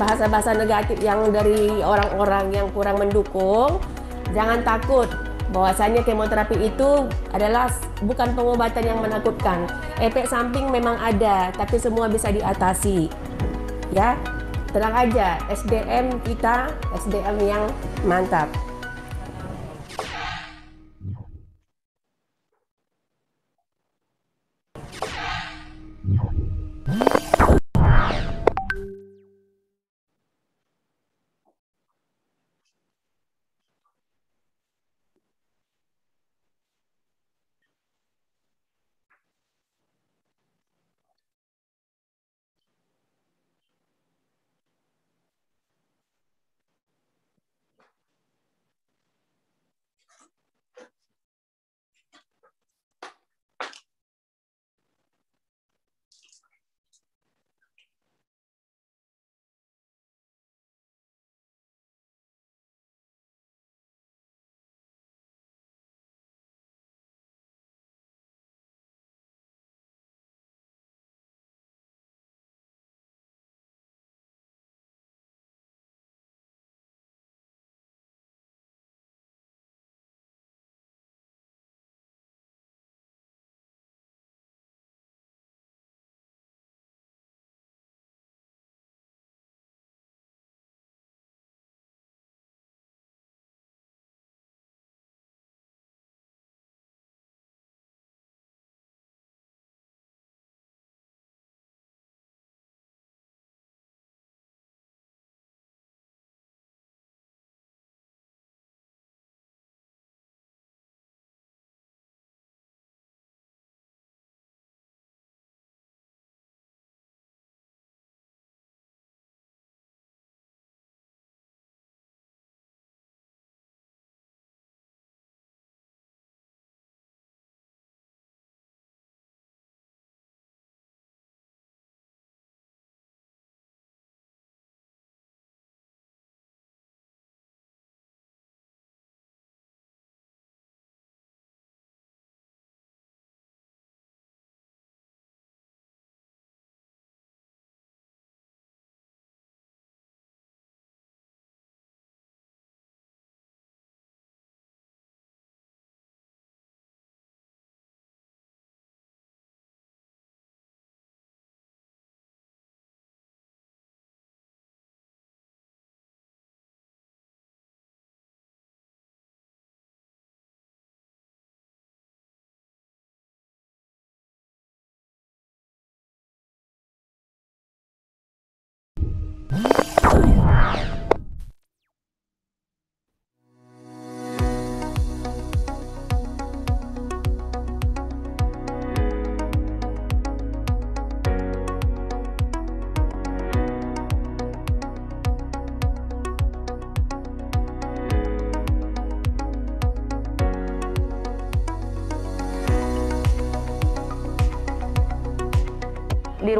bahasa-bahasa negatif yang dari orang-orang yang kurang mendukung, jangan takut bahwasanya kemoterapi itu adalah bukan pengobatan yang menakutkan. Efek samping memang ada, tapi semua bisa diatasi. Ya, tenang aja, SDM kita, SDM yang mantap.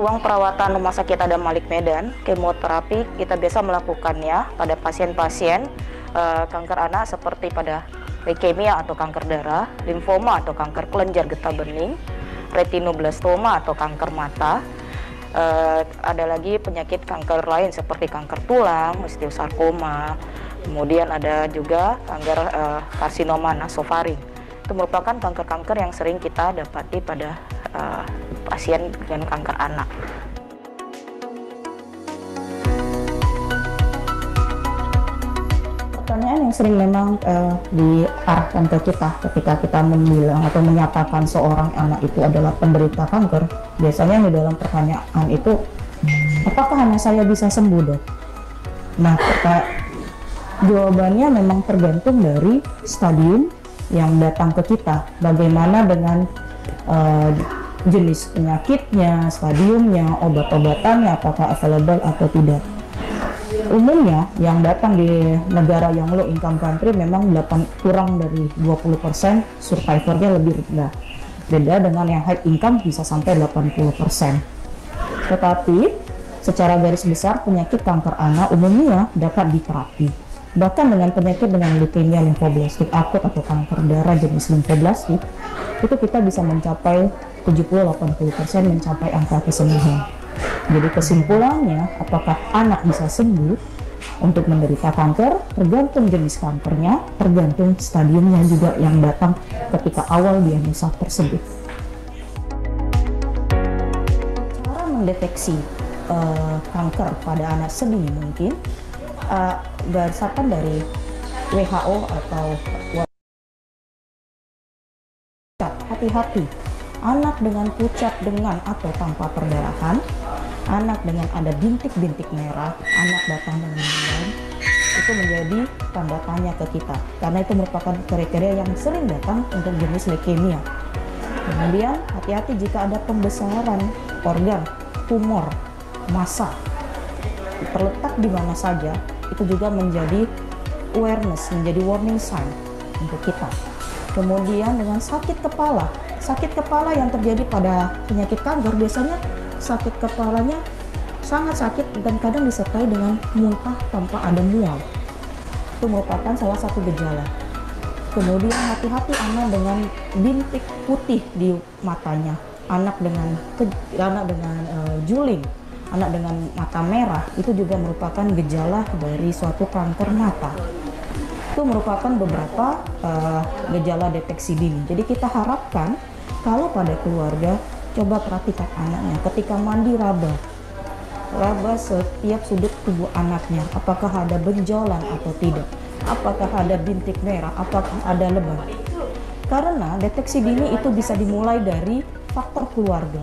ruang perawatan rumah sakit ada Malik Medan, kemoterapi kita biasa melakukannya pada pasien-pasien uh, kanker anak seperti pada leukemia atau kanker darah, limfoma atau kanker kelenjar getah bening, retinoblastoma atau kanker mata. Uh, ada lagi penyakit kanker lain seperti kanker tulang, osteosarkoma, kemudian ada juga kanker uh, karsinoma nasofaring. Itu merupakan kanker-kanker yang sering kita dapati pada uh, pasien dengan kanker anak. Pertanyaan yang sering memang uh, diarahkan ke kita ketika kita membilang atau menyatakan seorang anak itu adalah penderita kanker, biasanya di dalam pertanyaan itu, apakah hanya saya bisa sembuh dok? Nah, kita, jawabannya memang tergantung dari stadium yang datang ke kita. Bagaimana dengan uh, jenis penyakitnya, stadiumnya, obat-obatannya apakah available atau tidak. Umumnya yang datang di negara yang low income country memang 8, kurang dari 20% survivornya lebih rendah. Beda dengan yang high income bisa sampai 80%. Tetapi secara garis besar penyakit kanker anak umumnya dapat diterapi. Bahkan dengan penyakit dengan leukemia limfoblastik akut atau kanker darah jenis limfoblastik, itu kita bisa mencapai 70-80% mencapai angka kesembuhan. Jadi kesimpulannya, apakah anak bisa sembuh untuk menderita kanker, tergantung jenis kankernya, tergantung stadiumnya juga yang datang ketika awal dia diagnosa tersebut. Cara mendeteksi uh, kanker pada anak sedini mungkin uh, berdasarkan dari WHO atau hati-hati anak dengan pucat dengan atau tanpa perdarahan, anak dengan ada bintik-bintik merah, anak datang dengan itu menjadi tanda tanya ke kita. Karena itu merupakan kriteria yang sering datang untuk jenis leukemia. Kemudian hati-hati jika ada pembesaran organ, tumor, massa terletak di mana saja, itu juga menjadi awareness, menjadi warning sign untuk kita. Kemudian dengan sakit kepala, sakit kepala yang terjadi pada penyakit kanker biasanya sakit kepalanya sangat sakit dan kadang disertai dengan muntah tanpa ada mual. Itu merupakan salah satu gejala. Kemudian hati-hati anak dengan bintik putih di matanya, anak dengan anak dengan uh, juling, anak dengan mata merah itu juga merupakan gejala dari suatu kanker mata itu merupakan beberapa uh, gejala deteksi dini. Jadi kita harapkan kalau pada keluarga coba perhatikan anaknya ketika mandi raba. Raba setiap sudut tubuh anaknya, apakah ada benjolan atau tidak? Apakah ada bintik merah? Apakah ada lebam? Karena deteksi dini itu bisa dimulai dari faktor keluarga,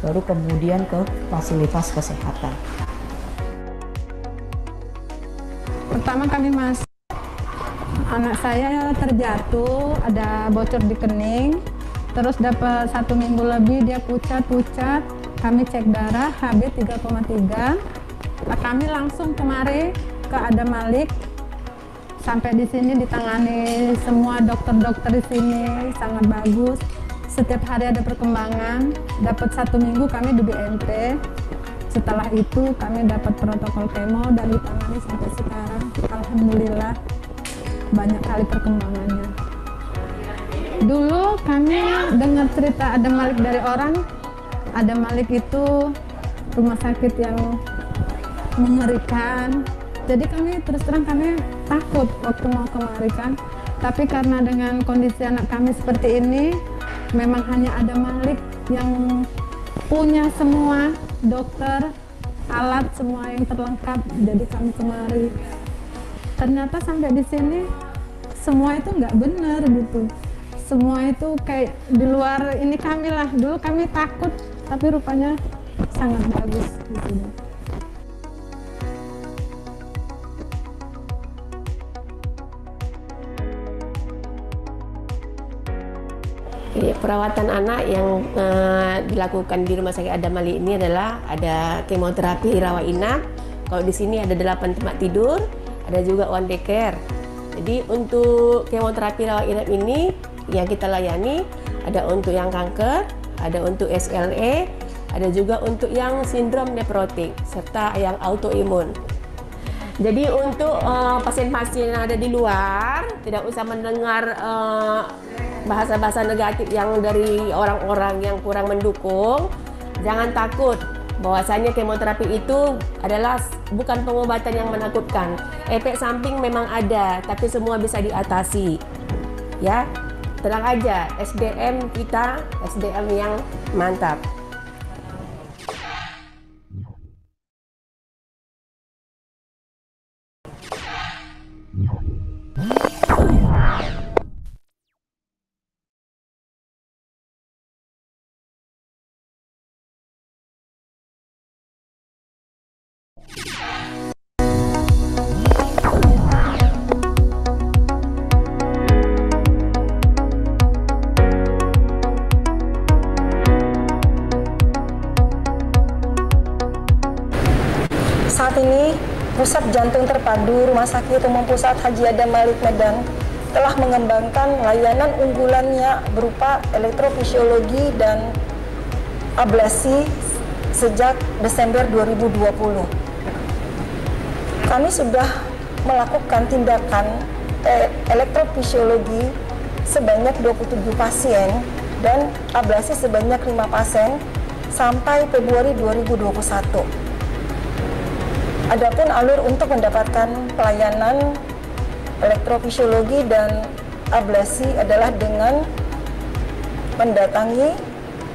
baru kemudian ke fasilitas kesehatan pertama kami masih anak saya terjatuh, ada bocor di kening, terus dapat satu minggu lebih dia pucat-pucat, kami cek darah HB 3,3, kami langsung kemari ke Adam Malik, sampai di sini ditangani semua dokter-dokter di sini sangat bagus. Setiap hari ada perkembangan, dapat satu minggu kami di BNT, setelah itu kami dapat protokol kemo dan ditangani sampai sekarang alhamdulillah banyak kali perkembangannya dulu kami dengar cerita ada Malik dari orang ada Malik itu rumah sakit yang mengerikan jadi kami terus terang kami takut waktu mau kemari kan tapi karena dengan kondisi anak kami seperti ini memang hanya ada Malik yang punya semua dokter alat semua yang terlengkap jadi kami kemari ternyata sampai di sini semua itu nggak benar gitu semua itu kayak di luar ini kami lah dulu kami takut tapi rupanya sangat bagus di sini Ya, perawatan anak yang uh, dilakukan di Rumah Sakit Adamali ini adalah ada kemoterapi rawa inap. Kalau di sini ada 8 tempat tidur, ada juga one day care. Jadi untuk kemoterapi rawat inap ini yang kita layani ada untuk yang kanker, ada untuk SLE, ada juga untuk yang sindrom neprotik serta yang autoimun. Jadi untuk eh, pasien-pasien uh, yang ada di luar tidak usah mendengar eh, bahasa-bahasa negatif yang dari orang-orang yang kurang mendukung. Jangan takut, bahwasanya kemoterapi itu adalah bukan pengobatan yang menakutkan. Efek samping memang ada, tapi semua bisa diatasi. Ya, tenang aja, SDM kita SDM yang mantap. Padu Rumah Sakit Umum Pusat Haji Adam Malik Medan telah mengembangkan layanan unggulannya berupa elektrofisiologi dan ablasi sejak Desember 2020. Kami sudah melakukan tindakan eh, elektrofisiologi sebanyak 27 pasien dan ablasi sebanyak 5 pasien sampai Februari 2021. Adapun alur untuk mendapatkan pelayanan elektrofisiologi dan ablasi adalah dengan mendatangi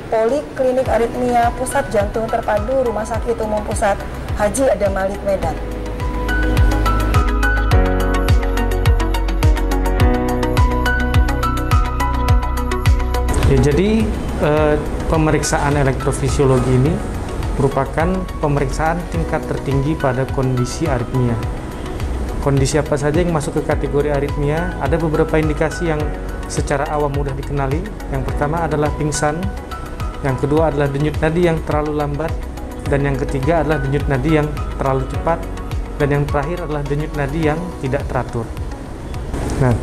Poliklinik Aritmia Pusat Jantung Terpadu Rumah Sakit Umum Pusat Haji Adam Malik Medan. Ya, jadi eh, pemeriksaan elektrofisiologi ini merupakan pemeriksaan tingkat tertinggi pada kondisi aritmia. Kondisi apa saja yang masuk ke kategori aritmia? Ada beberapa indikasi yang secara awam mudah dikenali. Yang pertama adalah pingsan, yang kedua adalah denyut nadi yang terlalu lambat, dan yang ketiga adalah denyut nadi yang terlalu cepat, dan yang terakhir adalah denyut nadi yang tidak teratur. Nah,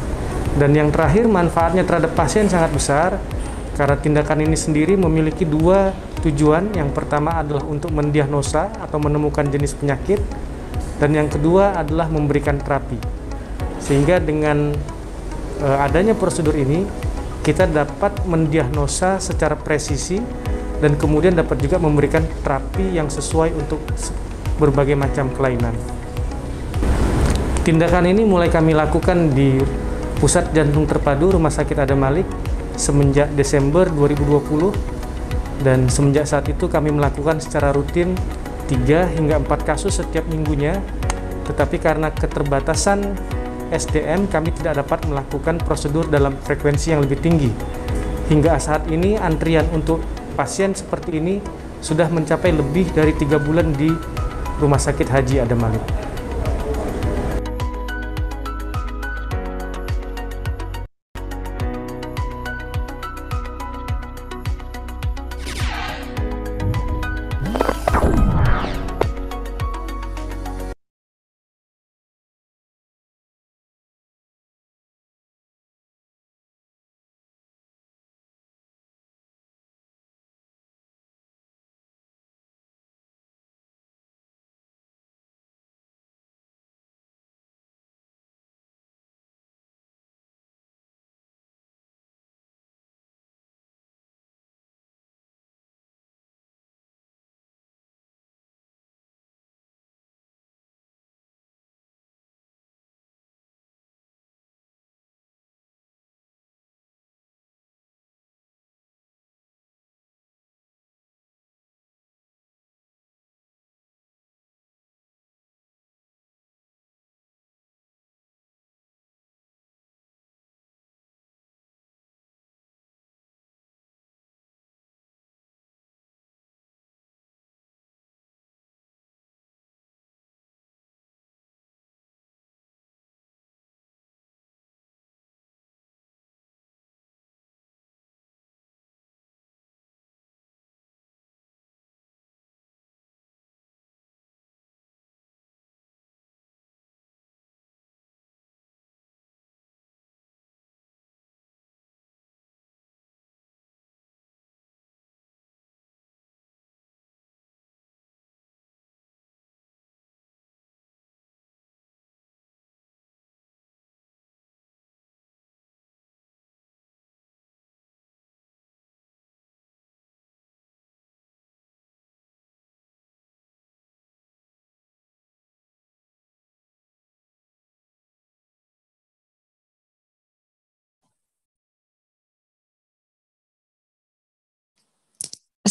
dan yang terakhir manfaatnya terhadap pasien sangat besar karena tindakan ini sendiri memiliki dua tujuan. Yang pertama adalah untuk mendiagnosa atau menemukan jenis penyakit dan yang kedua adalah memberikan terapi. Sehingga dengan e, adanya prosedur ini kita dapat mendiagnosa secara presisi dan kemudian dapat juga memberikan terapi yang sesuai untuk berbagai macam kelainan. Tindakan ini mulai kami lakukan di Pusat Jantung Terpadu Rumah Sakit Adam Malik semenjak Desember 2020 dan semenjak saat itu kami melakukan secara rutin 3 hingga 4 kasus setiap minggunya. Tetapi karena keterbatasan SDM kami tidak dapat melakukan prosedur dalam frekuensi yang lebih tinggi. Hingga saat ini antrian untuk pasien seperti ini sudah mencapai lebih dari tiga bulan di Rumah Sakit Haji Adam Malik.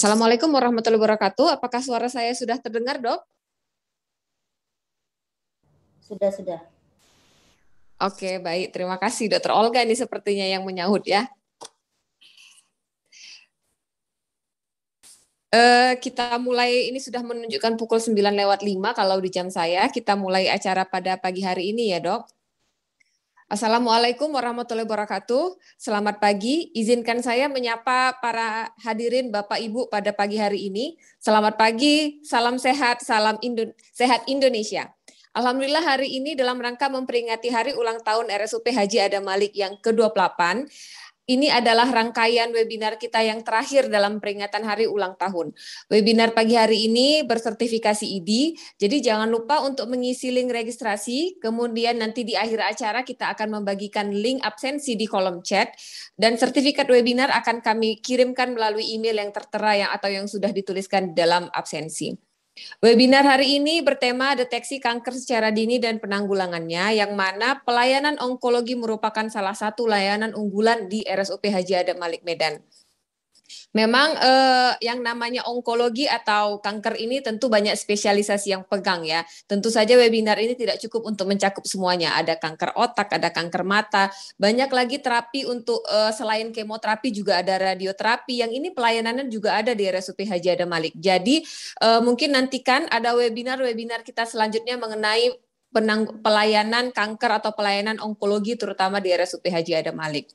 Assalamualaikum warahmatullahi wabarakatuh. Apakah suara saya sudah terdengar, dok? Sudah, sudah. Oke, baik. Terima kasih, Dokter Olga ini sepertinya yang menyahut ya. Eh, kita mulai, ini sudah menunjukkan pukul 9 lewat 5 kalau di jam saya. Kita mulai acara pada pagi hari ini ya, dok. Assalamualaikum warahmatullahi wabarakatuh. Selamat pagi. Izinkan saya menyapa para hadirin Bapak Ibu pada pagi hari ini. Selamat pagi, salam sehat, salam Indo sehat Indonesia. Alhamdulillah hari ini dalam rangka memperingati hari ulang tahun RSUP Haji Adam Malik yang ke-28, ini adalah rangkaian webinar kita yang terakhir dalam peringatan hari ulang tahun. Webinar pagi hari ini bersertifikasi ID, jadi jangan lupa untuk mengisi link registrasi, kemudian nanti di akhir acara kita akan membagikan link absensi di kolom chat, dan sertifikat webinar akan kami kirimkan melalui email yang tertera yang atau yang sudah dituliskan dalam absensi. Webinar hari ini bertema deteksi kanker secara dini dan penanggulangannya, yang mana pelayanan onkologi merupakan salah satu layanan unggulan di RSUP Haji Adam Malik Medan. Memang eh, yang namanya onkologi atau kanker ini tentu banyak spesialisasi yang pegang ya. Tentu saja webinar ini tidak cukup untuk mencakup semuanya. Ada kanker otak, ada kanker mata, banyak lagi terapi untuk eh, selain kemoterapi juga ada radioterapi. Yang ini pelayanannya juga ada di RSUP Haji Adam Malik. Jadi eh, mungkin nantikan ada webinar-webinar kita selanjutnya mengenai penang, pelayanan kanker atau pelayanan onkologi terutama di RSUP Haji Adam Malik.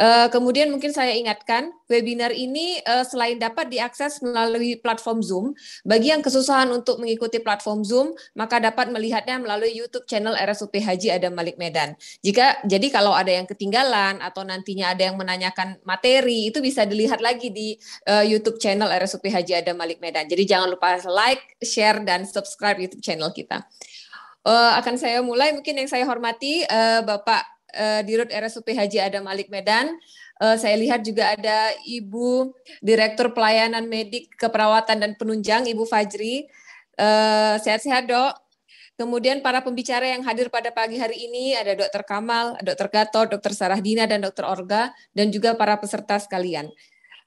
Eh, kemudian mungkin saya ingatkan, webinar ini eh, selain dapat diakses melalui platform Zoom, bagi yang kesusahan untuk mengikuti platform Zoom, maka dapat melihatnya melalui YouTube channel RSUP Haji Adam Malik Medan. Jika jadi kalau ada yang ketinggalan atau nantinya ada yang menanyakan materi, itu bisa dilihat lagi di eh, YouTube channel RSUP Haji Adam Malik Medan. Jadi jangan lupa like, share dan subscribe YouTube channel kita. Uh, akan saya mulai mungkin yang saya hormati uh, Bapak uh, di Rut RSUP Haji Adam Malik Medan. Uh, saya lihat juga ada Ibu Direktur Pelayanan Medik Keperawatan dan Penunjang Ibu Fajri. sehat sehat-sehat dok. Kemudian para pembicara yang hadir pada pagi hari ini ada Dokter Kamal, Dokter Gatot, Dokter Sarah Dina, dan Dokter Orga, dan juga para peserta sekalian.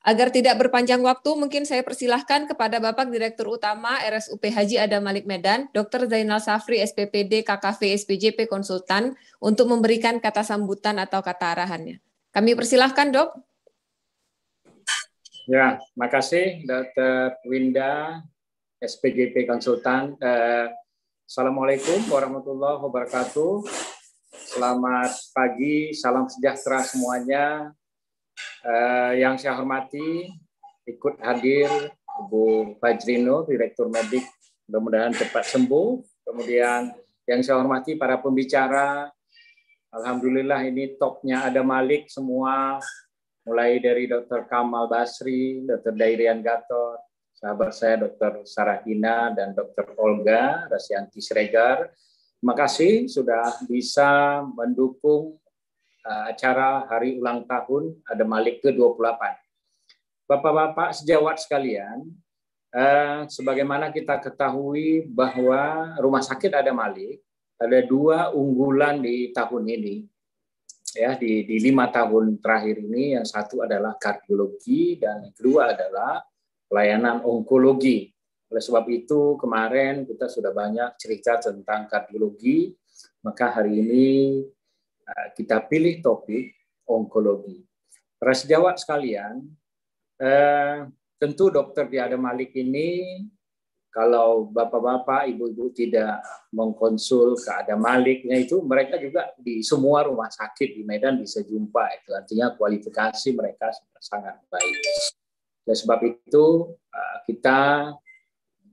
Agar tidak berpanjang waktu, mungkin saya persilahkan kepada Bapak Direktur Utama RSUP Haji Adam Malik Medan, Dr. Zainal Safri, SPPD, KKV, SPJP Konsultan, untuk memberikan kata sambutan atau kata arahannya. Kami persilahkan, dok. Ya, makasih Dr. Winda, SPJP Konsultan. Eh, Assalamualaikum warahmatullahi wabarakatuh. Selamat pagi, salam sejahtera semuanya eh, yang saya hormati ikut hadir Bu Fajrino, Direktur Medik, mudah-mudahan cepat sembuh. Kemudian yang saya hormati para pembicara, Alhamdulillah ini topnya ada Malik semua, mulai dari Dr. Kamal Basri, Dr. Dairian Gator, sahabat saya Dr. Sarahina dan Dr. Olga Rasyanti Sregar. Terima kasih sudah bisa mendukung Eh, acara hari ulang tahun ada Malik ke-28. Bapak-bapak sejawat sekalian, eh, sebagaimana kita ketahui bahwa rumah sakit ada Malik, ada dua unggulan di tahun ini. Ya, di, di lima tahun terakhir ini yang satu adalah kardiologi dan yang kedua adalah pelayanan onkologi. Oleh sebab itu kemarin kita sudah banyak cerita tentang kardiologi, maka hari ini Nah, kita pilih topik onkologi. sejawat sekalian, eh, tentu dokter Diada Malik ini kalau bapak-bapak, ibu-ibu tidak mengkonsul ke Ada Malik, itu mereka juga di semua rumah sakit di Medan bisa jumpa. Itu artinya kualifikasi mereka sangat baik. Oleh sebab itu eh, kita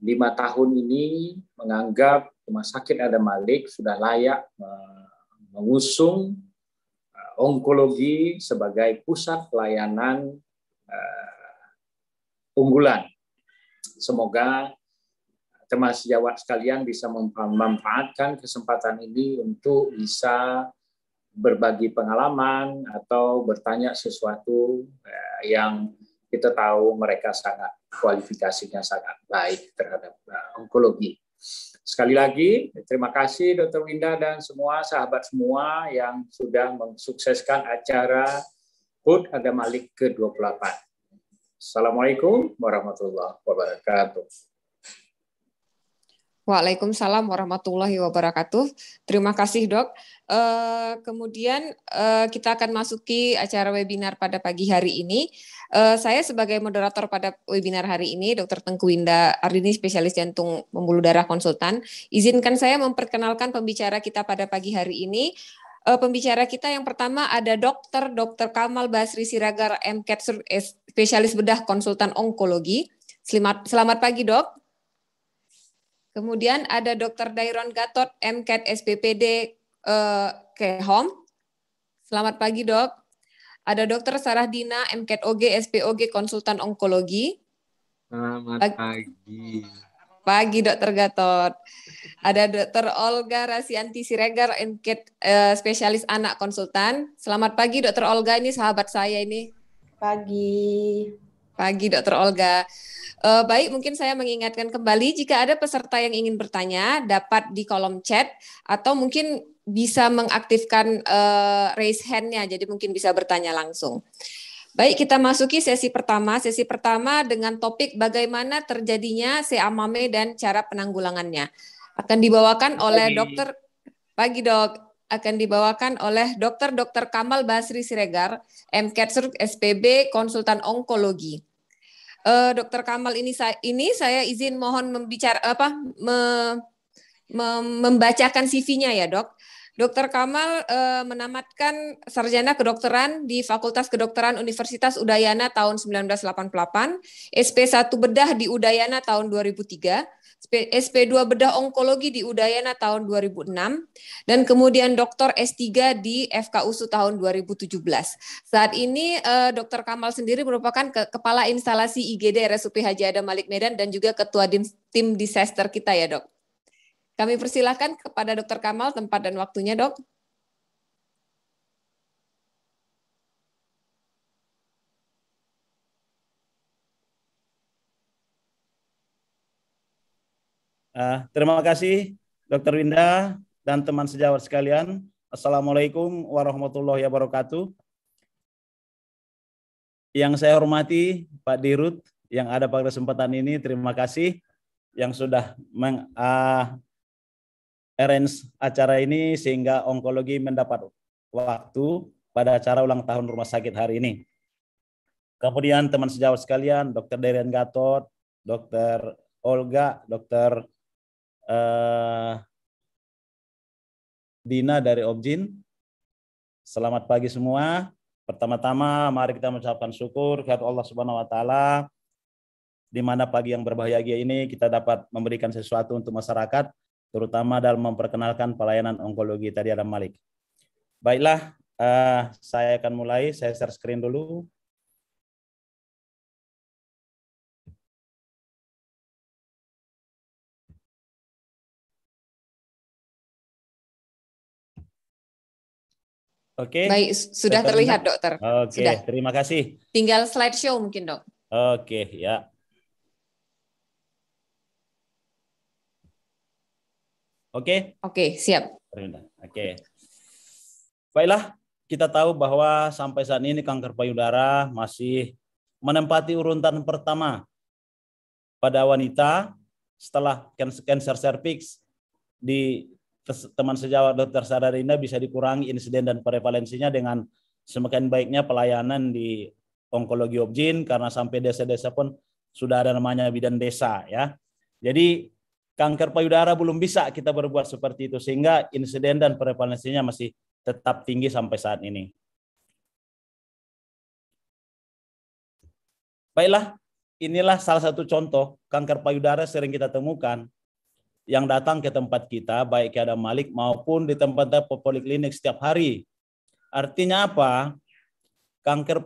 lima tahun ini menganggap rumah sakit Ada Malik sudah layak eh, mengusung uh, onkologi sebagai pusat pelayanan uh, unggulan. Semoga uh, teman sejawat sekalian bisa memanfaatkan kesempatan ini untuk bisa berbagi pengalaman atau bertanya sesuatu yang kita tahu mereka sangat kualifikasinya sangat baik terhadap onkologi. Sekali lagi, terima kasih Dr. Winda dan semua sahabat semua yang sudah mensukseskan acara Put Ada Malik ke-28. Assalamualaikum warahmatullahi wabarakatuh. Waalaikumsalam warahmatullahi wabarakatuh. Terima kasih dok. Eh, kemudian uh, kita akan masuki acara webinar pada pagi hari ini. Uh, saya sebagai moderator pada webinar hari ini, Dr. Tengku Winda Ardini, spesialis jantung pembuluh darah konsultan. Izinkan saya memperkenalkan pembicara kita pada pagi hari ini. Uh, pembicara kita yang pertama ada Dr. Dr. Kamal Basri Siragar, MCAT e spesialis bedah konsultan onkologi. Selamat, selamat pagi dok. Kemudian ada Dr. Dairon Gatot, MCAT e SPPD Eh, oke Hom, Selamat pagi dok. Ada dokter Sarah Dina, MKOG, SPOG, konsultan onkologi. Selamat pagi. pagi. Pagi dokter Gatot. Ada dokter Olga Rasianti Siregar, MKT uh, eh, spesialis anak konsultan. Selamat pagi dokter Olga, ini sahabat saya ini. Pagi. Pagi, Dokter Olga. Uh, baik, mungkin saya mengingatkan kembali jika ada peserta yang ingin bertanya dapat di kolom chat atau mungkin bisa mengaktifkan uh, raise hand-nya, jadi mungkin bisa bertanya langsung. Baik, kita masuki sesi pertama. Sesi pertama dengan topik bagaimana terjadinya seamame dan cara penanggulangannya. Akan dibawakan oleh Dokter Pagi, Dok akan dibawakan oleh Dr. Dr. Kamal Basri Siregar, MKETSUR SPB, konsultan onkologi. Uh, eh, Dr. Kamal ini saya ini saya izin mohon membicara apa me, me, membacakan CV-nya ya, Dok. Dokter Kamal eh, menamatkan sarjana kedokteran di Fakultas Kedokteran Universitas Udayana tahun 1988, SP1 Bedah di Udayana tahun 2003, SP2 Bedah Onkologi di Udayana tahun 2006 dan kemudian Dokter S3 di FK USU tahun 2017. Saat ini eh, Dr. Kamal sendiri merupakan ke kepala instalasi IGD RSUP Haji Adam Malik Medan dan juga ketua tim disaster kita ya, Dok. Kami persilahkan kepada Dr. Kamal tempat dan waktunya, dok. Uh, terima kasih, Dr. Winda dan teman sejawat sekalian. Assalamualaikum warahmatullahi wabarakatuh. Yang saya hormati Pak Dirut yang ada pada kesempatan ini, terima kasih yang sudah meng, uh, arrange acara ini sehingga onkologi mendapat waktu pada acara ulang tahun rumah sakit hari ini. Kemudian teman sejawat sekalian, Dr. Darian Gatot, Dr. Olga, Dr. Eh, Dina dari Objin. Selamat pagi semua. Pertama-tama mari kita mengucapkan syukur kepada Allah Subhanahu wa taala di mana pagi yang berbahagia ini kita dapat memberikan sesuatu untuk masyarakat terutama dalam memperkenalkan pelayanan onkologi tadi ada Malik. Baiklah, uh, saya akan mulai. Saya share screen dulu. Oke. Okay. Baik, sudah terlihat dokter. Oke, okay, terima kasih. Tinggal slide show mungkin, Dok. Oke, okay, ya. Oke? Okay? Oke, okay, siap. Oke. Okay. Baiklah, kita tahu bahwa sampai saat ini kanker payudara masih menempati urutan pertama pada wanita setelah kanker cervix di teman sejawat dokter Sadarina bisa dikurangi insiden dan prevalensinya dengan semakin baiknya pelayanan di onkologi objin karena sampai desa-desa pun sudah ada namanya bidan desa ya. Jadi kanker payudara belum bisa kita berbuat seperti itu sehingga insiden dan prevalensinya masih tetap tinggi sampai saat ini. Baiklah, inilah salah satu contoh kanker payudara sering kita temukan yang datang ke tempat kita baik ke ada Malik maupun di tempat-tempat poliklinik setiap hari. Artinya apa? Kanker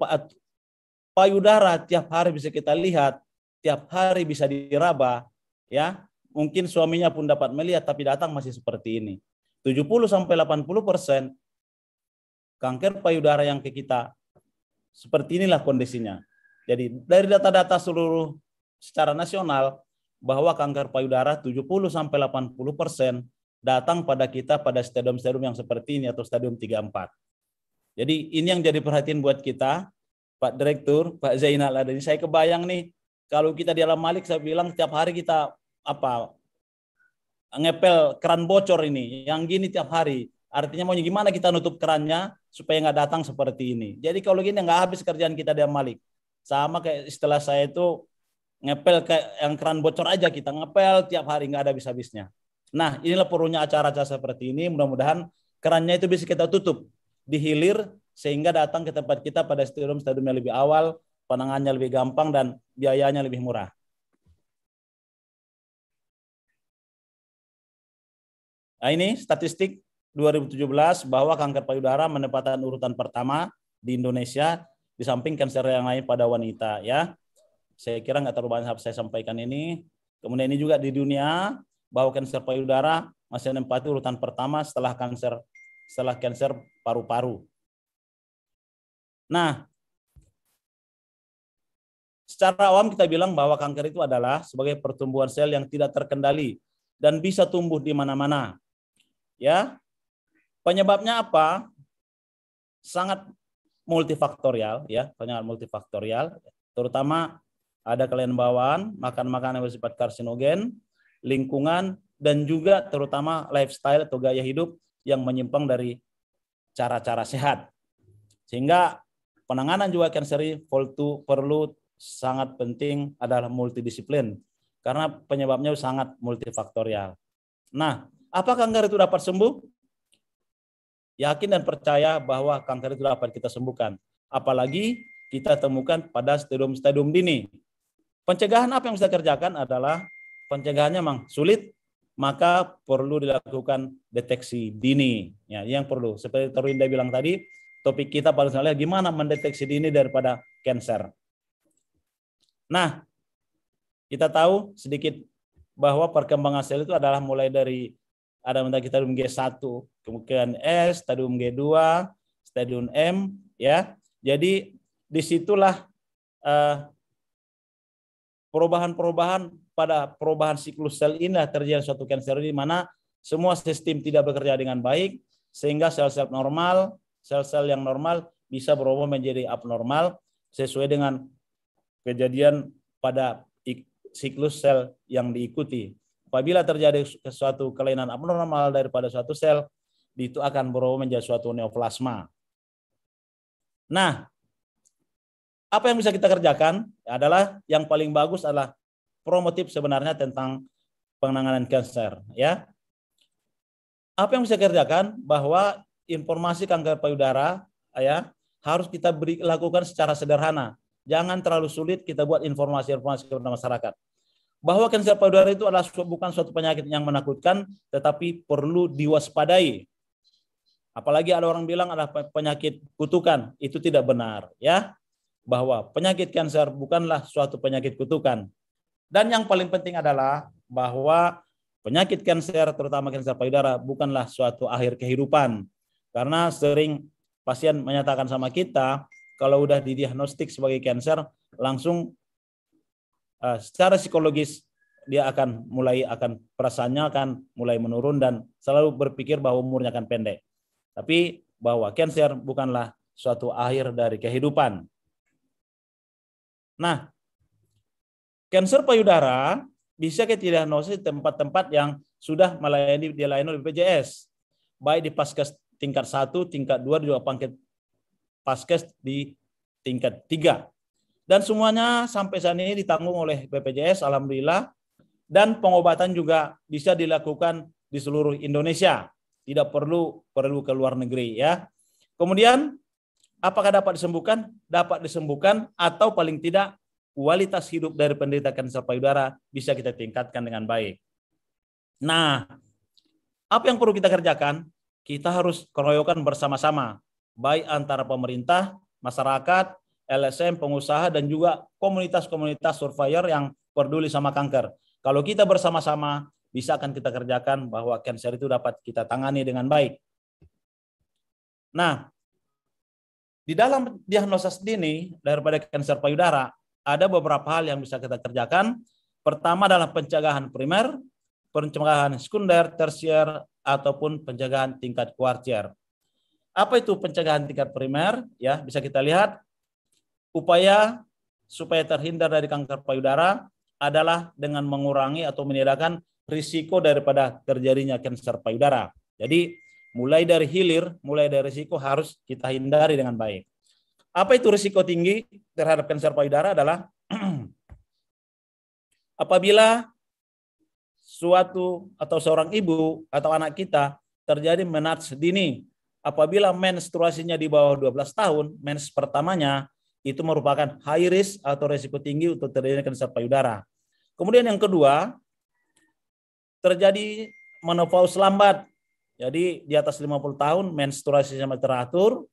payudara tiap hari bisa kita lihat, tiap hari bisa diraba, ya mungkin suaminya pun dapat melihat tapi datang masih seperti ini. 70 sampai 80 persen kanker payudara yang ke kita seperti inilah kondisinya. Jadi dari data-data seluruh secara nasional bahwa kanker payudara 70 sampai 80 persen datang pada kita pada stadium-stadium yang seperti ini atau stadium 34. Jadi ini yang jadi perhatian buat kita, Pak Direktur, Pak Zainal. Jadi saya kebayang nih, kalau kita di Alam Malik, saya bilang setiap hari kita apa ngepel keran bocor ini yang gini tiap hari artinya mau gimana kita nutup kerannya supaya nggak datang seperti ini jadi kalau gini nggak habis kerjaan kita dia Malik sama kayak istilah saya itu ngepel kayak yang keran bocor aja kita ngepel tiap hari nggak ada habis habisnya nah inilah perlunya acara-acara seperti ini mudah-mudahan kerannya itu bisa kita tutup di hilir sehingga datang ke tempat kita pada stadium-stadium yang lebih awal penanganannya lebih gampang dan biayanya lebih murah Nah, ini statistik 2017 bahwa kanker payudara menempatkan urutan pertama di Indonesia di samping kanker yang lain pada wanita ya. Saya kira nggak terlalu banyak saya sampaikan ini. Kemudian ini juga di dunia bahwa kanker payudara masih menempati urutan pertama setelah kanker setelah kanker paru-paru. Nah, secara awam kita bilang bahwa kanker itu adalah sebagai pertumbuhan sel yang tidak terkendali dan bisa tumbuh di mana-mana. Ya. Penyebabnya apa? Sangat multifaktorial ya, sangat multifaktorial, terutama ada kalian bawaan, makan makanan yang bersifat karsinogen, lingkungan dan juga terutama lifestyle atau gaya hidup yang menyimpang dari cara-cara sehat. Sehingga penanganan juga cancer vol perlu sangat penting adalah multidisiplin karena penyebabnya sangat multifaktorial. Nah, Apakah kanker itu dapat sembuh? Yakin dan percaya bahwa kanker itu dapat kita sembuhkan. Apalagi kita temukan pada stadium-stadium dini. Pencegahan apa yang bisa kerjakan adalah pencegahannya memang sulit, maka perlu dilakukan deteksi dini. Ya, yang perlu. Seperti Torinda bilang tadi, topik kita pada soalnya gimana mendeteksi dini daripada kanker. Nah, kita tahu sedikit bahwa perkembangan sel itu adalah mulai dari ada mendaki stadium G1, kemudian S, stadium G2, stadium M, ya. Jadi disitulah eh, perubahan-perubahan pada perubahan siklus sel ini terjadi suatu kanker di mana semua sistem tidak bekerja dengan baik sehingga sel-sel normal, sel-sel yang normal bisa berubah menjadi abnormal sesuai dengan kejadian pada siklus sel yang diikuti. Apabila terjadi suatu kelainan abnormal daripada suatu sel, itu akan berubah menjadi suatu neoplasma. Nah, apa yang bisa kita kerjakan adalah yang paling bagus adalah promotif sebenarnya tentang penanganan kanker, ya. Apa yang bisa kerjakan bahwa informasi kanker payudara ya harus kita beri lakukan secara sederhana. Jangan terlalu sulit kita buat informasi-informasi kepada masyarakat bahwa kanker payudara itu adalah bukan suatu penyakit yang menakutkan, tetapi perlu diwaspadai. Apalagi ada orang bilang adalah penyakit kutukan, itu tidak benar, ya. Bahwa penyakit kanker bukanlah suatu penyakit kutukan. Dan yang paling penting adalah bahwa penyakit kanker, terutama kanker payudara, bukanlah suatu akhir kehidupan. Karena sering pasien menyatakan sama kita, kalau udah didiagnostik sebagai kanker, langsung Eh, secara psikologis dia akan mulai akan perasaannya akan mulai menurun dan selalu berpikir bahwa umurnya akan pendek. Tapi bahwa kanker bukanlah suatu akhir dari kehidupan. Nah, kanker payudara bisa kita di tempat-tempat yang sudah melayani dilayani oleh BPJS, baik di paskes tingkat 1, tingkat 2, juga pangkat paskes di tingkat 3. Dan semuanya sampai saat ini ditanggung oleh BPJS, alhamdulillah. Dan pengobatan juga bisa dilakukan di seluruh Indonesia. Tidak perlu perlu ke luar negeri ya. Kemudian apakah dapat disembuhkan? Dapat disembuhkan atau paling tidak kualitas hidup dari penderita kanker payudara bisa kita tingkatkan dengan baik. Nah, apa yang perlu kita kerjakan? Kita harus keroyokan bersama-sama, baik antara pemerintah, masyarakat, LSM, pengusaha, dan juga komunitas-komunitas survivor yang peduli sama kanker. Kalau kita bersama-sama, bisa akan kita kerjakan bahwa kanker itu dapat kita tangani dengan baik. Nah, di dalam diagnosis dini daripada kanker payudara, ada beberapa hal yang bisa kita kerjakan. Pertama adalah pencegahan primer, pencegahan sekunder, tersier, ataupun pencegahan tingkat kuartier. Apa itu pencegahan tingkat primer? Ya, bisa kita lihat upaya supaya terhindar dari kanker payudara adalah dengan mengurangi atau meniadakan risiko daripada terjadinya kanker payudara. Jadi mulai dari hilir, mulai dari risiko harus kita hindari dengan baik. Apa itu risiko tinggi terhadap kanker payudara adalah apabila suatu atau seorang ibu atau anak kita terjadi menats dini apabila menstruasinya di bawah 12 tahun, mens pertamanya itu merupakan high risk atau resiko tinggi untuk terjadinya kanker payudara. Kemudian yang kedua, terjadi menopause lambat. Jadi di atas 50 tahun menstruasi sama teratur.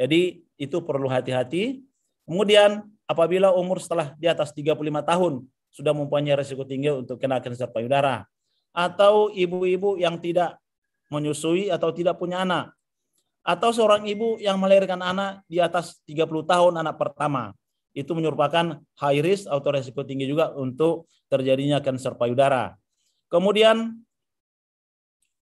Jadi itu perlu hati-hati. Kemudian apabila umur setelah di atas 35 tahun sudah mempunyai resiko tinggi untuk kena kanker payudara atau ibu-ibu yang tidak menyusui atau tidak punya anak atau seorang ibu yang melahirkan anak di atas 30 tahun anak pertama. Itu merupakan high risk atau resiko tinggi juga untuk terjadinya kanker payudara. Kemudian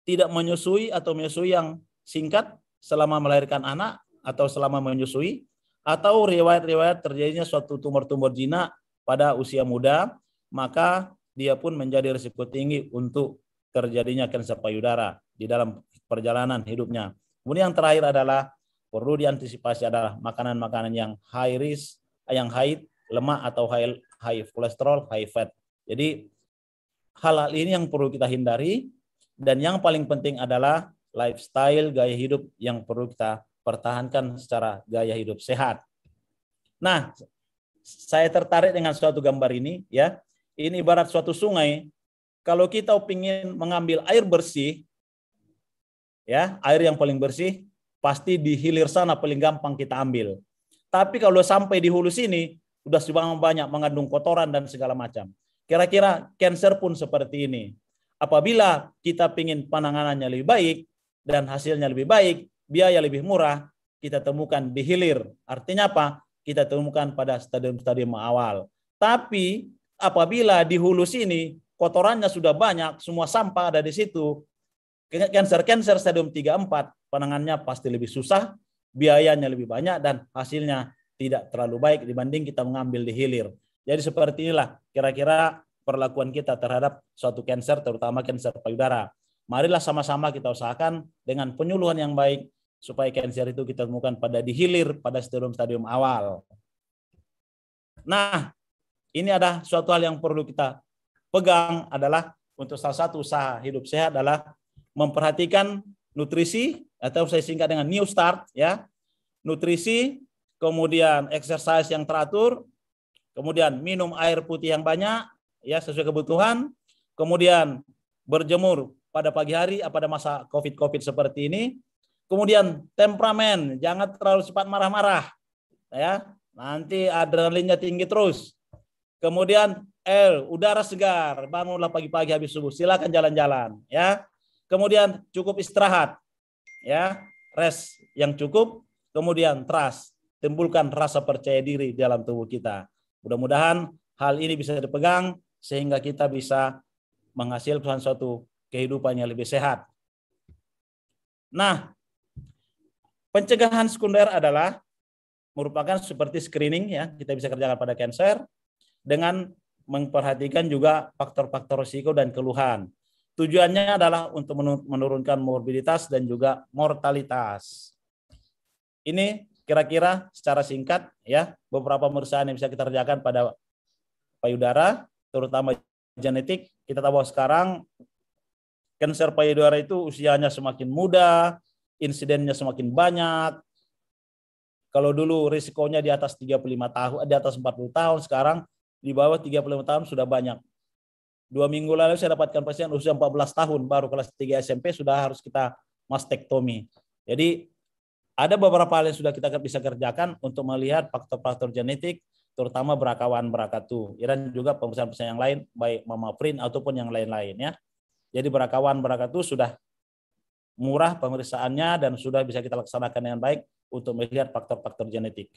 tidak menyusui atau menyusui yang singkat selama melahirkan anak atau selama menyusui atau riwayat-riwayat terjadinya suatu tumor-tumor jinak pada usia muda, maka dia pun menjadi resiko tinggi untuk terjadinya kanker payudara di dalam perjalanan hidupnya. Kemudian yang terakhir adalah perlu diantisipasi adalah makanan-makanan yang high risk, eh, yang high lemak atau high, high kolesterol, high fat. Jadi hal-hal ini yang perlu kita hindari dan yang paling penting adalah lifestyle gaya hidup yang perlu kita pertahankan secara gaya hidup sehat. Nah, saya tertarik dengan suatu gambar ini ya. Ini ibarat suatu sungai. Kalau kita ingin mengambil air bersih, ya air yang paling bersih pasti di hilir sana paling gampang kita ambil. Tapi kalau sampai di hulu sini sudah sebanyak banyak mengandung kotoran dan segala macam. Kira-kira cancer pun seperti ini. Apabila kita ingin penanganannya lebih baik dan hasilnya lebih baik, biaya lebih murah, kita temukan di hilir. Artinya apa? Kita temukan pada stadium-stadium awal. Tapi apabila di hulu sini kotorannya sudah banyak, semua sampah ada di situ, Cancer-cancer stadium 3-4 penangannya pasti lebih susah, biayanya lebih banyak, dan hasilnya tidak terlalu baik dibanding kita mengambil di hilir. Jadi seperti inilah kira-kira perlakuan kita terhadap suatu kanker, terutama kanker payudara. Marilah sama-sama kita usahakan dengan penyuluhan yang baik supaya kanker itu kita temukan pada di hilir, pada stadium-stadium awal. Nah, ini ada suatu hal yang perlu kita pegang adalah untuk salah satu usaha hidup sehat adalah memperhatikan nutrisi atau saya singkat dengan new start ya. Nutrisi, kemudian exercise yang teratur, kemudian minum air putih yang banyak ya sesuai kebutuhan, kemudian berjemur pada pagi hari pada masa Covid-Covid seperti ini. Kemudian temperamen, jangan terlalu cepat marah-marah ya. Nanti adrenalinnya tinggi terus. Kemudian L, udara segar, bangunlah pagi-pagi habis subuh, silakan jalan-jalan ya kemudian cukup istirahat, ya rest yang cukup, kemudian trust, timbulkan rasa percaya diri dalam tubuh kita. Mudah-mudahan hal ini bisa dipegang sehingga kita bisa menghasilkan suatu kehidupan yang lebih sehat. Nah, pencegahan sekunder adalah merupakan seperti screening ya, kita bisa kerjakan pada kanker dengan memperhatikan juga faktor-faktor risiko dan keluhan. Tujuannya adalah untuk menurunkan morbiditas dan juga mortalitas. Ini kira-kira secara singkat ya beberapa pemeriksaan yang bisa kita kerjakan pada payudara, terutama genetik. Kita tahu sekarang kanker payudara itu usianya semakin muda, insidennya semakin banyak. Kalau dulu risikonya di atas 35 tahun, di atas 40 tahun, sekarang di bawah 35 tahun sudah banyak. Dua minggu lalu saya dapatkan pasien usia 14 tahun, baru kelas 3 SMP sudah harus kita mastektomi. Jadi ada beberapa hal yang sudah kita bisa kerjakan untuk melihat faktor-faktor genetik, terutama berakawan berakatu. Iran juga pemeriksaan-pemeriksaan yang lain, baik mama print ataupun yang lain-lain ya. Jadi berakawan berakatu sudah murah pemeriksaannya dan sudah bisa kita laksanakan dengan baik untuk melihat faktor-faktor genetik.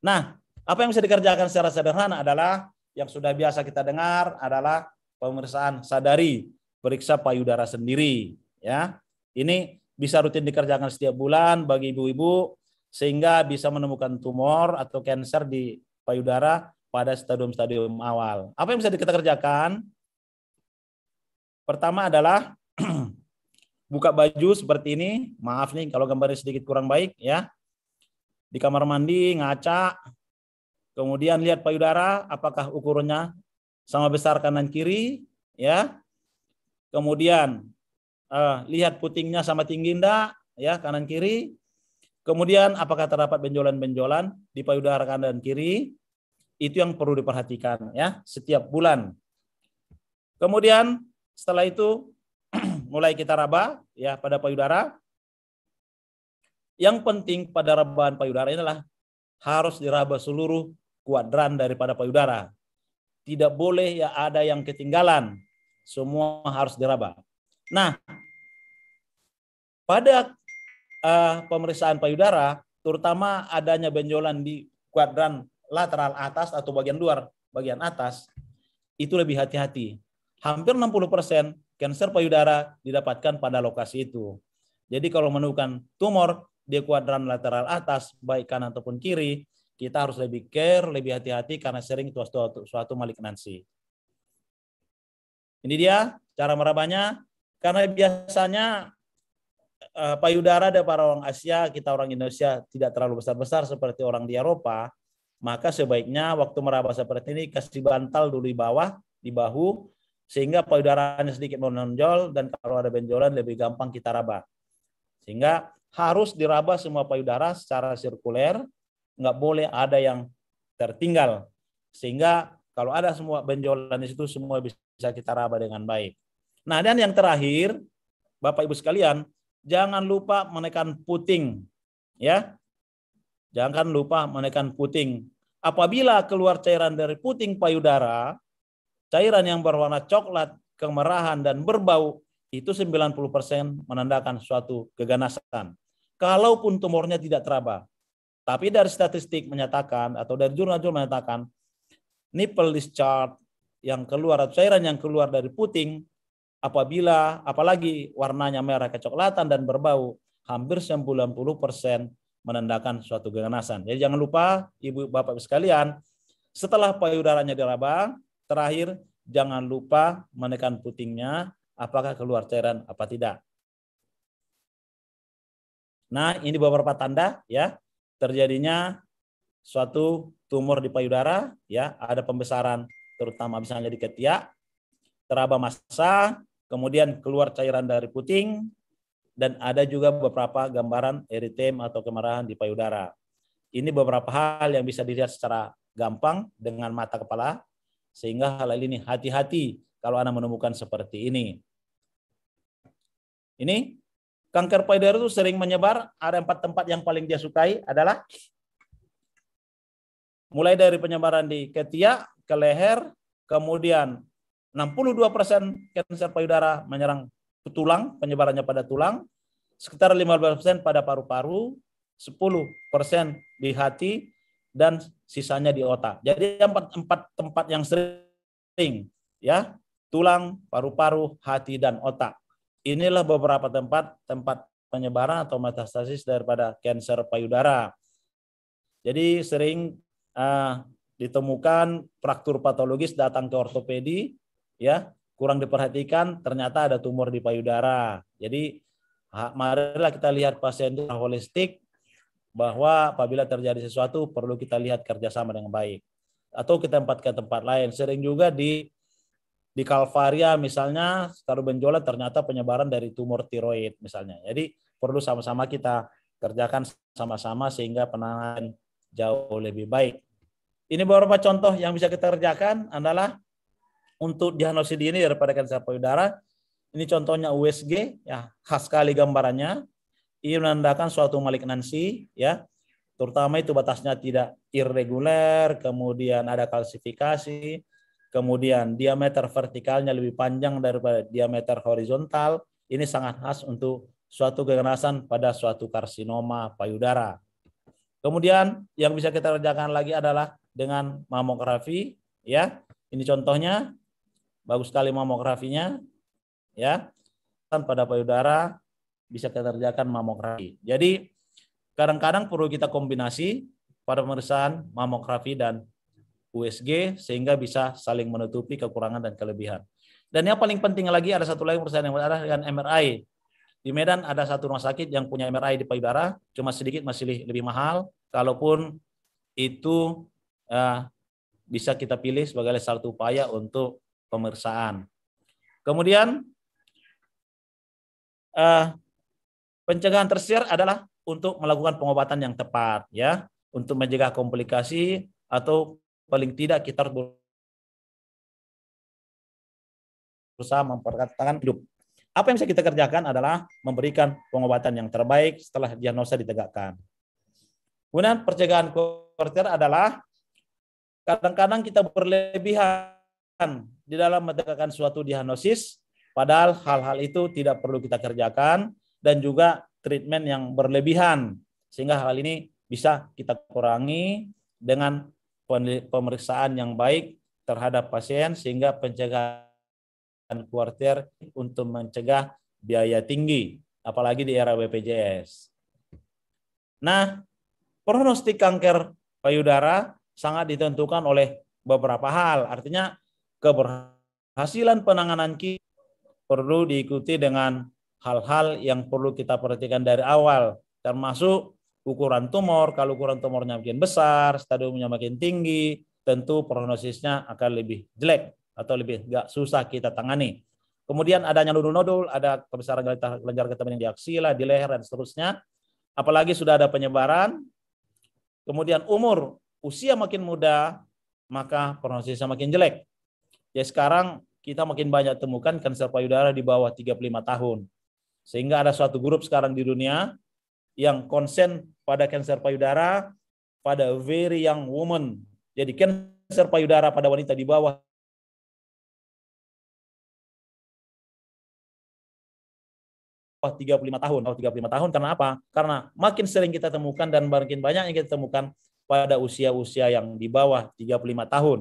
Nah, apa yang bisa dikerjakan secara sederhana adalah yang sudah biasa kita dengar adalah pemeriksaan sadari, periksa payudara sendiri, ya. Ini bisa rutin dikerjakan setiap bulan bagi ibu-ibu sehingga bisa menemukan tumor atau kanker di payudara pada stadium-stadium awal. Apa yang bisa kita kerjakan? Pertama adalah buka baju seperti ini. Maaf nih kalau gambarnya sedikit kurang baik ya. Di kamar mandi, ngaca, kemudian lihat payudara apakah ukurannya sama besar kanan kiri ya kemudian uh, lihat putingnya sama tinggi ndak ya kanan kiri kemudian apakah terdapat benjolan-benjolan di payudara kanan dan kiri itu yang perlu diperhatikan ya setiap bulan kemudian setelah itu mulai kita raba ya pada payudara yang penting pada rabaan payudara inilah harus diraba seluruh kuadran daripada payudara tidak boleh ya ada yang ketinggalan. Semua harus diraba. Nah, pada uh, pemeriksaan payudara, terutama adanya benjolan di kuadran lateral atas atau bagian luar, bagian atas, itu lebih hati-hati. Hampir 60% persen kanker payudara didapatkan pada lokasi itu. Jadi kalau menemukan tumor di kuadran lateral atas, baik kanan ataupun kiri, kita harus lebih care, lebih hati-hati karena sering itu suatu, suatu malignansi. Ini dia cara merabahnya. Karena biasanya eh, payudara dari para orang Asia, kita orang Indonesia tidak terlalu besar-besar seperti orang di Eropa, maka sebaiknya waktu meraba seperti ini kasih bantal dulu di bawah, di bahu, sehingga payudaranya sedikit menonjol dan kalau ada benjolan lebih gampang kita raba. Sehingga harus diraba semua payudara secara sirkuler nggak boleh ada yang tertinggal. Sehingga kalau ada semua benjolan di situ, semua bisa kita raba dengan baik. Nah, dan yang terakhir, Bapak Ibu sekalian, jangan lupa menekan puting. Ya, jangan lupa menekan puting. Apabila keluar cairan dari puting payudara, cairan yang berwarna coklat, kemerahan, dan berbau, itu 90% menandakan suatu keganasan. Kalaupun tumornya tidak teraba, tapi dari statistik menyatakan atau dari jurnal-jurnal menyatakan nipple discharge yang keluar atau cairan yang keluar dari puting apabila apalagi warnanya merah kecoklatan dan berbau hampir 90% menandakan suatu keganasan. Jadi jangan lupa ibu bapak sekalian setelah payudaranya diraba terakhir jangan lupa menekan putingnya apakah keluar cairan apa tidak. Nah, ini beberapa tanda ya terjadinya suatu tumor di payudara, ya ada pembesaran terutama misalnya di ketiak, teraba massa, kemudian keluar cairan dari puting, dan ada juga beberapa gambaran eritem atau kemerahan di payudara. Ini beberapa hal yang bisa dilihat secara gampang dengan mata kepala, sehingga hal ini hati-hati kalau Anda menemukan seperti ini. Ini kanker payudara itu sering menyebar. Ada empat tempat yang paling dia sukai adalah mulai dari penyebaran di ketiak, ke leher, kemudian 62 persen kanker payudara menyerang tulang, penyebarannya pada tulang, sekitar 15 persen pada paru-paru, 10 persen di hati, dan sisanya di otak. Jadi empat, empat tempat yang sering ya tulang, paru-paru, hati, dan otak. Inilah beberapa tempat tempat penyebaran atau metastasis daripada kanker payudara. Jadi sering uh, ditemukan fraktur patologis datang ke ortopedi, ya kurang diperhatikan ternyata ada tumor di payudara. Jadi marilah kita lihat pasien itu holistik bahwa apabila terjadi sesuatu perlu kita lihat kerjasama dengan baik atau ke tempat ke tempat lain. Sering juga di di Kalvaria misalnya taruh benjolan ternyata penyebaran dari tumor tiroid misalnya. Jadi perlu sama-sama kita kerjakan sama-sama sehingga penanganan jauh lebih baik. Ini beberapa contoh yang bisa kita kerjakan adalah untuk diagnosis ini daripada kanker payudara. Ini contohnya USG, ya khas sekali gambarannya. Ini menandakan suatu malignansi, ya terutama itu batasnya tidak irregular kemudian ada kalsifikasi, kemudian diameter vertikalnya lebih panjang daripada diameter horizontal, ini sangat khas untuk suatu keganasan pada suatu karsinoma payudara. Kemudian yang bisa kita kerjakan lagi adalah dengan mamografi, ya. Ini contohnya, bagus sekali mamografinya, ya. Kan pada payudara bisa kita kerjakan mamografi. Jadi kadang-kadang perlu kita kombinasi pada pemeriksaan mamografi dan USG sehingga bisa saling menutupi kekurangan dan kelebihan. Dan yang paling penting lagi ada satu lagi perusahaan yang berada dengan MRI. Di Medan ada satu rumah sakit yang punya MRI di Payudara, cuma sedikit masih lebih mahal, kalaupun itu uh, bisa kita pilih sebagai satu upaya untuk pemeriksaan. Kemudian uh, pencegahan tersier adalah untuk melakukan pengobatan yang tepat ya, untuk mencegah komplikasi atau paling tidak kita berusaha memperkatakan hidup. Apa yang bisa kita kerjakan adalah memberikan pengobatan yang terbaik setelah diagnosa ditegakkan. Kemudian percegahan kuartir adalah kadang-kadang kita berlebihan di dalam menegakkan suatu diagnosis, padahal hal-hal itu tidak perlu kita kerjakan dan juga treatment yang berlebihan sehingga hal ini bisa kita kurangi dengan pemeriksaan yang baik terhadap pasien sehingga pencegahan kuartir untuk mencegah biaya tinggi, apalagi di era BPJS. Nah, prognostik kanker payudara sangat ditentukan oleh beberapa hal. Artinya keberhasilan penanganan kita perlu diikuti dengan hal-hal yang perlu kita perhatikan dari awal, termasuk ukuran tumor. Kalau ukuran tumornya makin besar, stadiumnya makin tinggi, tentu prognosisnya akan lebih jelek atau lebih nggak susah kita tangani. Kemudian adanya nodul-nodul, ada kebesaran kelenjar getah di aksila, di leher, dan seterusnya. Apalagi sudah ada penyebaran. Kemudian umur, usia makin muda, maka prognosisnya makin jelek. Ya sekarang kita makin banyak temukan kanker payudara di bawah 35 tahun. Sehingga ada suatu grup sekarang di dunia yang konsen pada kanker payudara pada very young woman. Jadi kanker payudara pada wanita di bawah Oh, 35 tahun atau 35 tahun karena apa? Karena makin sering kita temukan dan makin banyak yang kita temukan pada usia-usia yang di bawah 35 tahun.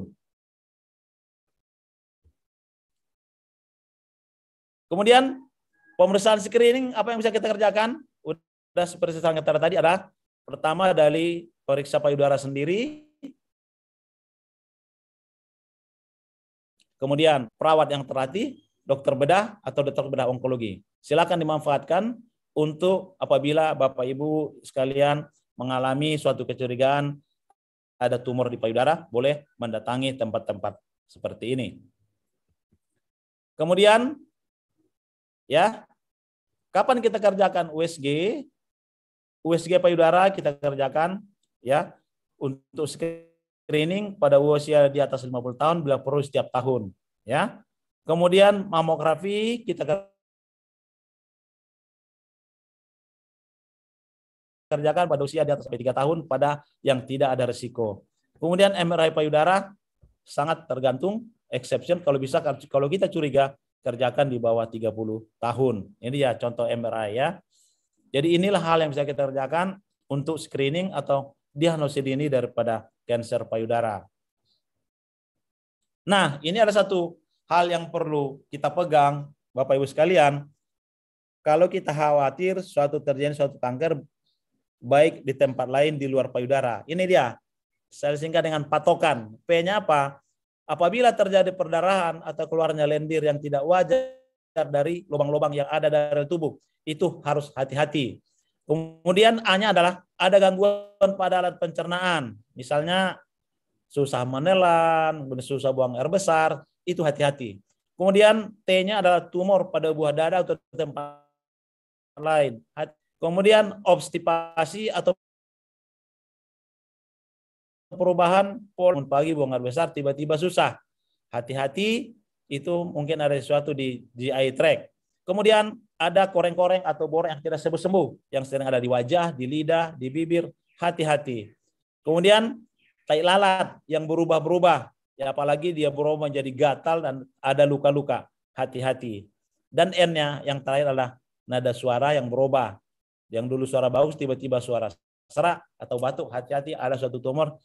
Kemudian pemeriksaan screening apa yang bisa kita kerjakan? sudah seperti saya tadi adalah pertama dari periksa payudara sendiri, kemudian perawat yang terlatih, dokter bedah atau dokter bedah onkologi. Silakan dimanfaatkan untuk apabila Bapak Ibu sekalian mengalami suatu kecurigaan ada tumor di payudara, boleh mendatangi tempat-tempat seperti ini. Kemudian ya, kapan kita kerjakan USG? USG payudara kita kerjakan ya untuk screening pada usia di atas 50 tahun bila perlu setiap tahun ya. Kemudian mamografi kita kerjakan pada usia di atas 3 tahun pada yang tidak ada resiko. Kemudian MRI payudara sangat tergantung exception kalau bisa kalau kita curiga kerjakan di bawah 30 tahun. Ini ya contoh MRI ya. Jadi inilah hal yang bisa kita kerjakan untuk screening atau diagnosis ini daripada kanker payudara. Nah, ini ada satu hal yang perlu kita pegang, Bapak Ibu sekalian. Kalau kita khawatir suatu terjadi suatu kanker baik di tempat lain di luar payudara. Ini dia. Saya singkat dengan patokan. P-nya apa? Apabila terjadi perdarahan atau keluarnya lendir yang tidak wajar dari lubang-lubang yang ada dari tubuh. Itu harus hati-hati. Kemudian A-nya adalah ada gangguan pada alat pencernaan. Misalnya susah menelan, susah buang air besar, itu hati-hati. Kemudian T-nya adalah tumor pada buah dada atau tempat lain. Kemudian obstipasi atau perubahan pola pagi buang air besar tiba-tiba susah. Hati-hati itu mungkin ada sesuatu di GI track, Kemudian ada koreng-koreng atau bor yang tidak sembuh-sembuh yang sering ada di wajah, di lidah, di bibir, hati-hati. Kemudian tai lalat yang berubah-berubah, ya apalagi dia berubah menjadi gatal dan ada luka-luka, hati-hati. Dan N-nya yang terakhir adalah nada suara yang berubah. Yang dulu suara bagus tiba-tiba suara serak atau batuk, hati-hati ada suatu tumor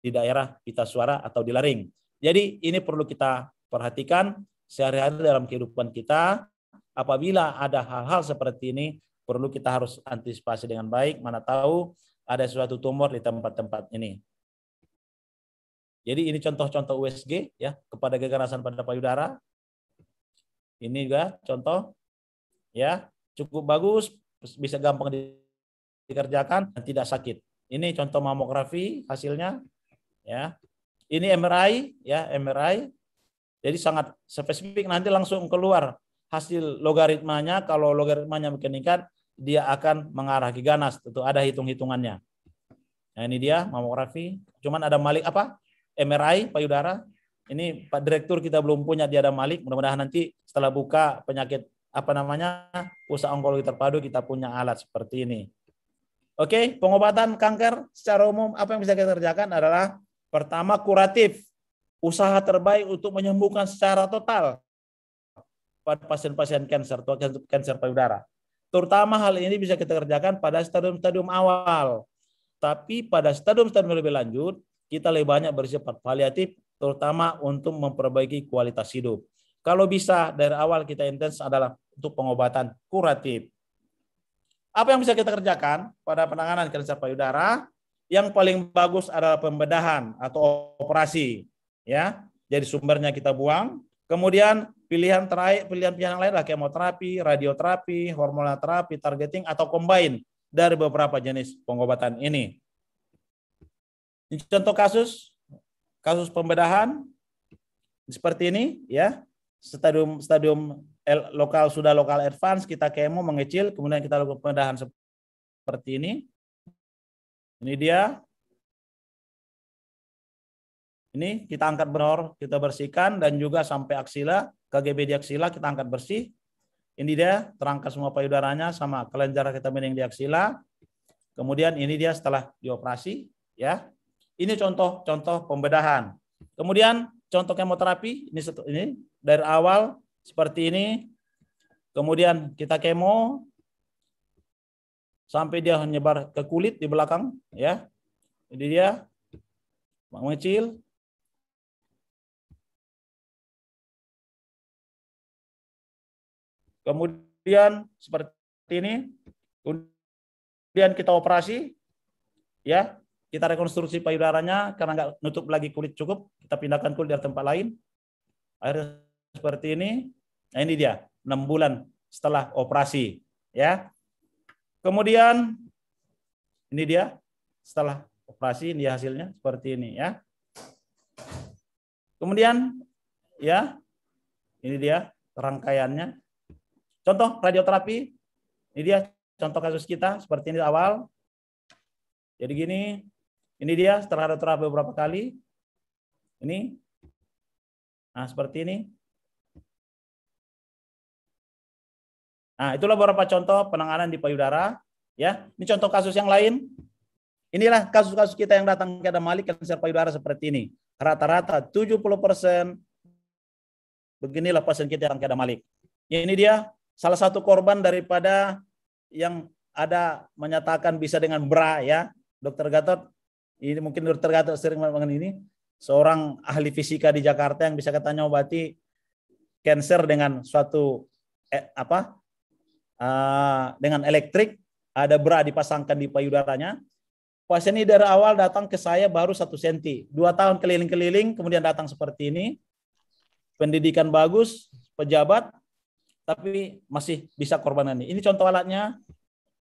di daerah pita suara atau di laring. Jadi ini perlu kita perhatikan sehari-hari dalam kehidupan kita. Apabila ada hal-hal seperti ini, perlu kita harus antisipasi dengan baik. Mana tahu ada suatu tumor di tempat-tempat ini. Jadi ini contoh-contoh USG ya kepada keganasan pada payudara. Ini juga contoh ya cukup bagus bisa gampang dikerjakan dan tidak sakit. Ini contoh mamografi hasilnya ya. Ini MRI ya MRI jadi sangat spesifik nanti langsung keluar hasil logaritmanya. Kalau logaritmanya meningkat, dia akan mengarah ke ganas. Tentu ada hitung-hitungannya. Nah, ini dia mamografi. Cuman ada Malik apa? MRI payudara. Ini Pak Direktur kita belum punya dia ada Malik. Mudah-mudahan nanti setelah buka penyakit apa namanya usaha onkologi terpadu kita punya alat seperti ini. Oke, pengobatan kanker secara umum apa yang bisa kita kerjakan adalah pertama kuratif usaha terbaik untuk menyembuhkan secara total pada pasien-pasien kanker atau kanker payudara. Terutama hal ini bisa kita kerjakan pada stadium-stadium awal. Tapi pada stadium-stadium lebih lanjut, kita lebih banyak bersifat paliatif, terutama untuk memperbaiki kualitas hidup. Kalau bisa dari awal kita intens adalah untuk pengobatan kuratif. Apa yang bisa kita kerjakan pada penanganan kanker payudara? Yang paling bagus adalah pembedahan atau operasi ya. Jadi sumbernya kita buang. Kemudian pilihan terakhir pilihan-pilihan lain lah kemoterapi, radioterapi, hormonal terapi, targeting atau combine dari beberapa jenis pengobatan ini. Contoh kasus kasus pembedahan seperti ini ya. Stadium stadium L, lokal sudah lokal advance kita kemo mengecil kemudian kita lakukan pembedahan seperti ini. Ini dia ini kita angkat benar, kita bersihkan dan juga sampai aksila, KGB di aksila kita angkat bersih. Ini dia terangkat semua payudaranya sama kelenjar kita yang di aksila. Kemudian ini dia setelah dioperasi ya. Ini contoh-contoh pembedahan. Kemudian contoh kemoterapi ini ini dari awal seperti ini. Kemudian kita kemo sampai dia menyebar ke kulit di belakang ya. Ini dia mengecil Kemudian seperti ini, kemudian kita operasi, ya, kita rekonstruksi payudaranya karena nggak nutup lagi kulit cukup, kita pindahkan kulit dari tempat lain. Air seperti ini. Nah ini dia, enam bulan setelah operasi, ya. Kemudian ini dia setelah operasi ini hasilnya seperti ini ya. Kemudian ya ini dia rangkaiannya Contoh radioterapi, ini dia contoh kasus kita seperti ini awal. Jadi gini, ini dia setelah radioterapi beberapa kali. Ini, nah seperti ini. Nah itulah beberapa contoh penanganan di payudara. Ya, ini contoh kasus yang lain. Inilah kasus-kasus kita yang datang ke Adam Malik kanker payudara seperti ini. Rata-rata 70 persen beginilah pasien kita yang ke Adam Malik. Ini dia salah satu korban daripada yang ada menyatakan bisa dengan bra ya. Dokter Gatot, ini mungkin dokter Gatot sering mengenai ini, seorang ahli fisika di Jakarta yang bisa katanya obati cancer dengan suatu eh, apa uh, dengan elektrik ada bra dipasangkan di payudaranya pasien ini dari awal datang ke saya baru satu senti dua tahun keliling-keliling kemudian datang seperti ini pendidikan bagus pejabat tapi masih bisa korbanan Ini Ini contoh alatnya.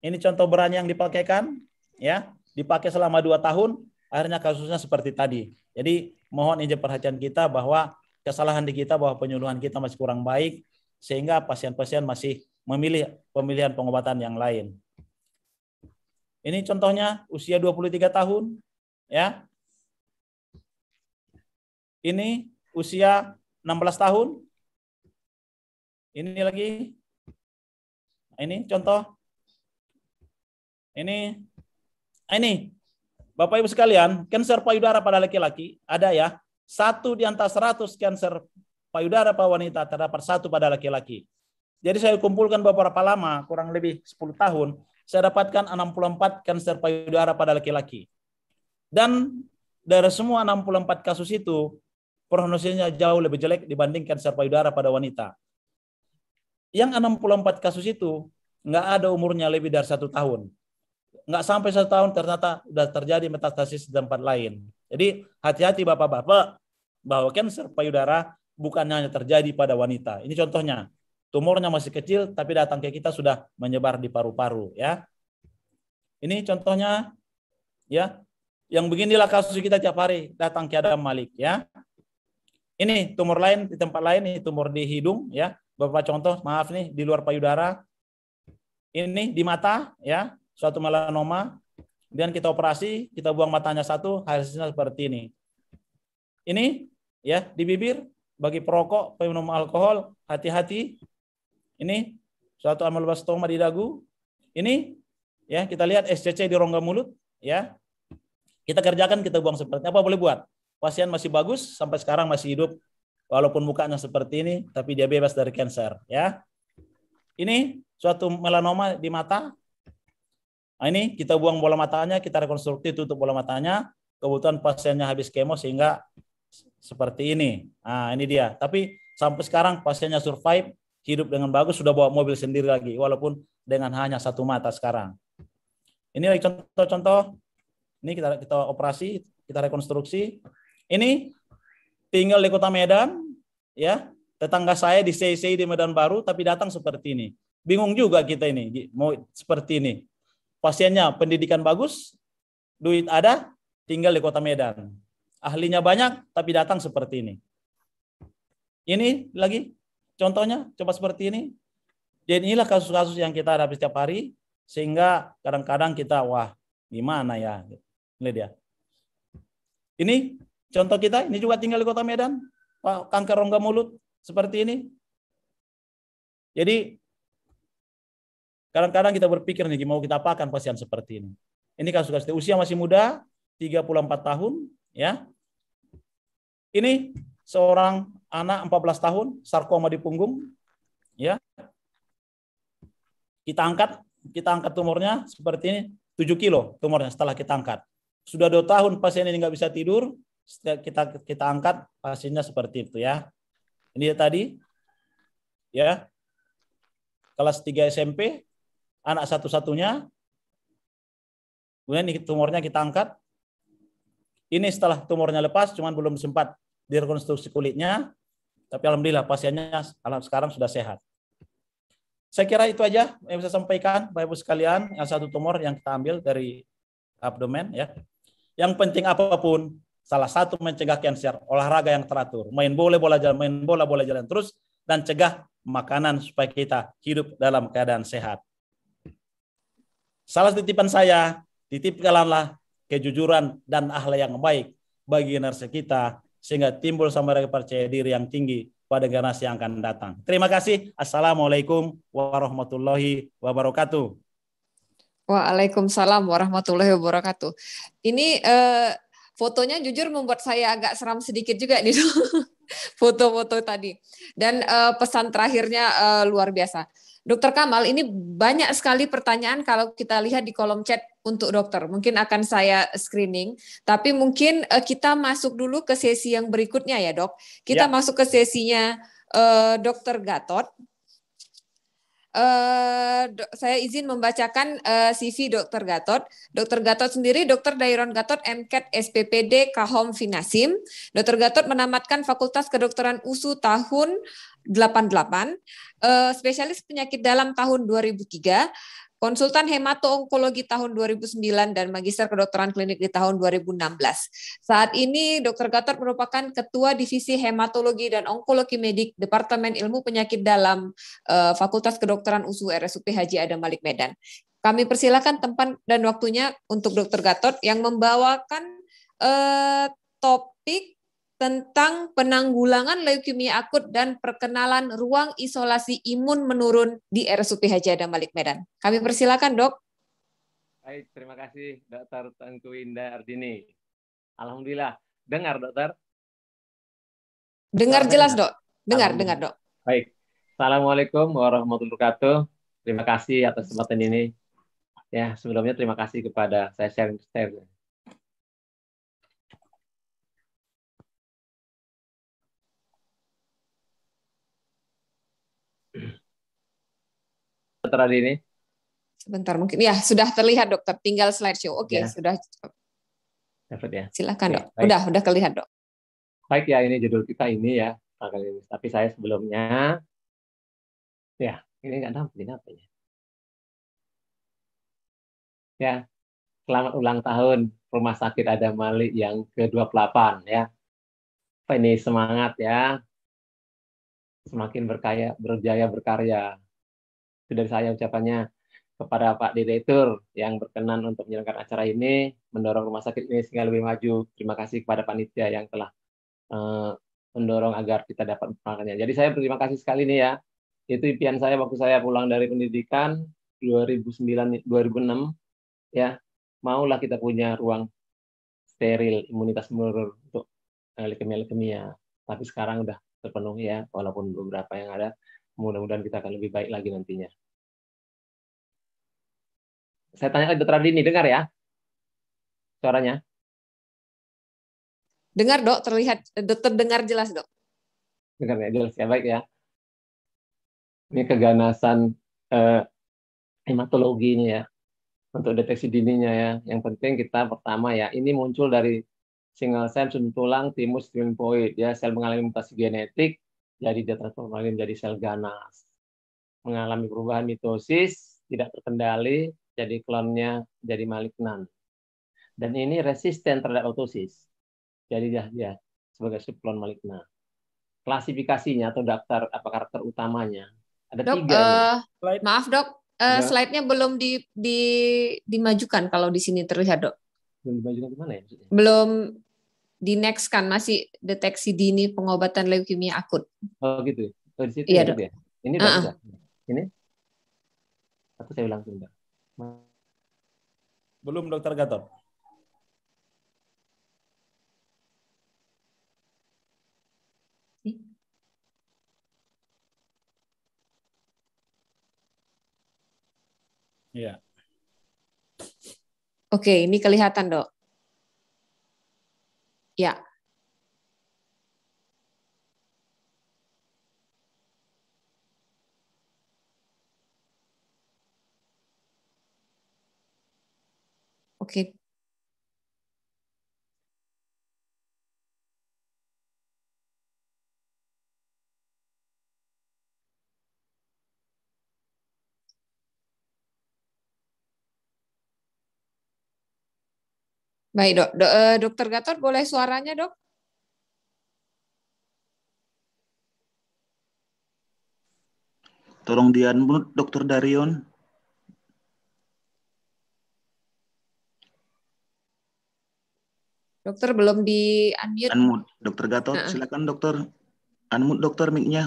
Ini contoh berani yang dipakaikan, ya, dipakai selama dua tahun, akhirnya kasusnya seperti tadi. Jadi mohon izin perhatian kita bahwa kesalahan di kita bahwa penyuluhan kita masih kurang baik sehingga pasien-pasien masih memilih pemilihan pengobatan yang lain. Ini contohnya usia 23 tahun, ya. Ini usia 16 tahun, ini lagi. Ini contoh. Ini. Ah, ini. Bapak Ibu sekalian, kanker payudara pada laki-laki ada ya. Satu di antara seratus kanker payudara pada wanita terdapat satu pada laki-laki. Jadi saya kumpulkan beberapa lama, kurang lebih 10 tahun, saya dapatkan 64 kanker payudara pada laki-laki. Dan dari semua 64 kasus itu, prognosisnya jauh lebih jelek dibanding kanker payudara pada wanita. Yang 64 kasus itu nggak ada umurnya lebih dari satu tahun. Nggak sampai satu tahun ternyata sudah terjadi metastasis di tempat lain. Jadi hati-hati Bapak-Bapak bahwa kanker payudara bukan hanya terjadi pada wanita. Ini contohnya, tumornya masih kecil tapi datang ke kita sudah menyebar di paru-paru ya. Ini contohnya ya. Yang beginilah kasus kita tiap hari datang ke Adam Malik ya. Ini tumor lain di tempat lain ini tumor di hidung ya beberapa contoh, maaf nih, di luar payudara, ini di mata, ya, suatu melanoma, kemudian kita operasi, kita buang matanya satu, hasilnya seperti ini. Ini, ya, di bibir, bagi perokok, peminum alkohol, hati-hati. Ini, suatu amelobastoma di dagu. Ini, ya, kita lihat SCC di rongga mulut, ya. Kita kerjakan, kita buang seperti Apa boleh buat? Pasien masih bagus, sampai sekarang masih hidup, Walaupun mukanya seperti ini, tapi dia bebas dari kanker. Ya, ini suatu melanoma di mata. Nah, ini kita buang bola matanya, kita rekonstruksi tutup bola matanya. Kebutuhan pasiennya habis kemo sehingga seperti ini. Nah, ini dia. Tapi sampai sekarang pasiennya survive, hidup dengan bagus, sudah bawa mobil sendiri lagi, walaupun dengan hanya satu mata sekarang. Ini contoh-contoh. Ini kita kita operasi, kita rekonstruksi. Ini tinggal di kota Medan, ya tetangga saya di CC di Medan Baru, tapi datang seperti ini. Bingung juga kita ini, mau seperti ini. Pasiennya pendidikan bagus, duit ada, tinggal di kota Medan. Ahlinya banyak, tapi datang seperti ini. Ini lagi contohnya, coba seperti ini. Jadi inilah kasus-kasus yang kita hadapi setiap hari, sehingga kadang-kadang kita, wah gimana ya, ya. ini dia. Ini Contoh kita, ini juga tinggal di kota Medan, kanker rongga mulut seperti ini. Jadi kadang-kadang kita berpikir nih, mau kita apakan pasien seperti ini. Ini kasus-kasus usia masih muda, 34 tahun, ya. Ini seorang anak 14 tahun, sarkoma di punggung, ya. Kita angkat, kita angkat tumornya seperti ini, 7 kilo tumornya setelah kita angkat. Sudah dua tahun pasien ini nggak bisa tidur, kita kita angkat hasilnya seperti itu ya. Ini tadi ya. Kelas 3 SMP anak satu-satunya kemudian ini tumornya kita angkat. Ini setelah tumornya lepas cuman belum sempat direkonstruksi kulitnya tapi alhamdulillah pasiennya alam sekarang sudah sehat. Saya kira itu aja yang bisa sampaikan Bapak Ibu sekalian yang satu tumor yang kita ambil dari abdomen ya. Yang penting apapun Salah satu mencegah kanker, olahraga yang teratur, main bola bola jalan, main bola bola jalan terus dan cegah makanan supaya kita hidup dalam keadaan sehat. Salah titipan saya, titipkanlah kejujuran dan ahli yang baik bagi generasi kita sehingga timbul sama percaya diri yang tinggi pada generasi yang akan datang. Terima kasih. Assalamualaikum warahmatullahi wabarakatuh. Waalaikumsalam warahmatullahi wabarakatuh. Ini eh, fotonya jujur membuat saya agak seram sedikit juga nih foto-foto tadi. Dan uh, pesan terakhirnya uh, luar biasa. Dokter Kamal, ini banyak sekali pertanyaan kalau kita lihat di kolom chat untuk dokter. Mungkin akan saya screening, tapi mungkin eh, kita masuk dulu ke sesi yang berikutnya ya, Dok. Kita ya. masuk ke sesinya uh, Dokter Gatot. Uh, saya izin membacakan uh, eh, CV Dr. Gatot. Dr. Gatot sendiri Dr. Dairon Gatot MKET SPPD Kahom Finasim. Dr. Gatot menamatkan Fakultas Kedokteran USU tahun 88, uh, eh, spesialis penyakit dalam tahun 2003 konsultan hemato-onkologi tahun 2009 dan magister kedokteran klinik di tahun 2016. Saat ini Dr. Gatot merupakan ketua divisi hematologi dan onkologi medik Departemen Ilmu Penyakit Dalam uh, Fakultas Kedokteran USU RSUP Haji Adam Malik Medan. Kami persilakan tempat dan waktunya untuk Dr. Gatot yang membawakan uh, topik tentang penanggulangan leukemia akut dan perkenalan ruang isolasi imun menurun di RSUP Haji Adam Malik Medan. Kami persilakan, Dok. Baik, terima kasih dokter Tengku Indah Ardini. Alhamdulillah. Dengar, Dokter? Dengar jelas, Dok. Dengar, dengar, Dok. Baik. Assalamualaikum warahmatullahi wabarakatuh. Terima kasih atas kesempatan ini. Ya, sebelumnya terima kasih kepada saya sharing, sharing Dokter Adini? Sebentar mungkin ya sudah terlihat dokter. Tinggal slideshow. Oke okay, ya. sudah. Dapat ya. Silakan dok. Baik. Udah udah kelihatan dok. Baik ya ini judul kita ini ya kali ini. Tapi saya sebelumnya ya ini nggak nampilin apa ya. Ya selamat ulang tahun Rumah Sakit Ada Malik yang ke-28 ya. Ini semangat ya. Semakin berkaya, berjaya berkarya. Itu dari saya ucapannya kepada Pak Direktur yang berkenan untuk menyelenggarakan acara ini, mendorong rumah sakit ini sehingga lebih maju. Terima kasih kepada panitia yang telah uh, mendorong agar kita dapat melakukannya. Jadi saya berterima kasih sekali nih ya. Itu impian saya waktu saya pulang dari pendidikan 2009 2006 ya. Maulah kita punya ruang steril imunitas menurun untuk eh, leukemia-leukemia. Tapi sekarang udah terpenuhi ya, walaupun beberapa yang ada. Mudah-mudahan kita akan lebih baik lagi nantinya. Saya tanya lagi dokter Ardini, dengar ya suaranya? Dengar dok, terlihat eh, terdengar jelas dok. Dengar ya jelas ya baik ya. Ini keganasan eh, hematologi ini ya untuk deteksi dininya ya. Yang penting kita pertama ya ini muncul dari single cell sun tulang timus lymphoid ya sel mengalami mutasi genetik jadi dia transformasi menjadi sel ganas mengalami perubahan mitosis tidak terkendali jadi klonnya jadi malignan. Dan ini resisten terhadap otosis. Jadi dia, dia sebagai subklon malignan. Klasifikasinya atau daftar apa karakter utamanya ada dok, tiga. Uh, slide. maaf dok, uh, slide-nya belum di, di dimajukan kalau di sini terlihat dok. Belum dimajukan di ya Belum di next kan masih deteksi dini pengobatan leukemia akut. Oh gitu. Ya? Oh, di situ iya, ya, dok. Ya? Ini udah uh -uh. Ini? Aku saya ulang sebentar. Belum, Dokter Gatot. Iya. Oke, ini kelihatan, Dok. Ya. okay, Baik dok, Do, eh, dokter Gatot boleh suaranya dok? Tolong di dokter Darion. Dokter belum di unmute. Unmute. Dokter Gatot, nah. silakan dokter. Unmute dokter mic-nya.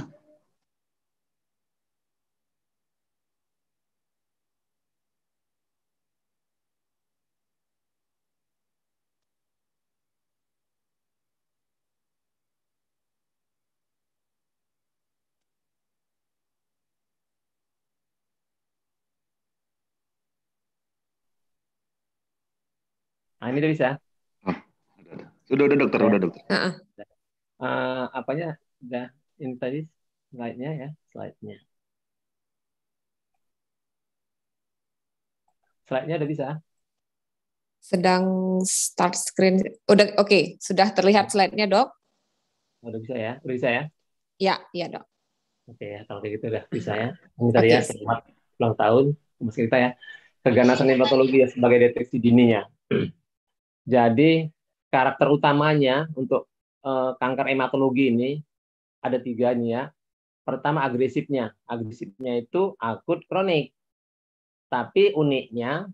Ah, ini udah bisa. Udah udah dokter, ya. udah dokter. Uh -uh. Uh, apanya? Udah ini tadi slide-nya ya, slide-nya. Slide-nya udah bisa? Sedang start screen. Udah oke, okay. sudah terlihat slide-nya, Dok? Oh, udah bisa ya? Udah bisa ya? Ya, iya, Dok. Oke, okay, ya, kalau kayak gitu udah bisa ya. Ini tadi okay. ya selamat ulang tahun mas kita ya. Keganasan hematologi ya sebagai deteksi dininya. Jadi karakter utamanya untuk uh, kanker hematologi ini ada tiga nih ya. Pertama agresifnya, agresifnya itu akut kronik. Tapi uniknya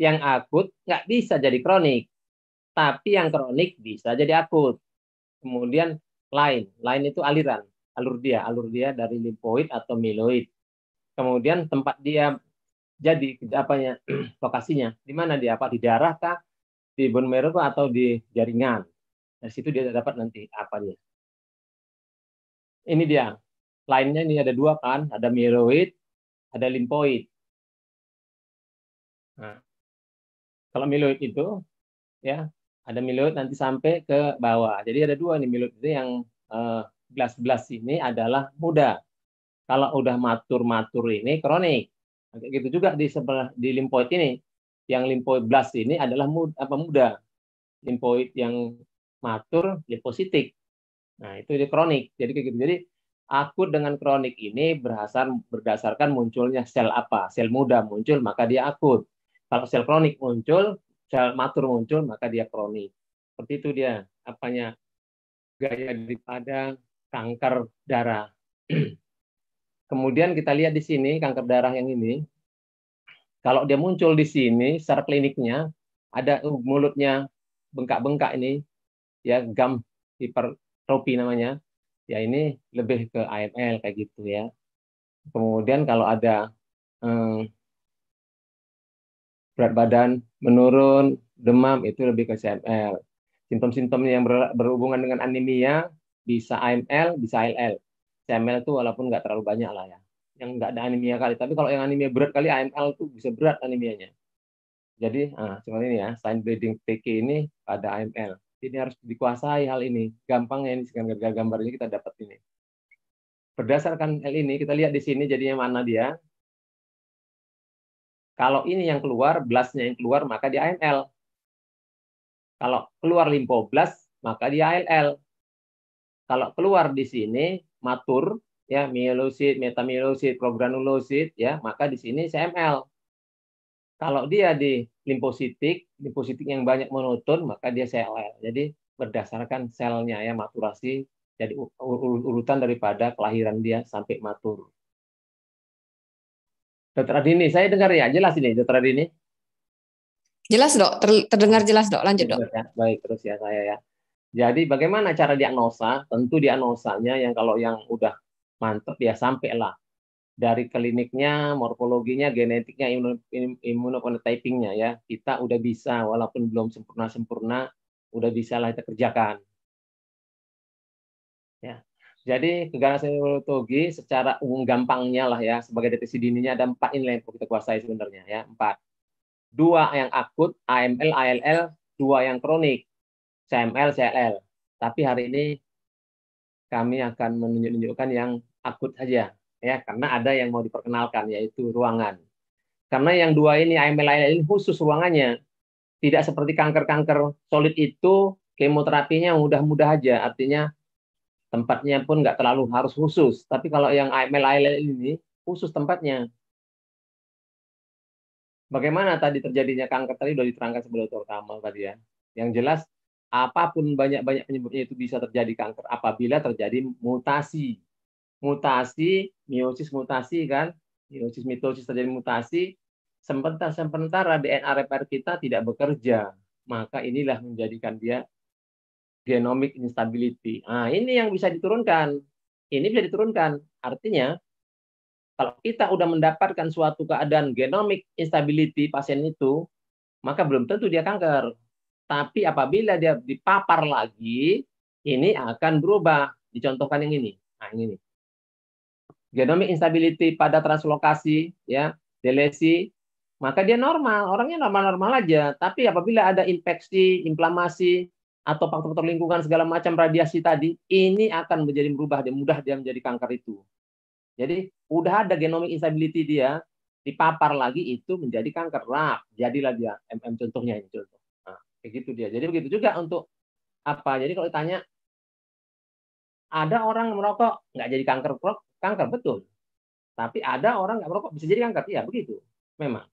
yang akut nggak bisa jadi kronik, tapi yang kronik bisa jadi akut. Kemudian lain, lain itu aliran, alur dia, alur dia dari limfoid atau miloid. Kemudian tempat dia jadi apanya lokasinya, di mana dia apa di darah kah, di bone marrow atau di jaringan. Dari situ dia dapat nanti apa dia. Ini dia. Lainnya ini ada dua kan, ada myeloid, ada limfoid. Nah, kalau myeloid itu ya ada myeloid nanti sampai ke bawah. Jadi ada dua nih myeloid itu yang eh, gelas-gelas eh, ini adalah muda. Kalau udah matur-matur ini kronik. Nah, kayak gitu juga di sebelah di limfoid ini yang blast ini adalah mud, apa muda. Limfoid yang matur limfositik. Nah, itu dia kronik. Jadi kayak gitu. Jadi akut dengan kronik ini berdasar berdasarkan munculnya sel apa? Sel muda muncul maka dia akut. Kalau sel kronik muncul, sel matur muncul maka dia kronik. Seperti itu dia apanya gaya daripada kanker darah. Kemudian kita lihat di sini kanker darah yang ini kalau dia muncul di sini secara kliniknya ada uh, mulutnya bengkak-bengkak ini ya gam hipertrofi namanya. Ya ini lebih ke AML kayak gitu ya. Kemudian kalau ada hmm, berat badan menurun, demam itu lebih ke CML. simptom simptom yang berhubungan dengan anemia bisa AML, bisa ALL. CML itu walaupun nggak terlalu banyak lah ya yang nggak ada anemia kali. Tapi kalau yang anemia berat kali AML tuh bisa berat anemianya. Jadi, nah, cuman ini ya, sign bleeding PK ini pada AML. Ini harus dikuasai hal ini. Gampang ya ini sekarang gambarnya kita dapat ini. Berdasarkan L ini, kita lihat di sini jadinya mana dia. Kalau ini yang keluar, blastnya yang keluar, maka di AML. Kalau keluar blast, maka di ALL. Kalau keluar di sini, matur, ya mielosit, metamielosit, progranulosit ya, maka di sini CML. Kalau dia di limfositik, limfositik yang banyak monoton, maka dia CLL. Jadi berdasarkan selnya ya maturasi jadi urutan daripada kelahiran dia sampai matur. Dokter Adini, saya dengar ya, jelas ini Dokter Adini. Jelas dok, terdengar jelas dok. Lanjut dok. Ya, baik terus ya saya ya. Jadi bagaimana cara diagnosa? Tentu diagnosanya yang kalau yang udah mantap ya sampai lah dari kliniknya, morfologinya, genetiknya, immunophenotypingnya ya kita udah bisa walaupun belum sempurna sempurna udah bisa lah kita kerjakan. Ya. Jadi keganasan imunologi secara umum gampangnya lah ya sebagai deteksi dininya ada empat ini yang kita kuasai sebenarnya ya empat. Dua yang akut AML, ALL, dua yang kronik CML, CLL. Tapi hari ini kami akan menunjuk-nunjukkan yang akut saja ya karena ada yang mau diperkenalkan yaitu ruangan. Karena yang dua ini AML ini khusus ruangannya. Tidak seperti kanker-kanker solid itu kemoterapinya mudah-mudah aja artinya tempatnya pun nggak terlalu harus khusus. Tapi kalau yang AML ini khusus tempatnya. Bagaimana tadi terjadinya kanker tadi sudah diterangkan sebelum terutama tadi ya. Yang jelas apapun banyak-banyak penyebabnya itu bisa terjadi kanker apabila terjadi mutasi. Mutasi, meiosis mutasi kan, meiosis mitosis terjadi mutasi, sementara sebentar DNA repair kita tidak bekerja. Maka inilah menjadikan dia genomic instability. Nah, ini yang bisa diturunkan. Ini bisa diturunkan. Artinya, kalau kita sudah mendapatkan suatu keadaan genomic instability pasien itu, maka belum tentu dia kanker tapi apabila dia dipapar lagi, ini akan berubah. Dicontohkan yang ini. Nah, yang ini. Genomic instability pada translokasi, ya, delesi, maka dia normal. Orangnya normal-normal aja. Tapi apabila ada infeksi, inflamasi, atau faktor-faktor lingkungan segala macam radiasi tadi, ini akan menjadi berubah Dia mudah dia menjadi kanker itu. Jadi udah ada genomic instability dia, dipapar lagi itu menjadi kanker. Nah, jadilah dia MM contohnya ini contoh kayak gitu dia jadi begitu juga untuk apa jadi kalau ditanya ada orang merokok nggak jadi kanker kanker betul tapi ada orang nggak merokok bisa jadi kanker ya begitu memang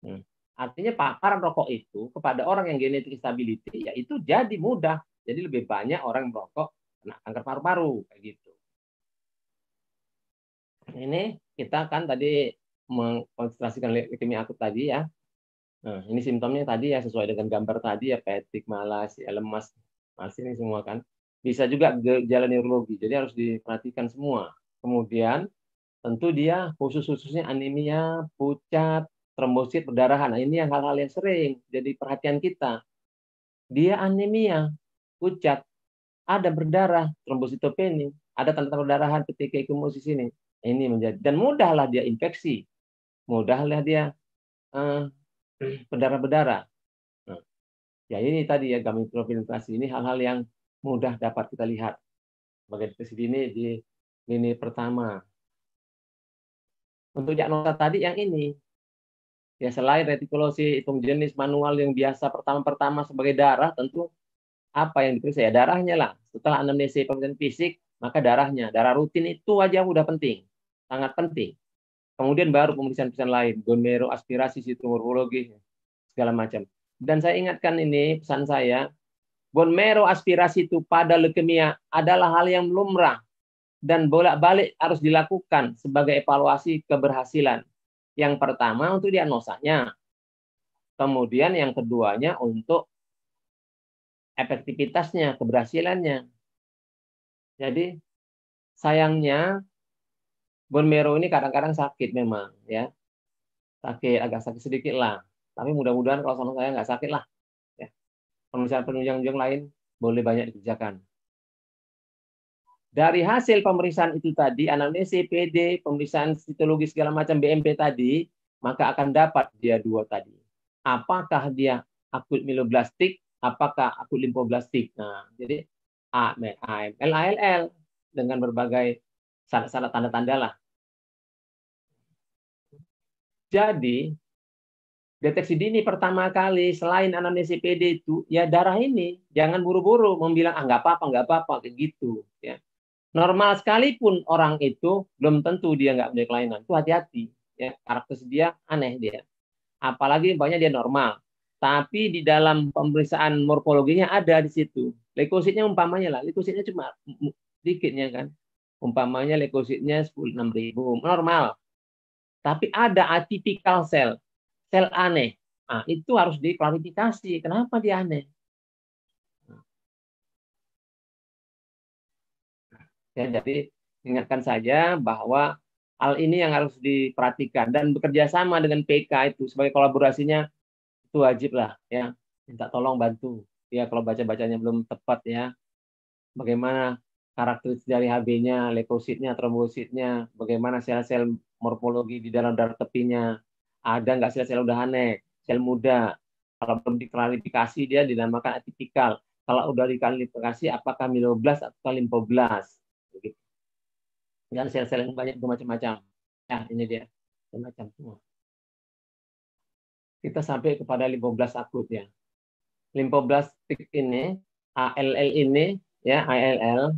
hmm. artinya paparan rokok itu kepada orang yang genetik instability ya itu jadi mudah jadi lebih banyak orang merokok kena kanker paru-paru kayak gitu ini kita kan tadi mengkonsentrasikan leukemia akut tadi ya Nah, ini simptomnya tadi ya sesuai dengan gambar tadi ya petik, malas, ya lemas, masih ini semua kan. Bisa juga gejala neurologi. Jadi harus diperhatikan semua. Kemudian tentu dia khusus-khususnya anemia, pucat, trombosit, perdarahan. Nah, ini yang hal-hal yang sering jadi perhatian kita. Dia anemia, pucat, ada berdarah, trombositopenia, ada tanda-tanda perdarahan ketika ekumosis ini. Nah, ini menjadi dan mudahlah dia infeksi. Mudahlah dia uh, berdarah-berdarah. Hmm. ya ini tadi ya gambar profilasi ini hal-hal yang mudah dapat kita lihat. Bagi di sini di lini pertama. Untuk diagnosa tadi yang ini. Ya selain retikulosi hitung jenis manual yang biasa pertama-pertama sebagai darah tentu apa yang diperiksa ya darahnya lah. Setelah anamnesis pemeriksaan fisik maka darahnya, darah rutin itu aja udah penting, sangat penting. Kemudian baru pemeriksaan-pemeriksaan lain, gonero, aspirasi, situmorologi segala macam. Dan saya ingatkan ini pesan saya, bone marrow aspirasi itu pada leukemia adalah hal yang lumrah dan bolak-balik harus dilakukan sebagai evaluasi keberhasilan. Yang pertama untuk diagnosanya, kemudian yang keduanya untuk efektivitasnya, keberhasilannya. Jadi sayangnya bone marrow ini kadang-kadang sakit memang ya sakit agak sakit sedikit lah tapi mudah-mudahan kalau sama saya nggak sakit lah ya. penunjang-penunjang yang lain boleh banyak dikerjakan dari hasil pemeriksaan itu tadi anamnesi PD pemeriksaan sitologi segala macam BMP tadi maka akan dapat dia dua tadi apakah dia akut miloblastik apakah akut limfoblastik nah jadi AML AML ALL dengan berbagai salah-salah tanda-tanda lah jadi deteksi dini pertama kali selain anamnesi PD itu ya darah ini jangan buru-buru membilang ah nggak apa-apa nggak apa-apa kayak gitu ya normal sekalipun orang itu belum tentu dia nggak punya kelainan itu hati-hati ya karakter dia aneh dia apalagi banyak dia normal tapi di dalam pemeriksaan morfologinya ada di situ leukositnya umpamanya lah leukositnya cuma sedikitnya kan umpamanya leukositnya sepuluh enam ribu normal tapi ada atipikal sel, sel aneh. Nah, itu harus diklarifikasi. Kenapa dia aneh? Ya, jadi ingatkan saja bahwa hal ini yang harus diperhatikan dan bekerja sama dengan PK itu sebagai kolaborasinya itu wajib lah ya minta tolong bantu ya kalau baca bacanya belum tepat ya bagaimana karakteristik dari HB-nya, leukositnya, trombositnya, bagaimana sel-sel morfologi di dalam darah tepinya, ada nggak sel-sel udah aneh, sel muda. Kalau belum diklarifikasi dia dinamakan atipikal. Kalau udah diklarifikasi apakah miloblast atau limpoblas. Begitu. Dan sel-sel yang banyak bermacam-macam. Nah, ya, ini dia. Macam semua. Kita sampai kepada limpoblas akut ya. Limfoblast ini, ALL ini, ya ALL,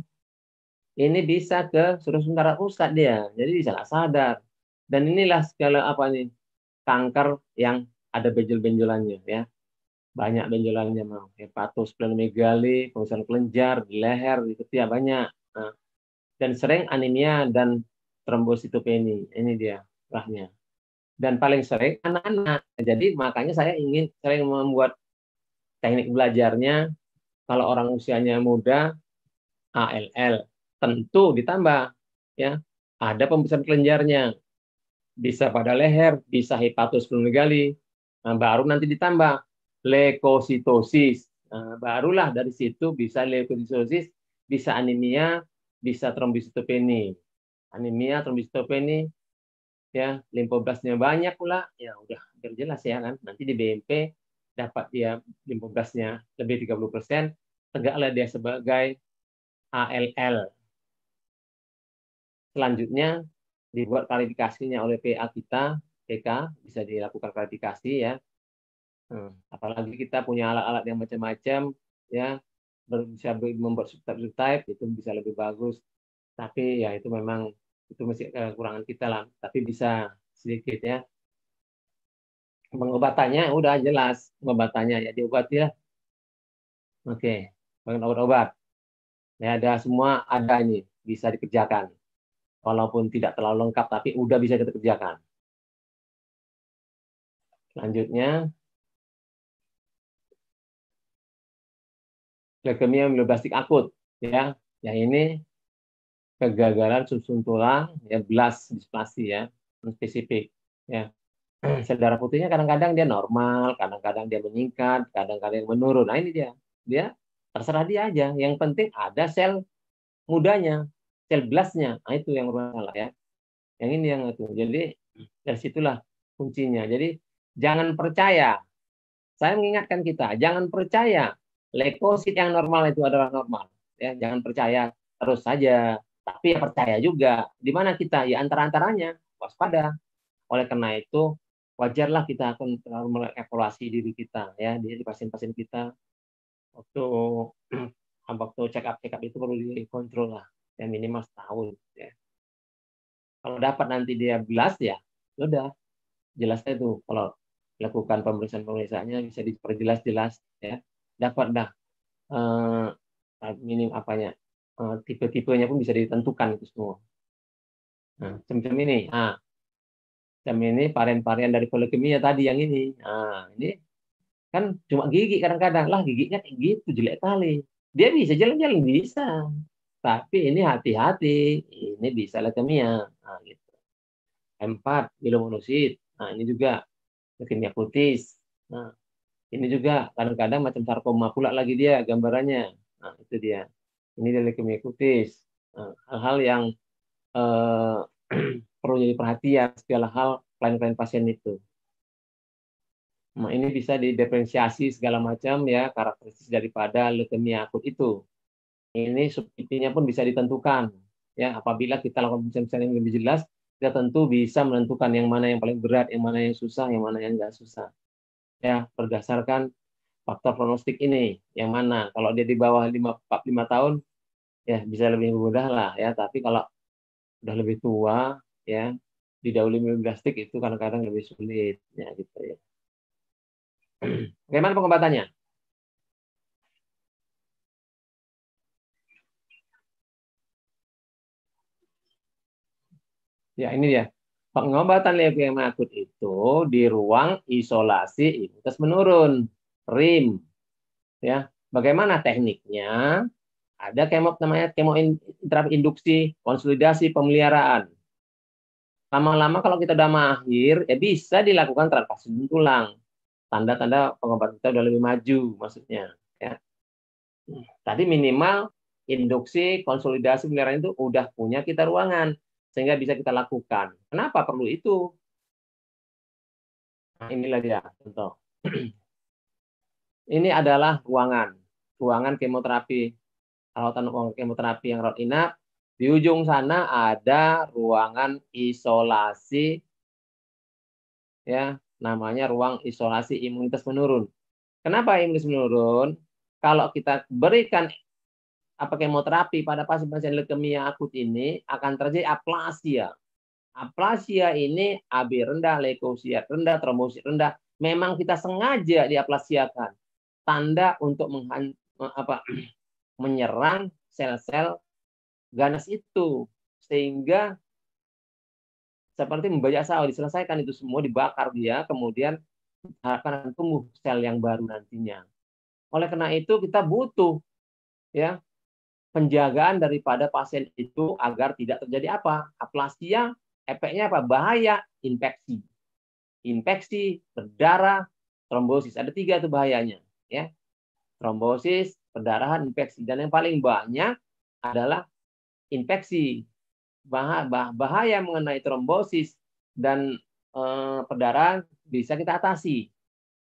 ini bisa ke seluruh sementara pusat dia. Jadi bisa sadar dan inilah segala apa nih kanker yang ada benjol-benjolannya ya. Banyak benjolannya mau hepatos ya, plenomegali, pemeriksaan kelenjar di leher, di ketiak banyak. Nah, dan sering anemia dan trombositopenia. Ini dia rahnya. Dan paling sering anak-anak. Jadi makanya saya ingin sering membuat teknik belajarnya kalau orang usianya muda ALL tentu ditambah ya ada pembesar kelenjarnya bisa pada leher, bisa hepatus glomeruli. Nah, baru nanti ditambah leukositosis. Nah, barulah dari situ bisa leukositosis, bisa anemia, bisa trombositopeni, Anemia, trombositopeni, ya limfoblasnya banyak pula, ya udah hampir jelas ya kan. Nanti di BMP dapat dia limfoblasnya lebih 30 persen, tegaklah dia sebagai ALL. Selanjutnya dibuat klarifikasinya oleh PA kita, PK bisa dilakukan klarifikasi ya. Hmm. Apalagi kita punya alat-alat yang macam-macam ya bisa membuat subtype-subtype itu bisa lebih bagus. Tapi ya itu memang itu masih kekurangan kita lah. Tapi bisa sedikit ya. Pengobatannya udah jelas pengobatannya ya diobati ya, Oke, okay. obat-obat. Ya ada semua ada ini bisa dikerjakan walaupun tidak terlalu lengkap tapi udah bisa kita kerjakan. Selanjutnya leukemia mieloblastik akut ya. Yang ini kegagalan susun tulang ya belas displasi ya, spesifik ya. Sel darah putihnya kadang-kadang dia normal, kadang-kadang dia meningkat, kadang-kadang menurun. Nah ini dia. Dia terserah dia aja. Yang penting ada sel mudanya sel blastnya, nah, itu yang bermasalah ya yang ini yang itu jadi dari situlah kuncinya jadi jangan percaya saya mengingatkan kita jangan percaya leukosit yang normal itu adalah normal ya jangan percaya terus saja tapi ya percaya juga di mana kita ya antara antaranya waspada oleh karena itu wajarlah kita akan terlalu mengevaluasi diri kita ya di pasien-pasien kita waktu waktu check up check up itu perlu dikontrol lah ya minimal setahun ya. kalau dapat nanti dia belas ya, ya udah jelasnya itu kalau lakukan pemeriksaan pemeriksaannya bisa diperjelas jelas ya dapat dah eh, eh, minim apanya eh, tipe-tipenya pun bisa ditentukan itu semua nah, cem ini ah cem ini varian-varian dari polikemia tadi yang ini ah ini kan cuma gigi kadang-kadang lah giginya kayak gitu jelek kali dia bisa jalan-jalan bisa tapi ini hati-hati, ini bisa leukemia. Nah, gitu. M4, bilomonosit. Nah, ini juga leukemia kutis. Nah, ini juga kadang-kadang macam sarkoma pula lagi dia gambarannya. Nah, itu dia. Ini dari leukemia kutis. Nah, hal-hal yang eh, perlu jadi perhatian segala hal klien-klien pasien itu. Nah, ini bisa didiferensiasi segala macam ya karakteristik daripada leukemia akut itu ini subtitlenya pun bisa ditentukan ya apabila kita lakukan pencarian yang lebih jelas kita tentu bisa menentukan yang mana yang paling berat yang mana yang susah yang mana yang enggak susah ya berdasarkan faktor pronostik ini yang mana kalau dia di bawah 5, 5 tahun ya bisa lebih mudah lah ya tapi kalau udah lebih tua ya di didahului plastik itu kadang-kadang lebih sulit ya gitu ya bagaimana pengobatannya Ya ini dia. Pengobatan leukemia akut itu di ruang isolasi imunitas menurun, RIM. Ya, bagaimana tekniknya? Ada kemo namanya kemo terapi induksi, konsolidasi pemeliharaan. Lama-lama kalau kita udah mahir, ya bisa dilakukan transplantasi tulang. Tanda-tanda pengobatan kita udah lebih maju maksudnya, ya. Hmm. Tadi minimal induksi konsolidasi pemeliharaan itu udah punya kita ruangan sehingga bisa kita lakukan. Kenapa perlu itu? Nah, inilah dia contoh. Ini adalah ruangan, ruangan kemoterapi, Kalau ruangan kemoterapi yang rawat inap. Di ujung sana ada ruangan isolasi, ya namanya ruang isolasi imunitas menurun. Kenapa imunitas menurun? Kalau kita berikan apa kemoterapi pada pasien-pasien leukemia akut ini akan terjadi aplasia. Aplasia ini AB rendah, leukosit rendah, trombosit rendah. Memang kita sengaja diaplasiakan. Tanda untuk menghan, apa, menyerang sel-sel ganas itu. Sehingga seperti membaca sawah, diselesaikan itu semua, dibakar dia, kemudian akan tumbuh sel yang baru nantinya. Oleh karena itu kita butuh ya penjagaan daripada pasien itu agar tidak terjadi apa? Aplasia, efeknya apa? Bahaya, infeksi. Infeksi, berdarah, trombosis. Ada tiga itu bahayanya. ya Trombosis, perdarahan, infeksi. Dan yang paling banyak adalah infeksi. Bah bah bahaya mengenai trombosis dan eh, perdarahan bisa kita atasi.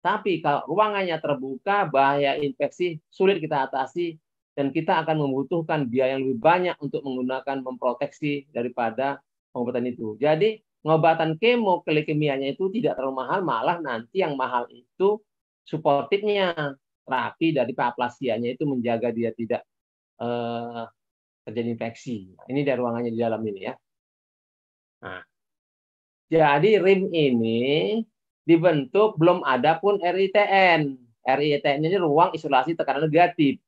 Tapi kalau ruangannya terbuka, bahaya infeksi sulit kita atasi dan kita akan membutuhkan biaya yang lebih banyak untuk menggunakan memproteksi daripada pengobatan itu. Jadi pengobatan kemo ke itu tidak terlalu mahal, malah nanti yang mahal itu supportifnya terapi dari paplasianya itu menjaga dia tidak eh, terjadi infeksi. Ini dari ruangannya di dalam ini ya. Nah, jadi RIM ini dibentuk belum ada pun RITN. RITN ini ruang isolasi tekanan negatif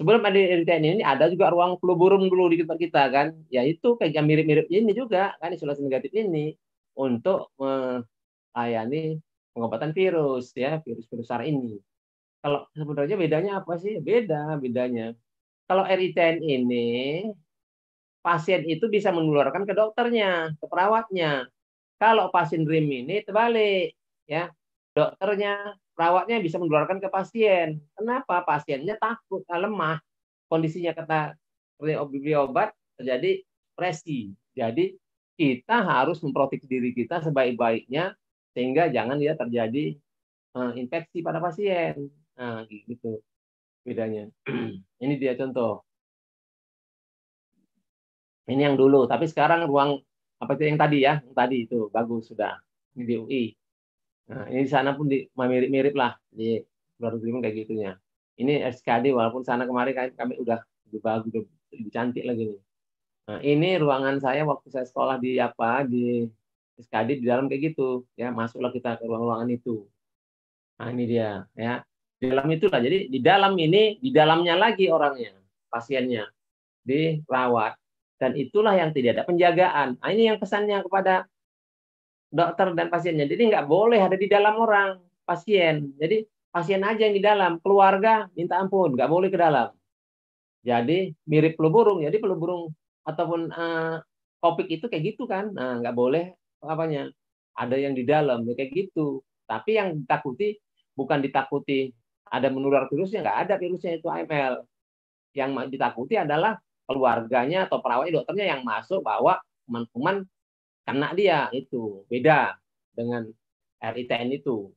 sebelum ada RTN ini ada juga ruang flu burung dulu di kita kita kan ya itu kayak mirip-mirip ini juga kan isolasi negatif ini untuk melayani pengobatan virus ya virus-virus besar ini kalau sebenarnya bedanya apa sih beda bedanya kalau RTN ini pasien itu bisa menularkan ke dokternya ke perawatnya kalau pasien dream ini terbalik ya dokternya perawatnya bisa mengeluarkan ke pasien. Kenapa? Pasiennya takut, ah, lemah, kondisinya kena beli obat terjadi presi. Jadi kita harus memproteksi diri kita sebaik-baiknya sehingga jangan dia terjadi eh, infeksi pada pasien. Nah, gitu bedanya. Ini dia contoh. Ini yang dulu, tapi sekarang ruang apa itu yang tadi ya, yang tadi itu bagus sudah. Ini di UI. Nah, ini di sana pun di, mirip-mirip lah di luar negeri kayak gitunya. Ini SKD walaupun sana kemarin kami, kami udah lebih bagus, lebih cantik lagi nih. Nah, ini ruangan saya waktu saya sekolah di apa di SKD di dalam kayak gitu ya masuklah kita ke ruangan itu. Nah ini dia ya di dalam itu lah jadi di dalam ini di dalamnya lagi orangnya pasiennya dirawat dan itulah yang tidak ada penjagaan. Nah, ini yang pesannya kepada dokter dan pasiennya. Jadi nggak boleh ada di dalam orang pasien. Jadi pasien aja yang di dalam, keluarga minta ampun, nggak boleh ke dalam. Jadi mirip flu burung. Jadi ya, flu burung ataupun uh, topik itu kayak gitu kan. Nah, nggak boleh apanya. Ada yang di dalam ya kayak gitu. Tapi yang ditakuti bukan ditakuti ada menular virusnya, nggak ada virusnya itu AML. Yang ditakuti adalah keluarganya atau perawatnya dokternya yang masuk bawa teman-teman karena dia itu beda dengan RITN itu.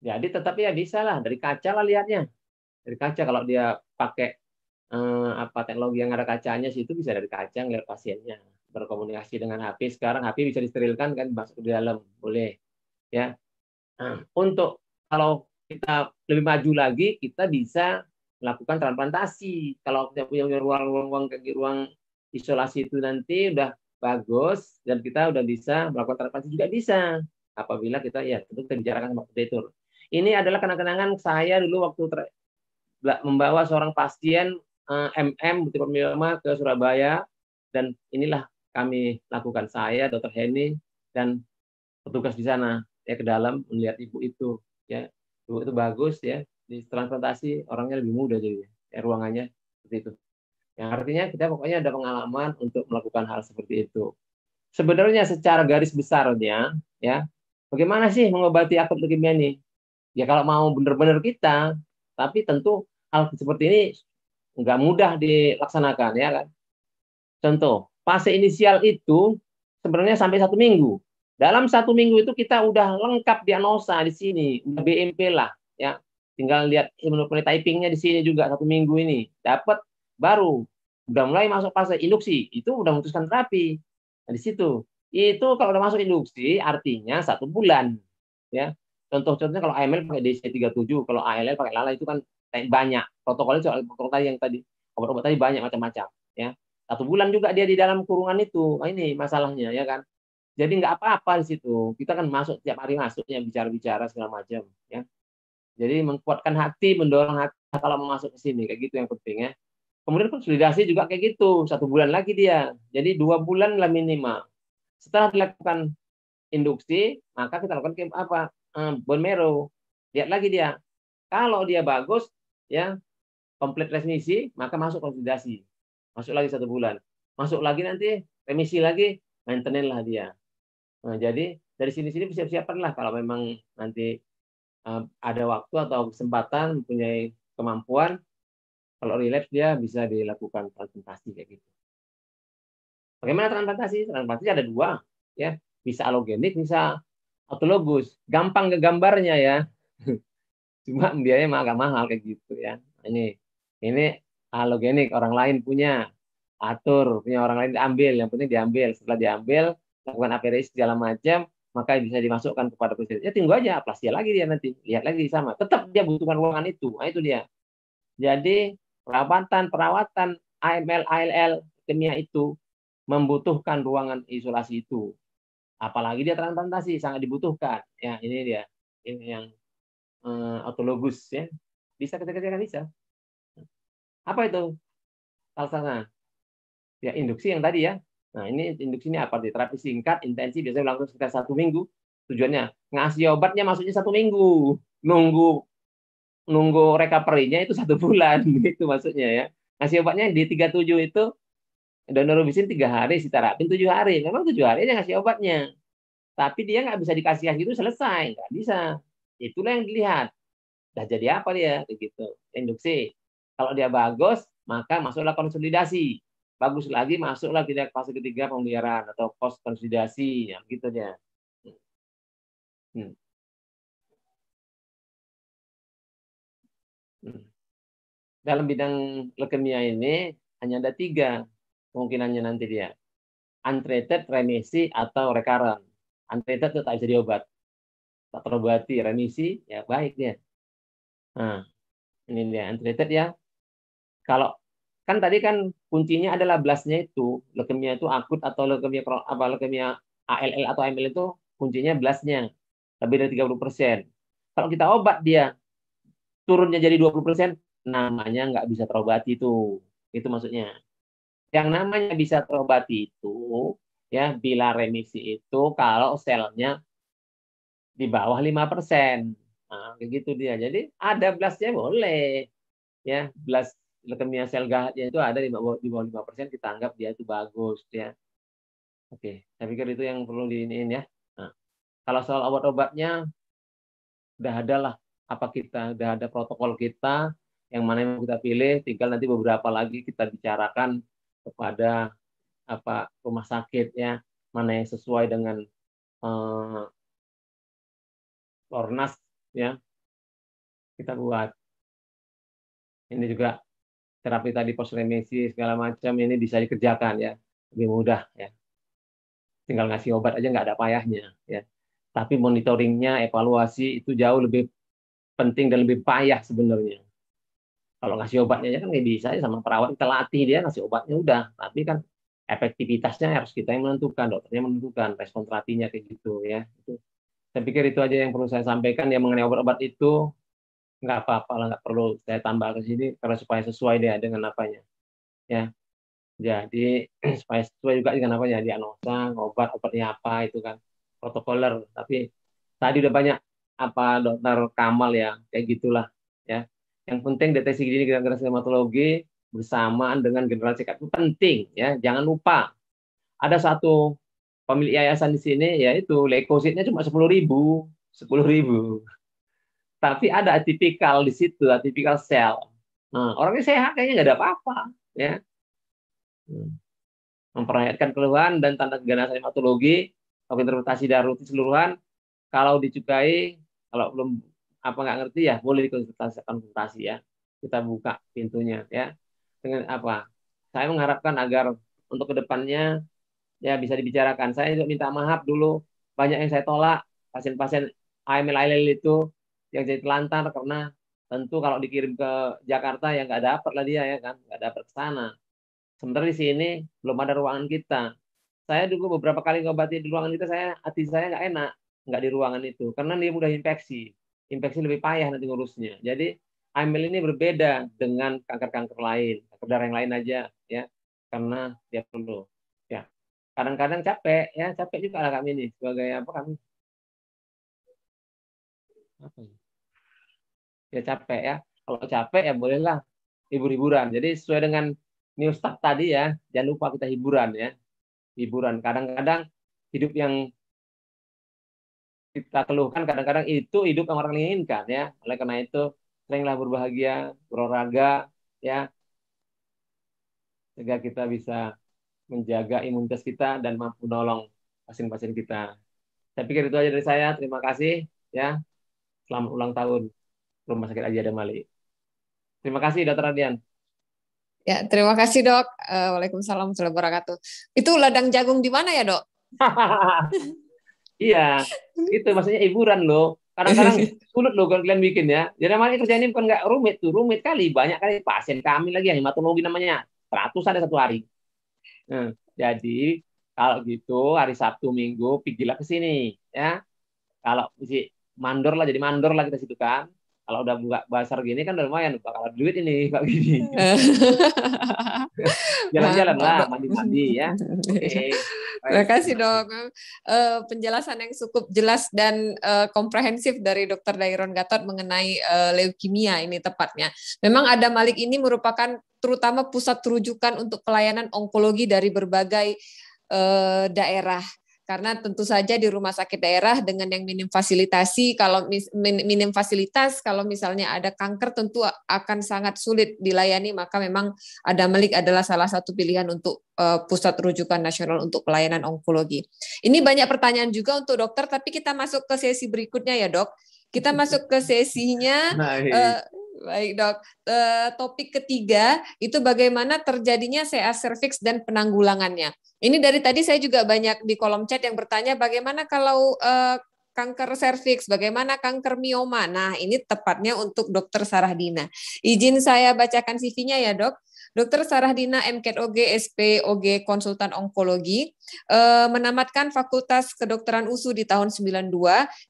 Jadi tetapi ya bisa lah dari kaca lah lihatnya. Dari kaca kalau dia pakai eh, apa teknologi yang ada kacanya itu bisa dari kaca ngelihat pasiennya berkomunikasi dengan HP. Sekarang HP bisa disterilkan kan masuk di dalam boleh ya. Untuk kalau kita lebih maju lagi kita bisa melakukan transplantasi. Kalau kita punya ruang-ruang ruang isolasi itu nanti udah bagus dan kita udah bisa melakukan transaksi juga bisa apabila kita ya tentu kita bicarakan sama kreditur. Ini adalah kenangan kenangan saya dulu waktu ter, membawa seorang pasien eh, MM Buti Pemioma ke Surabaya dan inilah kami lakukan saya Dr. Heni dan petugas di sana ya ke dalam melihat ibu itu ya ibu itu bagus ya di transplantasi orangnya lebih muda jadi ya, ruangannya seperti itu. Yang artinya kita pokoknya ada pengalaman untuk melakukan hal seperti itu. Sebenarnya secara garis besarnya, ya, bagaimana sih mengobati akut leukemia ini? Ya kalau mau benar-benar kita, tapi tentu hal seperti ini nggak mudah dilaksanakan, ya kan? Contoh, fase inisial itu sebenarnya sampai satu minggu. Dalam satu minggu itu kita udah lengkap diagnosa di sini, udah BMP lah, ya. Tinggal lihat immunophenotyping di sini juga satu minggu ini. Dapat baru udah mulai masuk fase induksi itu udah memutuskan terapi nah, di situ itu kalau udah masuk induksi artinya satu bulan ya contoh-contohnya kalau AML pakai DC37 kalau ALL pakai lala itu kan banyak protokolnya soal protokol tadi yang tadi obat-obat tadi banyak macam-macam ya satu bulan juga dia di dalam kurungan itu nah, ini masalahnya ya kan jadi nggak apa-apa di situ kita kan masuk tiap hari masuknya bicara-bicara segala macam ya jadi mengkuatkan hati mendorong hati kalau mau masuk ke sini kayak gitu yang penting ya Kemudian konsolidasi juga kayak gitu, satu bulan lagi dia. Jadi dua bulan lah minimal. Setelah dilakukan induksi, maka kita lakukan kayak apa? Hmm, bone marrow. Lihat lagi dia. Kalau dia bagus, ya komplit remisi, maka masuk konsolidasi. Masuk lagi satu bulan. Masuk lagi nanti remisi lagi, maintenance lah dia. Nah, jadi dari sini-sini persiap-siapan lah kalau memang nanti uh, ada waktu atau kesempatan mempunyai kemampuan kalau relapse dia bisa dilakukan transplantasi kayak gitu. Bagaimana transplantasi? Transplantasi ada dua, ya. Bisa alogenik, bisa autologus. Gampang ke gambarnya ya. Cuma biayanya mah agak mahal kayak gitu ya. Ini ini alogenik orang lain punya atur punya orang lain diambil yang penting diambil setelah diambil lakukan aperesis segala macam maka bisa dimasukkan kepada presiden ya tunggu aja aplasia lagi dia nanti lihat lagi sama tetap dia butuhkan ruangan itu nah, itu dia jadi perawatan, perawatan AML, ALL, kimia itu membutuhkan ruangan isolasi itu. Apalagi dia transplantasi sangat dibutuhkan. Ya, ini dia ini yang eh, autologus ya. Bisa kita kerjakan bisa. Apa itu? Alasannya ya induksi yang tadi ya. Nah, ini induksi ini apa? Terapi singkat, intensif, biasanya berlangsung sekitar satu minggu. Tujuannya ngasih obatnya maksudnya satu minggu, nunggu nunggu recovery-nya itu satu bulan gitu maksudnya ya. Ngasih obatnya di 37 itu donor donorubicin tiga hari, si terapin tujuh hari. Memang tujuh hari aja ngasih obatnya. Tapi dia nggak bisa dikasih gitu itu selesai, nggak bisa. Itulah yang dilihat. Dah jadi apa dia? Begitu. Induksi. Kalau dia bagus, maka masuklah konsolidasi. Bagus lagi masuklah tidak fase ketiga pemeliharaan atau pos konsolidasi, ya, gitu dia. Hmm. hmm. Hmm. Dalam bidang leukemia ini hanya ada tiga kemungkinannya nanti dia. Untreated, remisi, atau recurrent. Untreated itu tak bisa diobat. Tak terobati, remisi, ya baik dia. Nah, ini dia untreated ya. Kalau kan tadi kan kuncinya adalah blastnya itu leukemia itu akut atau leukemia apa leukemia ALL atau AML itu kuncinya blastnya lebih dari 30 persen. Kalau kita obat dia turunnya jadi 20%, namanya nggak bisa terobati itu. Itu maksudnya. Yang namanya bisa terobati itu, ya bila remisi itu kalau selnya di bawah 5%. Nah, begitu dia. Jadi ada blastnya boleh. Ya, blast leukemia sel gahatnya itu ada di bawah di bawah 5%, kita anggap dia itu bagus ya. Oke, saya pikir itu yang perlu diinin ya. Nah, kalau soal obat-obatnya udah ada lah apa kita sudah ada protokol kita yang mana yang kita pilih tinggal nanti beberapa lagi kita bicarakan kepada apa rumah sakit ya mana yang sesuai dengan eh, Ornas ya kita buat ini juga terapi tadi pos remisi segala macam ini bisa dikerjakan ya lebih mudah ya tinggal ngasih obat aja nggak ada payahnya ya tapi monitoringnya evaluasi itu jauh lebih penting dan lebih payah sebenarnya. Kalau ngasih obatnya aja kan nggak bisa ya sama perawat kita latih dia ngasih obatnya udah, tapi kan efektivitasnya harus kita yang menentukan, dokternya menentukan respon terapinya kayak gitu ya. Itu saya pikir itu aja yang perlu saya sampaikan ya mengenai obat-obat itu nggak apa-apa lah nggak perlu saya tambah ke sini karena supaya sesuai dia dengan apanya ya jadi supaya sesuai juga dengan apanya diagnosa obat obatnya apa itu kan protokoler tapi tadi udah banyak apa dokter Kamal ya kayak gitulah ya yang penting deteksi dini generasi hematologi bersamaan dengan generasi check itu penting ya jangan lupa ada satu pemilik yayasan di sini yaitu leukositnya cuma sepuluh ribu sepuluh ribu tapi ada atipikal di situ atipikal sel nah, orangnya sehat kayaknya nggak ada apa-apa ya hmm. memperlihatkan keluhan dan tanda keganasan hematologi atau interpretasi darurat keseluruhan kalau dicukai kalau belum apa nggak ngerti ya boleh konsultasi konsultasi ya. Kita buka pintunya ya. Dengan apa? Saya mengharapkan agar untuk kedepannya ya bisa dibicarakan. Saya juga minta maaf dulu banyak yang saya tolak pasien-pasien AML ALL itu yang jadi telantar karena tentu kalau dikirim ke Jakarta ya nggak dapat lah dia ya kan nggak dapat ke sana. Sementara di sini belum ada ruangan kita. Saya dulu beberapa kali ngobati di ruangan kita saya hati saya nggak enak nggak di ruangan itu karena dia mudah infeksi infeksi lebih payah nanti ngurusnya jadi AML ini berbeda dengan kanker-kanker lain kanker darah yang lain aja ya karena dia perlu ya kadang-kadang capek ya capek juga lah kami ini sebagai apa kami apa ya? ya? capek ya kalau capek ya bolehlah hibur-hiburan jadi sesuai dengan new start tadi ya jangan lupa kita hiburan ya hiburan kadang-kadang hidup yang kita keluhkan kadang-kadang itu hidup yang orang inginkan ya. Oleh karena itu seringlah berbahagia, berolahraga ya. Sehingga kita bisa menjaga imunitas kita dan mampu menolong pasien-pasien kita. Saya pikir itu aja dari saya. Terima kasih ya. Selamat ulang tahun Rumah Sakit Aji Mali. Terima kasih dokter Radian. Ya, terima kasih dok. Uh, Waalaikumsalam warahmatullahi wabarakatuh. Itu ladang jagung di mana ya dok? Iya, itu maksudnya hiburan loh. Kadang-kadang sulit loh kalau kalian bikin ya. Jadi namanya kerjaan ini bukan nggak rumit tuh, rumit kali. Banyak kali pasien kami lagi yang hematologi namanya. ratusan ada satu hari. Nah, jadi kalau gitu hari Sabtu Minggu pergilah ke sini ya. Kalau si mandor lah jadi mandor lah kita situ kan kalau udah buka pasar gini kan udah lumayan bakal ada duit ini pak gini jalan-jalan lah mandi-mandi ya okay. terima kasih dok uh, eh, penjelasan yang cukup jelas dan uh, komprehensif dari dokter Dairon Gatot mengenai uh, leukemia ini tepatnya memang ada Malik ini merupakan terutama pusat rujukan untuk pelayanan onkologi dari berbagai uh, daerah karena tentu saja di rumah sakit daerah dengan yang minim fasilitasi kalau minim fasilitas kalau misalnya ada kanker tentu akan sangat sulit dilayani maka memang ada melik adalah salah satu pilihan untuk eh, pusat rujukan nasional untuk pelayanan onkologi. Ini banyak pertanyaan juga untuk dokter tapi kita masuk ke sesi berikutnya ya, Dok. Kita masuk ke sesinya nah, Baik dok, e, topik ketiga itu bagaimana terjadinya CA cervix dan penanggulangannya. Ini dari tadi saya juga banyak di kolom chat yang bertanya bagaimana kalau e, kanker cervix, bagaimana kanker mioma. Nah ini tepatnya untuk dokter Sarah Dina. Izin saya bacakan CV-nya ya dok. Dr. Sarah Dina MKET OG SP OG konsultan onkologi eh, menamatkan Fakultas Kedokteran USU di tahun 92,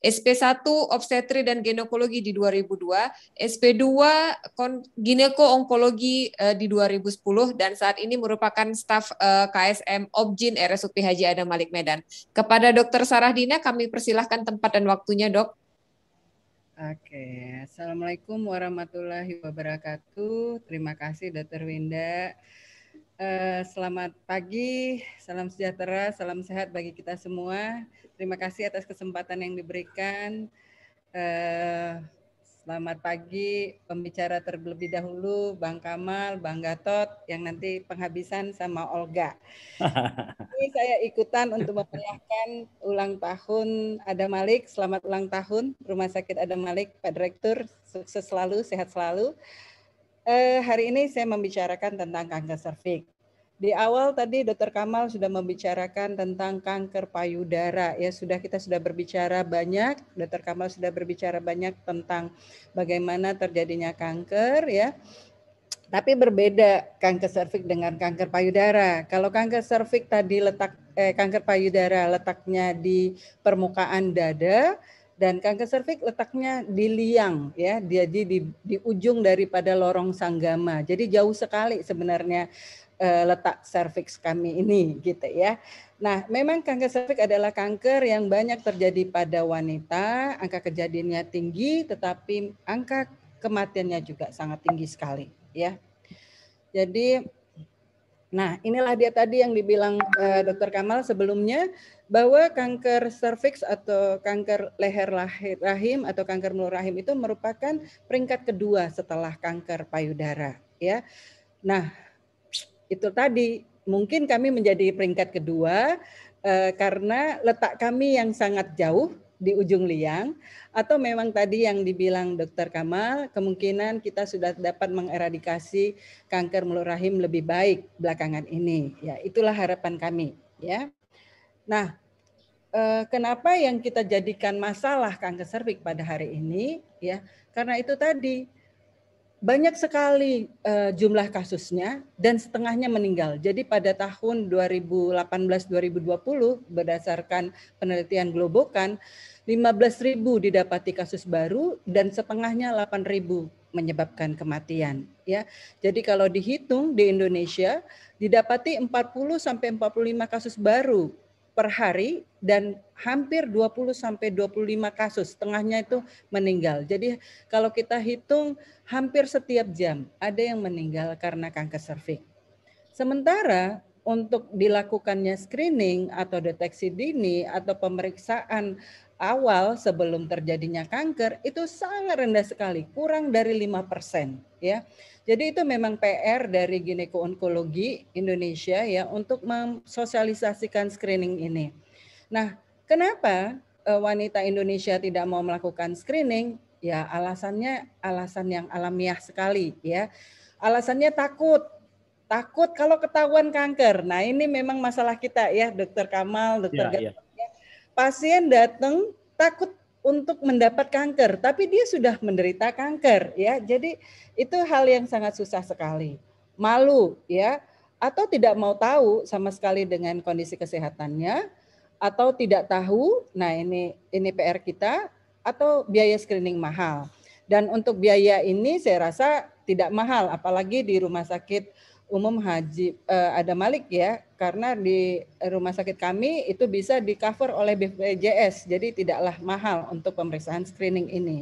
SP1 obstetri dan ginekologi di 2002, SP2 gineko onkologi eh, di 2010 dan saat ini merupakan staf eh, KSM Objin RSUP Haji Adam Malik Medan. Kepada Dr. Sarah Dina kami persilahkan tempat dan waktunya, Dok. Oke, assalamualaikum warahmatullahi wabarakatuh. Terima kasih, Dr. Winda. Eh, selamat pagi, salam sejahtera, salam sehat bagi kita semua. Terima kasih atas kesempatan yang diberikan. Eh, Selamat pagi pembicara terlebih dahulu Bang Kamal, Bang Gatot yang nanti penghabisan sama Olga. Ini saya ikutan untuk memeriahkan ulang tahun Ada Malik. Selamat ulang tahun Rumah Sakit Ada Malik, Pak Direktur. Sukses selalu, sehat selalu. Eh, hari ini saya membicarakan tentang kanker serviks. Di awal tadi Dokter Kamal sudah membicarakan tentang kanker payudara ya sudah kita sudah berbicara banyak Dokter Kamal sudah berbicara banyak tentang bagaimana terjadinya kanker ya tapi berbeda kanker serviks dengan kanker payudara. Kalau kanker serviks tadi letak eh, kanker payudara letaknya di permukaan dada dan kanker serviks letaknya di liang ya, jadi di, di ujung daripada lorong sanggama. Jadi jauh sekali sebenarnya Eh, letak serviks kami ini gitu ya. Nah, memang kanker serviks adalah kanker yang banyak terjadi pada wanita, angka kejadiannya tinggi tetapi angka kematiannya juga sangat tinggi sekali ya. Jadi nah, inilah dia tadi yang dibilang uh, eh, Dr. Kamal sebelumnya bahwa kanker serviks atau kanker leher rahim atau kanker mulut rahim itu merupakan peringkat kedua setelah kanker payudara ya. Nah, itu tadi mungkin kami menjadi peringkat kedua eh, karena letak kami yang sangat jauh di ujung liang atau memang tadi yang dibilang dokter Kamal kemungkinan kita sudah dapat mengeradikasi kanker mulut rahim lebih baik belakangan ini ya itulah harapan kami ya nah eh, kenapa yang kita jadikan masalah kanker serviks pada hari ini ya karena itu tadi banyak sekali uh, jumlah kasusnya dan setengahnya meninggal. Jadi pada tahun 2018-2020 berdasarkan penelitian Globokan 15.000 didapati kasus baru dan setengahnya 8.000 menyebabkan kematian ya. Jadi kalau dihitung di Indonesia didapati 40 sampai 45 kasus baru per hari dan hampir 20 sampai 25 kasus, setengahnya itu meninggal. Jadi kalau kita hitung hampir setiap jam ada yang meninggal karena kanker serviks. Sementara untuk dilakukannya screening atau deteksi dini atau pemeriksaan awal sebelum terjadinya kanker itu sangat rendah sekali, kurang dari 5% ya. Jadi itu memang PR dari gineko-onkologi Indonesia ya untuk mensosialisasikan screening ini. Nah, kenapa e, wanita Indonesia tidak mau melakukan screening? Ya, alasannya alasan yang alamiah sekali ya. Alasannya takut. Takut kalau ketahuan kanker. Nah, ini memang masalah kita ya, Dokter Kamal, Dokter ya, ya. Pasien datang takut untuk mendapat kanker, tapi dia sudah menderita kanker ya. Jadi itu hal yang sangat susah sekali. Malu ya atau tidak mau tahu sama sekali dengan kondisi kesehatannya atau tidak tahu. Nah, ini ini PR kita atau biaya screening mahal. Dan untuk biaya ini saya rasa tidak mahal apalagi di rumah sakit umum haji uh, ada Malik ya karena di rumah sakit kami itu bisa di cover oleh BPJS jadi tidaklah mahal untuk pemeriksaan screening ini.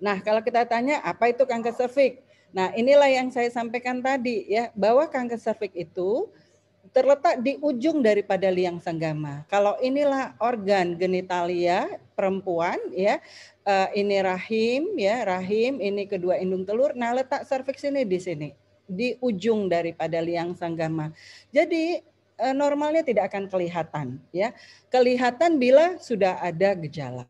Nah kalau kita tanya apa itu kanker cervix Nah inilah yang saya sampaikan tadi ya bahwa kanker cervix itu terletak di ujung daripada liang senggama. Kalau inilah organ genitalia perempuan ya, eh, ini rahim ya, rahim, ini kedua indung telur. Nah, letak cervix ini di sini di ujung daripada liang sanggama. Jadi e, normalnya tidak akan kelihatan ya. Kelihatan bila sudah ada gejala.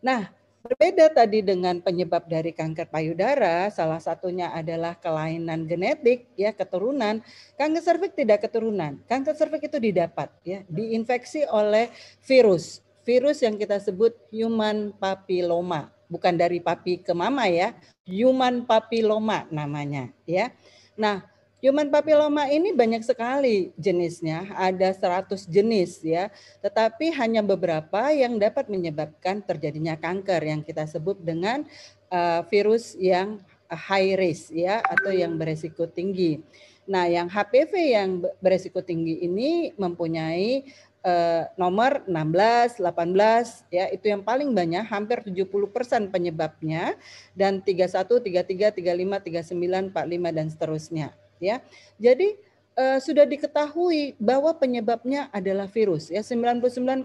Nah, berbeda tadi dengan penyebab dari kanker payudara, salah satunya adalah kelainan genetik ya keturunan. Kanker serviks tidak keturunan. Kanker serviks itu didapat ya, diinfeksi oleh virus. Virus yang kita sebut human papilloma bukan dari papi ke mama ya, human papilloma namanya ya. Nah, human papilloma ini banyak sekali jenisnya, ada 100 jenis ya, tetapi hanya beberapa yang dapat menyebabkan terjadinya kanker yang kita sebut dengan uh, virus yang high risk ya atau yang beresiko tinggi. Nah, yang HPV yang beresiko tinggi ini mempunyai eh, nomor 16, 18 ya itu yang paling banyak hampir 70% penyebabnya dan 31, 33, 35, 39, 45 dan seterusnya ya. Jadi eh, sudah diketahui bahwa penyebabnya adalah virus ya 99,7%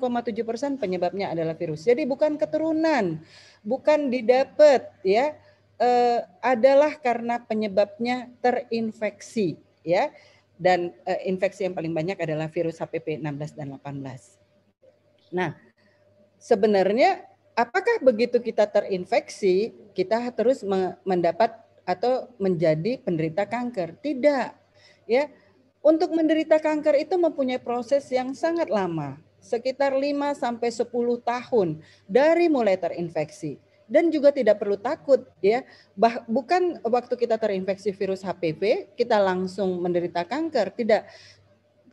penyebabnya adalah virus. Jadi bukan keturunan, bukan didapat ya eh, adalah karena penyebabnya terinfeksi ya dan uh, infeksi yang paling banyak adalah virus HPV 16 dan 18. Nah, sebenarnya apakah begitu kita terinfeksi kita terus mendapat atau menjadi penderita kanker? Tidak. Ya, untuk menderita kanker itu mempunyai proses yang sangat lama, sekitar 5 sampai 10 tahun dari mulai terinfeksi dan juga tidak perlu takut ya. Bah, bukan waktu kita terinfeksi virus HPV kita langsung menderita kanker, tidak.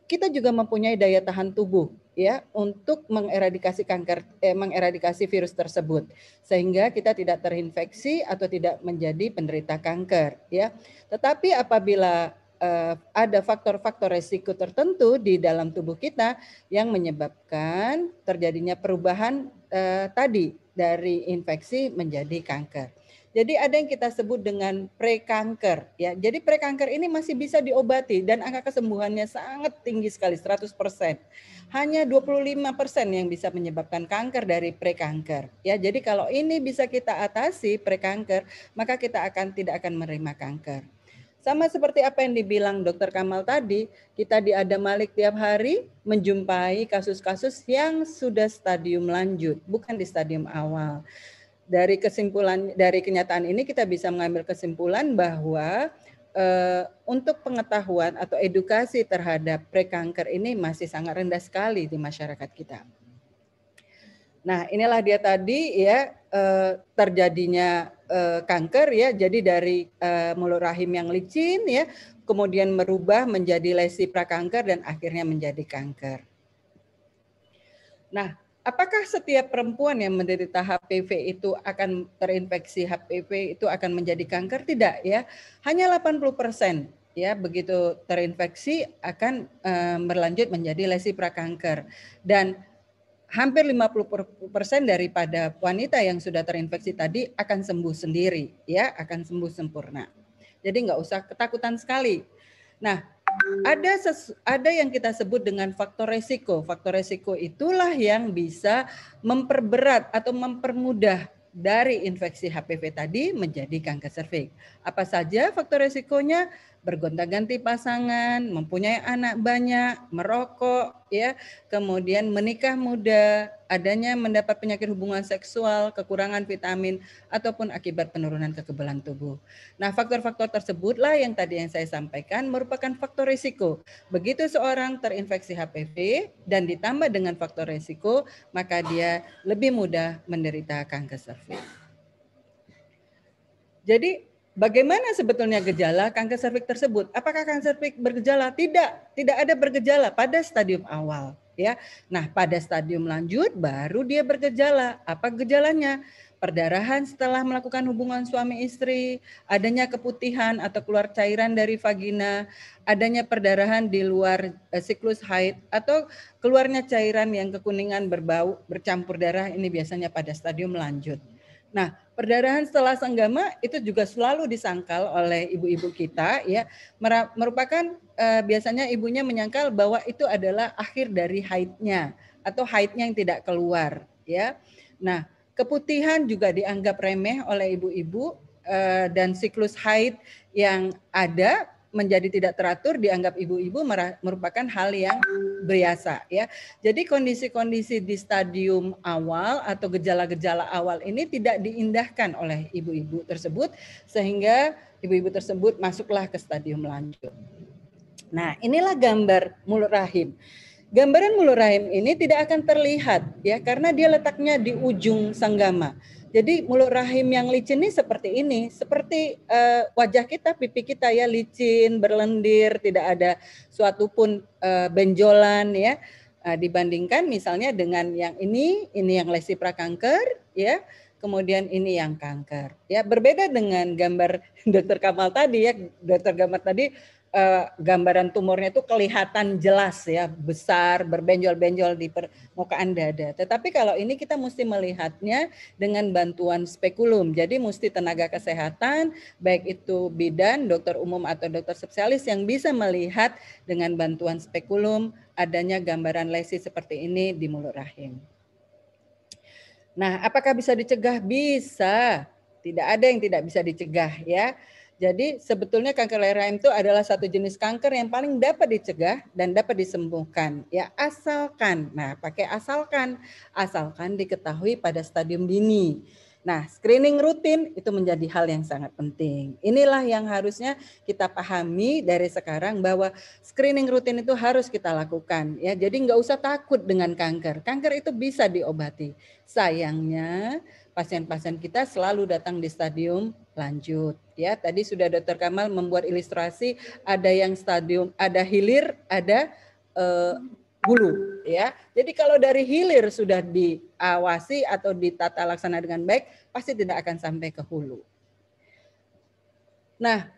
Kita juga mempunyai daya tahan tubuh ya untuk mengeradikasi kanker eh, mengeradikasi virus tersebut sehingga kita tidak terinfeksi atau tidak menjadi penderita kanker ya. Tetapi apabila eh, ada faktor-faktor resiko tertentu di dalam tubuh kita yang menyebabkan terjadinya perubahan eh, tadi dari infeksi menjadi kanker. Jadi ada yang kita sebut dengan prekanker ya. Jadi prekanker ini masih bisa diobati dan angka kesembuhannya sangat tinggi sekali 100%. Hanya 25% yang bisa menyebabkan kanker dari prekanker ya. Jadi kalau ini bisa kita atasi prekanker, maka kita akan tidak akan menerima kanker. Sama seperti apa yang dibilang Dokter Kamal tadi, kita di Adam Malik tiap hari menjumpai kasus-kasus yang sudah stadium lanjut, bukan di stadium awal. Dari kesimpulan dari kenyataan ini kita bisa mengambil kesimpulan bahwa Uh, untuk pengetahuan atau edukasi terhadap prekanker ini masih sangat rendah sekali di masyarakat kita. Nah, inilah dia tadi ya eh, terjadinya eh, kanker ya. Jadi dari eh, mulut rahim yang licin ya, kemudian merubah menjadi lesi prakanker dan akhirnya menjadi kanker. Nah, apakah setiap perempuan yang menderita HPV itu akan terinfeksi HPV itu akan menjadi kanker? Tidak ya. Hanya 80% ya begitu terinfeksi akan berlanjut menjadi lesi prakanker. Dan hampir 50% daripada wanita yang sudah terinfeksi tadi akan sembuh sendiri ya, akan sembuh sempurna. Jadi nggak usah ketakutan sekali. Nah, ada sesu, ada yang kita sebut dengan faktor resiko. Faktor resiko itulah yang bisa memperberat atau mempermudah dari infeksi HPV tadi menjadi kanker serviks. Apa saja faktor resikonya? Bergonta-ganti pasangan, mempunyai anak banyak, merokok, ya, kemudian menikah muda, adanya mendapat penyakit hubungan seksual, kekurangan vitamin, ataupun akibat penurunan kekebalan tubuh. Nah, faktor-faktor tersebutlah yang tadi yang saya sampaikan merupakan faktor risiko. Begitu seorang terinfeksi HPV dan ditambah dengan faktor risiko, maka dia lebih mudah menderita kanker serviks. Jadi, bagaimana sebetulnya gejala kanker serviks tersebut? Apakah kanker serviks bergejala? Tidak, tidak ada bergejala pada stadium awal ya. Nah, pada stadium lanjut baru dia bergejala. Apa gejalanya? Perdarahan setelah melakukan hubungan suami istri, adanya keputihan atau keluar cairan dari vagina, adanya perdarahan di luar eh, siklus haid atau keluarnya cairan yang kekuningan berbau bercampur darah ini biasanya pada stadium lanjut. Nah, perdarahan setelah senggama itu juga selalu disangkal oleh ibu-ibu kita ya merupakan eh, biasanya ibunya menyangkal bahwa itu adalah akhir dari haidnya atau haidnya yang tidak keluar ya. Nah, keputihan juga dianggap remeh oleh ibu-ibu eh, dan siklus haid yang ada menjadi tidak teratur dianggap ibu-ibu merupakan hal yang biasa ya. Jadi kondisi-kondisi di stadium awal atau gejala-gejala awal ini tidak diindahkan oleh ibu-ibu tersebut sehingga ibu-ibu tersebut masuklah ke stadium lanjut. Nah, inilah gambar mulut rahim. Gambaran mulut rahim ini tidak akan terlihat ya karena dia letaknya di ujung sanggama. Jadi mulut rahim yang licin ini seperti ini, seperti uh, wajah kita, pipi kita ya licin, berlendir, tidak ada suatu pun uh, benjolan ya. Uh, dibandingkan misalnya dengan yang ini, ini yang lesi prakanker ya, kemudian ini yang kanker. Ya, berbeda dengan gambar dokter Kamal tadi ya, dokter Kamal tadi eh, gambaran tumornya itu kelihatan jelas ya, besar, berbenjol-benjol di permukaan dada. Tetapi kalau ini kita mesti melihatnya dengan bantuan spekulum. Jadi mesti tenaga kesehatan, baik itu bidan, dokter umum atau dokter spesialis yang bisa melihat dengan bantuan spekulum adanya gambaran lesi seperti ini di mulut rahim. Nah, apakah bisa dicegah? Bisa. Tidak ada yang tidak bisa dicegah ya. Jadi sebetulnya kanker leher rahim itu adalah satu jenis kanker yang paling dapat dicegah dan dapat disembuhkan. Ya asalkan, nah pakai asalkan, asalkan diketahui pada stadium dini. Nah, screening rutin itu menjadi hal yang sangat penting. Inilah yang harusnya kita pahami dari sekarang bahwa screening rutin itu harus kita lakukan. Ya, jadi nggak usah takut dengan kanker. Kanker itu bisa diobati. Sayangnya pasien-pasien kita selalu datang di stadium lanjut ya tadi sudah dokter Kamal membuat ilustrasi ada yang stadium ada hilir ada uh, eh, hulu ya jadi kalau dari hilir sudah diawasi atau ditata laksana dengan baik pasti tidak akan sampai ke hulu nah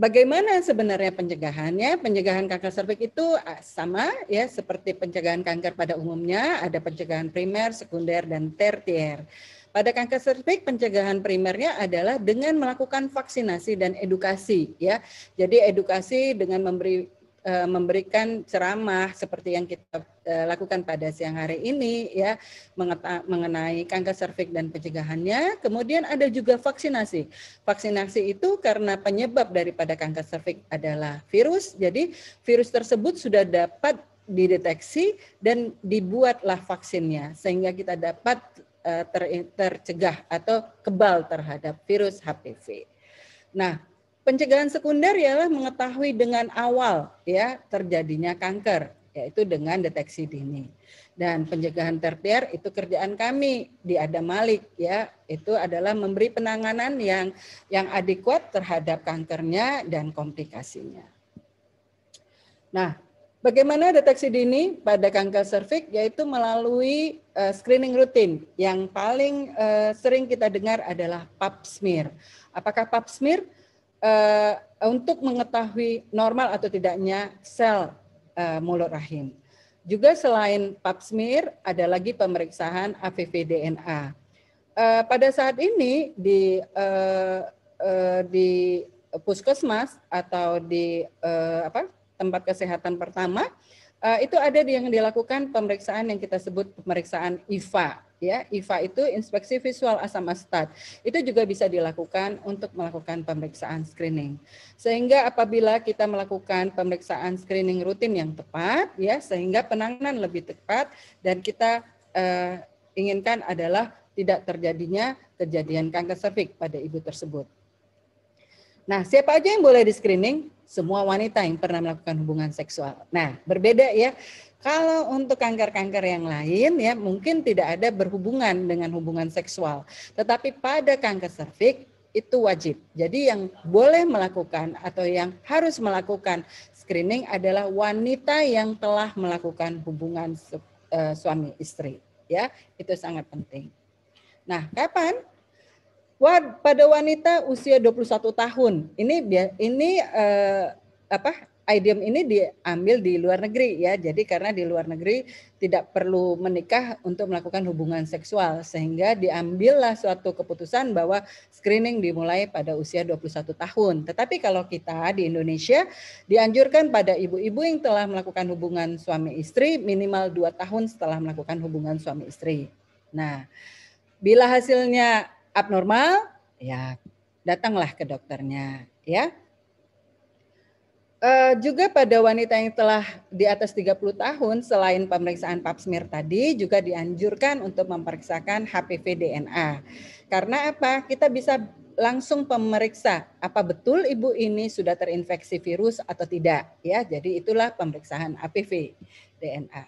bagaimana sebenarnya pencegahannya? Pencegahan kanker serviks itu ah, sama ya seperti pencegahan kanker pada umumnya, ada pencegahan primer, sekunder dan tertier. Pada kanker serviks pencegahan primernya adalah dengan melakukan vaksinasi dan edukasi ya. Jadi edukasi dengan memberi eh, memberikan ceramah seperti yang kita eh, lakukan pada siang hari ini ya mengenai kanker serviks dan pencegahannya. Kemudian ada juga vaksinasi. Vaksinasi itu karena penyebab daripada kanker serviks adalah virus. Jadi virus tersebut sudah dapat dideteksi dan dibuatlah vaksinnya sehingga kita dapat Eh, ter, tercegah atau kebal terhadap virus HPV. Nah, pencegahan sekunder ialah mengetahui dengan awal ya terjadinya kanker yaitu dengan deteksi dini. Dan pencegahan tertiar itu kerjaan kami di Ada Malik ya, itu adalah memberi penanganan yang yang adekuat terhadap kankernya dan komplikasinya. Nah, Bagaimana deteksi dini pada kanker serviks yaitu melalui uh, screening rutin yang paling uh, sering kita dengar adalah pap smear. Apakah pap smear uh, untuk mengetahui normal atau tidaknya sel uh, mulut rahim. Juga selain pap smear ada lagi pemeriksaan AVV DNA. Uh, pada saat ini di uh, uh, di puskesmas atau di uh, apa tempat kesehatan pertama eh, itu ada yang dilakukan pemeriksaan yang kita sebut pemeriksaan IVA ya IVA itu inspeksi visual asam astat itu juga bisa dilakukan untuk melakukan pemeriksaan screening sehingga apabila kita melakukan pemeriksaan screening rutin yang tepat ya sehingga penanganan lebih tepat dan kita uh, inginkan adalah tidak terjadinya kejadian kanker serviks pada ibu tersebut. Nah, siapa aja yang boleh di screening? semua wanita yang pernah melakukan hubungan seksual. Nah, berbeda ya. Kalau untuk kanker-kanker yang lain ya mungkin tidak ada berhubungan dengan hubungan seksual. Tetapi pada kanker serviks itu wajib. Jadi yang boleh melakukan atau yang harus melakukan screening adalah wanita yang telah melakukan hubungan eh, suami istri. Ya, itu sangat penting. Nah, kapan pada wanita usia 21 tahun. Ini ini uh, apa? Idiom ini diambil di luar negeri ya. Jadi karena di luar negeri tidak perlu menikah untuk melakukan hubungan seksual sehingga diambillah suatu keputusan bahwa screening dimulai pada usia 21 tahun. Tetapi kalau kita di Indonesia dianjurkan pada ibu-ibu yang telah melakukan hubungan suami istri minimal 2 tahun setelah melakukan hubungan suami istri. Nah, bila hasilnya abnormal, ya datanglah ke dokternya, ya. Uh, juga pada wanita yang telah di atas 30 tahun, selain pemeriksaan pap smear tadi, juga dianjurkan untuk memeriksakan HPV DNA. Karena apa? Kita bisa langsung pemeriksa apa betul ibu ini sudah terinfeksi virus atau tidak. Ya, jadi itulah pemeriksaan HPV DNA.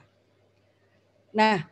Nah,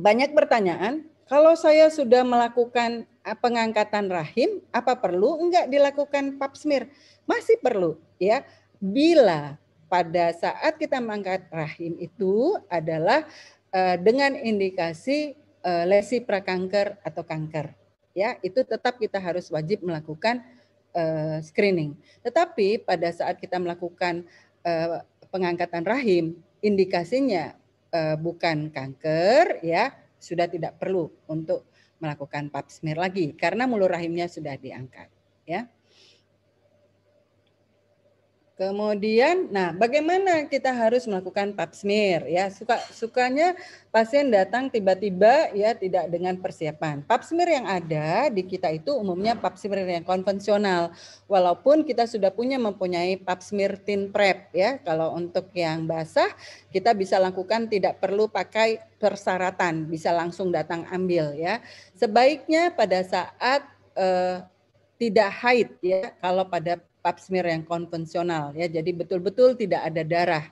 banyak pertanyaan kalau saya sudah melakukan eh, pengangkatan rahim, apa perlu enggak dilakukan pap smear? Masih perlu ya. Bila pada saat kita mengangkat rahim itu adalah uh, dengan indikasi uh, lesi prakanker atau kanker. Ya, itu tetap kita harus wajib melakukan uh, screening. Tetapi pada saat kita melakukan uh, pengangkatan rahim, indikasinya uh, bukan kanker ya, sudah tidak perlu untuk melakukan pap smear lagi karena mulut rahimnya sudah diangkat ya Kemudian, nah bagaimana kita harus melakukan pap smear ya? Suka sukanya pasien datang tiba-tiba ya tidak dengan persiapan. Pap smear yang ada di kita itu umumnya pap smear yang konvensional. Walaupun kita sudah punya mempunyai pap smear tin prep ya. Kalau untuk yang basah kita bisa lakukan tidak perlu pakai persyaratan, bisa langsung datang ambil ya. Sebaiknya pada saat eh, tidak haid ya kalau pada pap smear yang konvensional ya. Jadi betul-betul tidak ada darah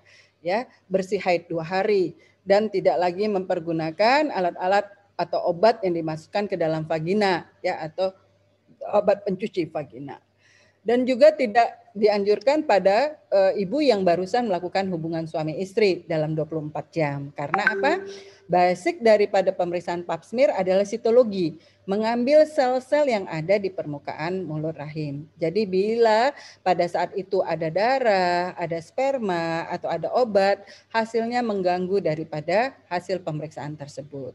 ya, bersih haid dua hari dan tidak lagi mempergunakan alat-alat atau obat yang dimasukkan ke dalam vagina ya atau obat pencuci vagina. Dan juga tidak dianjurkan pada e, ibu yang barusan melakukan hubungan suami istri dalam 24 jam. Karena apa? Basic daripada pemeriksaan pap smear adalah sitologi mengambil sel-sel yang ada di permukaan mulut rahim. Jadi bila pada saat itu ada darah, ada sperma atau ada obat, hasilnya mengganggu daripada hasil pemeriksaan tersebut.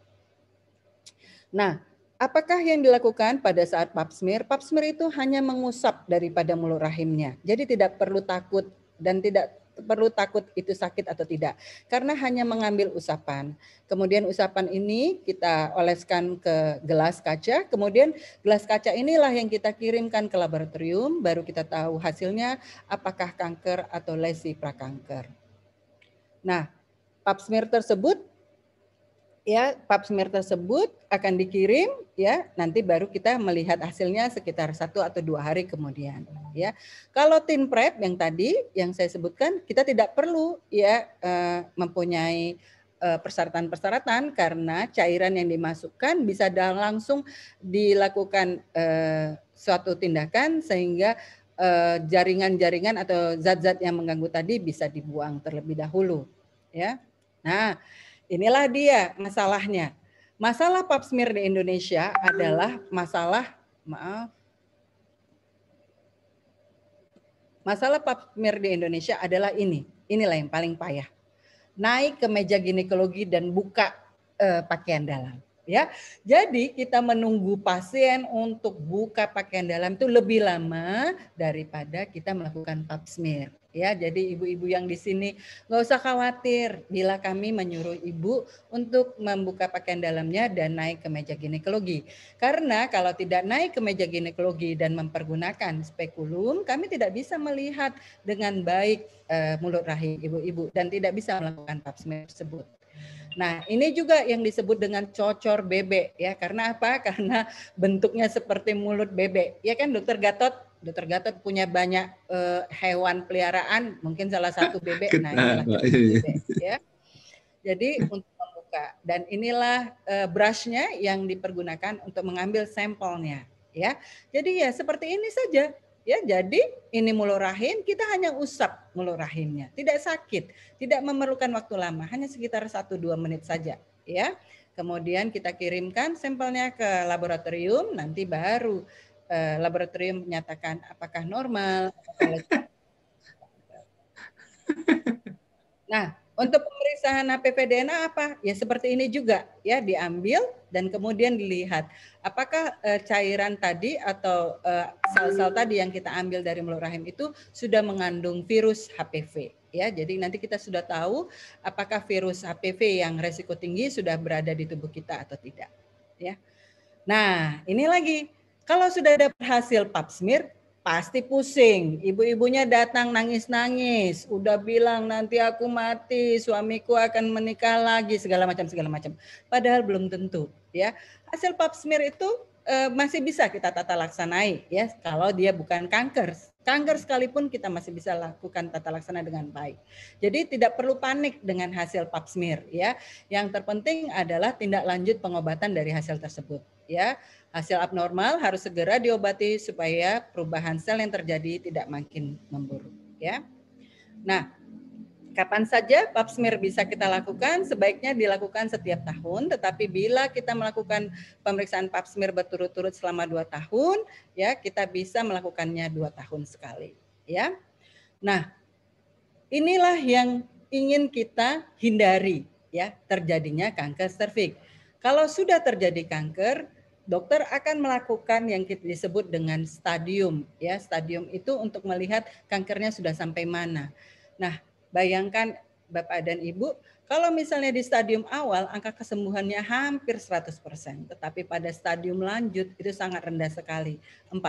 Nah, apakah yang dilakukan pada saat pap smear? Pap smear itu hanya mengusap daripada mulut rahimnya. Jadi tidak perlu takut dan tidak perlu takut itu sakit atau tidak karena hanya mengambil usapan. Kemudian usapan ini kita oleskan ke gelas kaca, kemudian gelas kaca inilah yang kita kirimkan ke laboratorium baru kita tahu hasilnya apakah kanker atau lesi prakanker. Nah, pap smear tersebut ya pap smear tersebut akan dikirim ya nanti baru kita melihat hasilnya sekitar satu atau dua hari kemudian ya kalau tin prep yang tadi yang saya sebutkan kita tidak perlu ya eh, mempunyai eh, persyaratan-persyaratan karena cairan yang dimasukkan bisa langsung dilakukan eh, suatu tindakan sehingga jaringan-jaringan atau zat-zat yang mengganggu tadi bisa dibuang terlebih dahulu ya nah Inilah dia masalahnya. Masalah pap smear di Indonesia adalah masalah maaf Masalah pap smear di Indonesia adalah ini. Inilah yang paling payah. Naik ke meja ginekologi dan buka eh, pakaian dalam ya. Jadi kita menunggu pasien untuk buka pakaian dalam itu lebih lama daripada kita melakukan pap smear ya. Jadi ibu-ibu yang di sini nggak usah khawatir bila kami menyuruh ibu untuk membuka pakaian dalamnya dan naik ke meja ginekologi. Karena kalau tidak naik ke meja ginekologi dan mempergunakan spekulum, kami tidak bisa melihat dengan baik uh, mulut rahim ibu-ibu dan tidak bisa melakukan pap smear tersebut. Nah, ini juga yang disebut dengan cocor bebek ya. Karena apa? Karena bentuknya seperti mulut bebek. Ya kan dokter Gatot? Dokter Gatot punya banyak uh, hewan peliharaan, mungkin salah satu bebek. Nah, iya. bebek, ya. Jadi untuk membuka dan inilah uh, brushnya yang dipergunakan untuk mengambil sampelnya, ya. Jadi ya seperti ini saja, ya. Jadi ini mulut rahim kita hanya usap mulut rahimnya, tidak sakit, tidak memerlukan waktu lama, hanya sekitar satu dua menit saja, ya. Kemudian kita kirimkan sampelnya ke laboratorium, nanti baru eh, laboratorium menyatakan apakah normal. nah, untuk pemeriksaan HPV apa? Ya seperti ini juga ya diambil dan kemudian dilihat apakah eh, cairan tadi atau eh, sel-sel tadi yang kita ambil dari mulut rahim itu sudah mengandung virus HPV ya. Jadi nanti kita sudah tahu apakah virus HPV yang resiko tinggi sudah berada di tubuh kita atau tidak ya. Nah, ini lagi kalau sudah ada hasil pap smear, pasti pusing. Ibu-ibunya datang nangis-nangis, udah bilang nanti aku mati, suamiku akan menikah lagi segala macam segala macam. Padahal belum tentu, ya. Hasil pap smear itu e, masih bisa kita tata laksanai, ya. Kalau dia bukan kanker, kanker sekalipun kita masih bisa lakukan tata laksana dengan baik. Jadi tidak perlu panik dengan hasil pap smear, ya. Yang terpenting adalah tindak lanjut pengobatan dari hasil tersebut, ya hasil abnormal harus segera diobati supaya perubahan sel yang terjadi tidak makin memburuk ya. Nah, kapan saja pap smear bisa kita lakukan? Sebaiknya dilakukan setiap tahun, tetapi bila kita melakukan pemeriksaan pap smear berturut-turut selama dua tahun, ya kita bisa melakukannya dua tahun sekali, ya. Nah, inilah yang ingin kita hindari ya terjadinya kanker serviks. Kalau sudah terjadi kanker, dokter akan melakukan yang kita disebut dengan stadium ya stadium itu untuk melihat kankernya sudah sampai mana nah bayangkan bapak dan ibu kalau misalnya di stadium awal angka kesembuhannya hampir 100%, tetapi pada stadium lanjut itu sangat rendah sekali, 40%.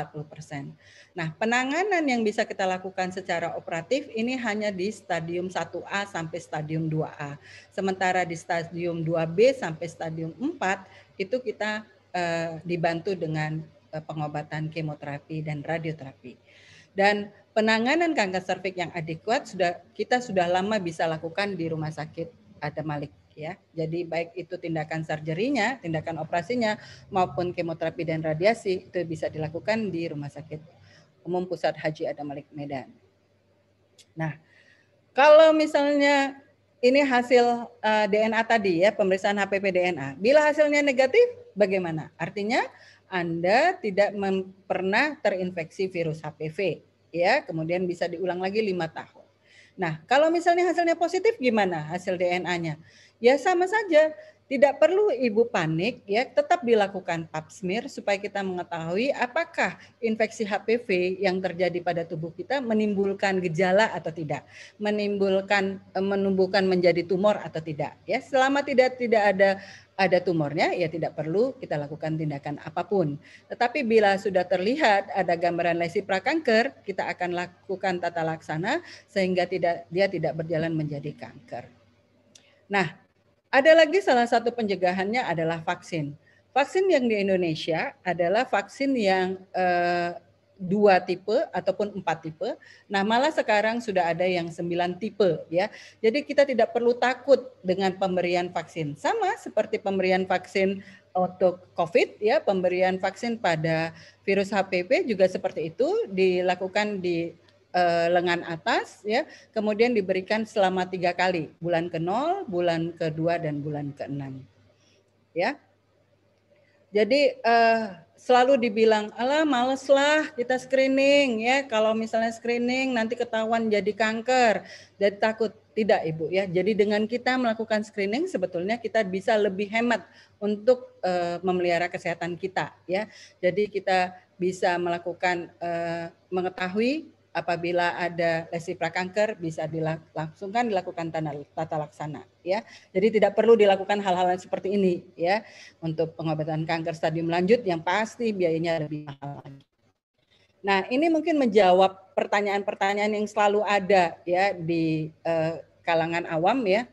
Nah, penanganan yang bisa kita lakukan secara operatif ini hanya di stadium 1A sampai stadium 2A. Sementara di stadium 2B sampai stadium 4 itu kita eh, dibantu dengan eh, pengobatan kemoterapi dan radioterapi. Dan penanganan kanker serviks yang adekuat sudah kita sudah lama bisa lakukan di rumah sakit Adam Malik ya. Jadi baik itu tindakan surgerinya, tindakan operasinya maupun kemoterapi dan radiasi itu bisa dilakukan di Rumah Sakit Umum Pusat Haji Adam Malik Medan. Nah, kalau misalnya ini hasil uh, eh, DNA tadi ya, pemeriksaan HPP DNA. Bila hasilnya negatif, bagaimana? Artinya Anda tidak pernah terinfeksi virus HPV, ya. Kemudian bisa diulang lagi lima tahun. Nah, kalau misalnya hasilnya positif gimana hasil DNA-nya? Ya sama saja. Tidak perlu ibu panik ya, tetap dilakukan pap smear supaya kita mengetahui apakah infeksi HPV yang terjadi pada tubuh kita menimbulkan gejala atau tidak, menimbulkan eh, menumbuhkan menjadi tumor atau tidak ya. Selama tidak tidak ada ada tumornya ya tidak perlu kita lakukan tindakan apapun. Tetapi bila sudah terlihat ada gambaran lesi prakanker, kita akan lakukan tata laksana sehingga tidak dia tidak berjalan menjadi kanker. Nah, ada lagi salah satu pencegahannya adalah vaksin. Vaksin yang di Indonesia adalah vaksin yang eh, dua tipe ataupun empat tipe. Nah, malah sekarang sudah ada yang sembilan tipe ya. Jadi kita tidak perlu takut dengan pemberian vaksin. Sama seperti pemberian vaksin untuk COVID ya, pemberian vaksin pada virus HPV juga seperti itu dilakukan di Eh, lengan atas ya kemudian diberikan selama tiga kali bulan ke nol bulan kedua dan bulan ke enam ya jadi eh, selalu dibilang Allah maleslah kita screening ya kalau misalnya screening nanti ketahuan jadi kanker jadi takut tidak ibu ya jadi dengan kita melakukan screening sebetulnya kita bisa lebih hemat untuk eh, memelihara kesehatan kita ya jadi kita bisa melakukan eh, mengetahui apabila ada lesi prakanker bisa dilangsungkan dilakukan tata laksana ya. Jadi tidak perlu dilakukan hal-hal seperti ini ya untuk pengobatan kanker stadium lanjut yang pasti biayanya lebih mahal lagi. Nah, ini mungkin menjawab pertanyaan-pertanyaan yang selalu ada ya di eh, kalangan awam ya.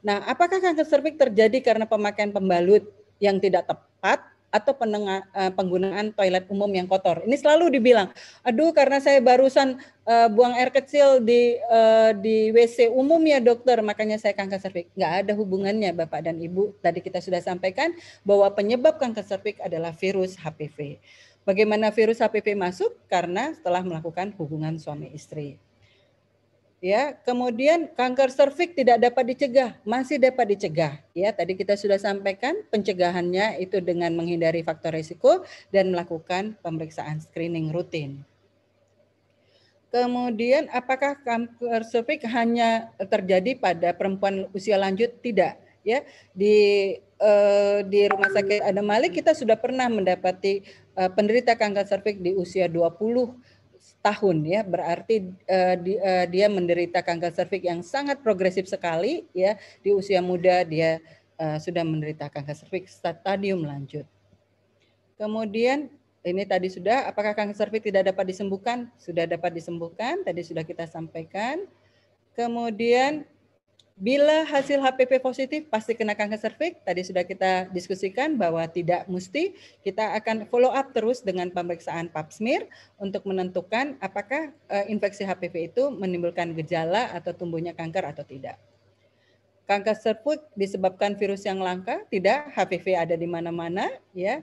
Nah, apakah kanker serviks terjadi karena pemakaian pembalut yang tidak tepat atau penengah, eh, penggunaan toilet umum yang kotor. Ini selalu dibilang, aduh karena saya barusan uh, buang air kecil di uh, di WC umum ya dokter, makanya saya kanker serviks. Nggak ada hubungannya Bapak dan Ibu. Tadi kita sudah sampaikan bahwa penyebab kanker serviks adalah virus HPV. Bagaimana virus HPV masuk? Karena setelah melakukan hubungan suami istri ya kemudian kanker serviks tidak dapat dicegah masih dapat dicegah ya tadi kita sudah sampaikan pencegahannya itu dengan menghindari faktor risiko dan melakukan pemeriksaan screening rutin kemudian apakah kanker serviks hanya terjadi pada perempuan usia lanjut tidak ya di eh, di rumah sakit Adam Malik kita sudah pernah mendapati eh, penderita kanker serviks di usia 20 tahun ya berarti uh, di, uh, dia menderita kanker serviks yang sangat progresif sekali ya di usia muda dia uh, sudah menderita kanker serviks stadium lanjut. Kemudian ini tadi sudah apakah kanker serviks tidak dapat disembuhkan? Sudah dapat disembuhkan, tadi sudah kita sampaikan. Kemudian Bila hasil HPV positif pasti kena kanker serviks. Tadi sudah kita diskusikan bahwa tidak mesti kita akan follow up terus dengan pemeriksaan Pap smear untuk menentukan apakah eh, infeksi HPV itu menimbulkan gejala atau tumbuhnya kanker atau tidak. Kanker serviks disebabkan virus yang langka? Tidak, HPV ada di mana-mana ya.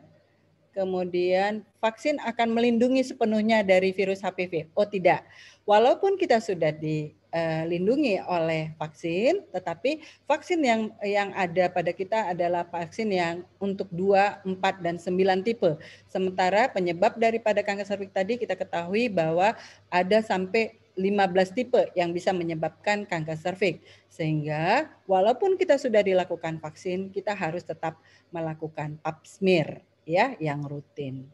Kemudian vaksin akan melindungi sepenuhnya dari virus HPV? Oh tidak. Walaupun kita sudah di dilindungi eh, oleh vaksin, tetapi vaksin yang yang ada pada kita adalah vaksin yang untuk 2, 4 dan 9 tipe. Sementara penyebab daripada kanker serviks tadi kita ketahui bahwa ada sampai 15 tipe yang bisa menyebabkan kanker serviks. Sehingga walaupun kita sudah dilakukan vaksin, kita harus tetap melakukan pap smear ya yang rutin.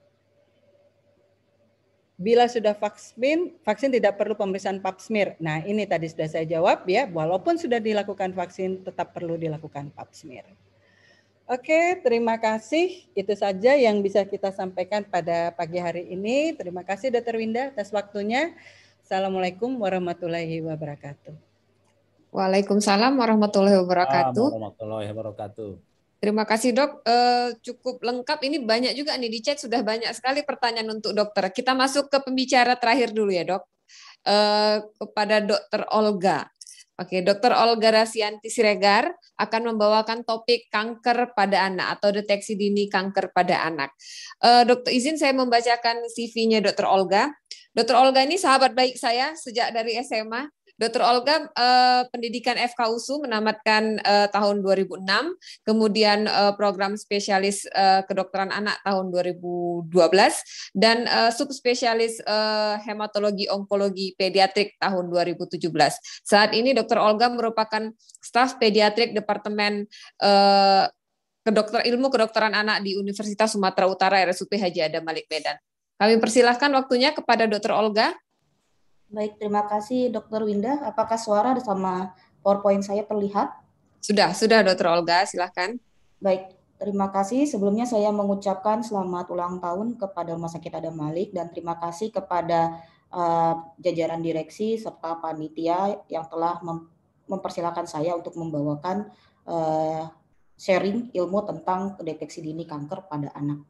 Bila sudah vaksin, vaksin tidak perlu pemeriksaan pap smear. Nah, ini tadi sudah saya jawab ya, walaupun sudah dilakukan vaksin tetap perlu dilakukan pap smear. Oke, terima kasih. Itu saja yang bisa kita sampaikan pada pagi hari ini. Terima kasih Dr. Winda atas waktunya. Assalamualaikum warahmatullahi wabarakatuh. Waalaikumsalam warahmatullahi wabarakatuh. Ah, warahmatullahi wabarakatuh. Terima kasih dok, eh, cukup lengkap. Ini banyak juga nih di chat sudah banyak sekali pertanyaan untuk dokter. Kita masuk ke pembicara terakhir dulu ya dok, eh, kepada dokter Olga. Oke, dokter Olga Rasianti Siregar akan membawakan topik kanker pada anak atau deteksi dini kanker pada anak. Eh, dokter izin saya membacakan CV-nya dokter Olga. Dokter Olga ini sahabat baik saya sejak dari SMA. Dr. Olga eh, pendidikan FK USU menamatkan eh, tahun 2006, kemudian eh, program spesialis eh, kedokteran anak tahun 2012 dan eh, subspesialis eh, hematologi onkologi pediatrik tahun 2017. Saat ini Dr. Olga merupakan staf pediatrik Departemen eh, Kedokter Ilmu Kedokteran Anak di Universitas Sumatera Utara RSUP Haji Adam Malik Medan. Kami persilahkan waktunya kepada Dr. Olga Baik, terima kasih Dokter Winda. Apakah suara sama PowerPoint saya terlihat? Sudah, sudah Dokter Olga, silahkan. Baik, terima kasih. Sebelumnya saya mengucapkan selamat ulang tahun kepada Rumah Sakit Adam Malik dan terima kasih kepada uh, jajaran direksi serta panitia yang telah mem mempersilahkan saya untuk membawakan uh, sharing ilmu tentang deteksi dini kanker pada anak.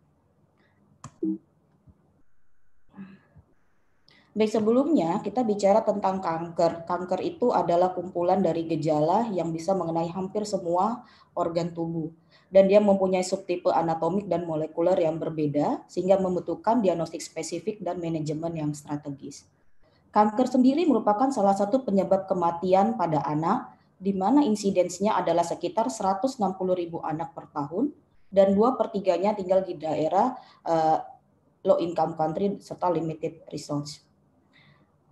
baik sebelumnya kita bicara tentang kanker. Kanker itu adalah kumpulan dari gejala yang bisa mengenai hampir semua organ tubuh dan dia mempunyai subtipe anatomik dan molekuler yang berbeda sehingga membutuhkan diagnostik spesifik dan manajemen yang strategis. Kanker sendiri merupakan salah satu penyebab kematian pada anak di mana insidensnya adalah sekitar 160 ribu anak per tahun dan dua tiganya tinggal di daerah uh, eh, low income country serta limited resource.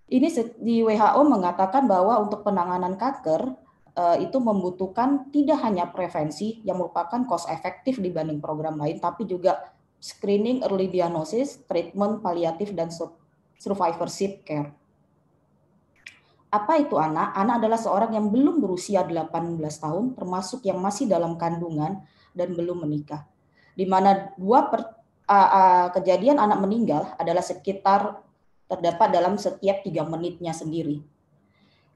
Ini di WHO mengatakan bahwa untuk penanganan kanker eh, itu membutuhkan tidak hanya prevensi yang merupakan cost efektif dibanding program lain, tapi juga screening, early diagnosis, treatment, paliatif, dan survivorship care. Apa itu anak? Anak adalah seorang yang belum berusia 18 tahun, termasuk yang masih dalam kandungan dan belum menikah. Di mana dua per, uh, uh, kejadian anak meninggal adalah sekitar terdapat dalam setiap tiga menitnya sendiri.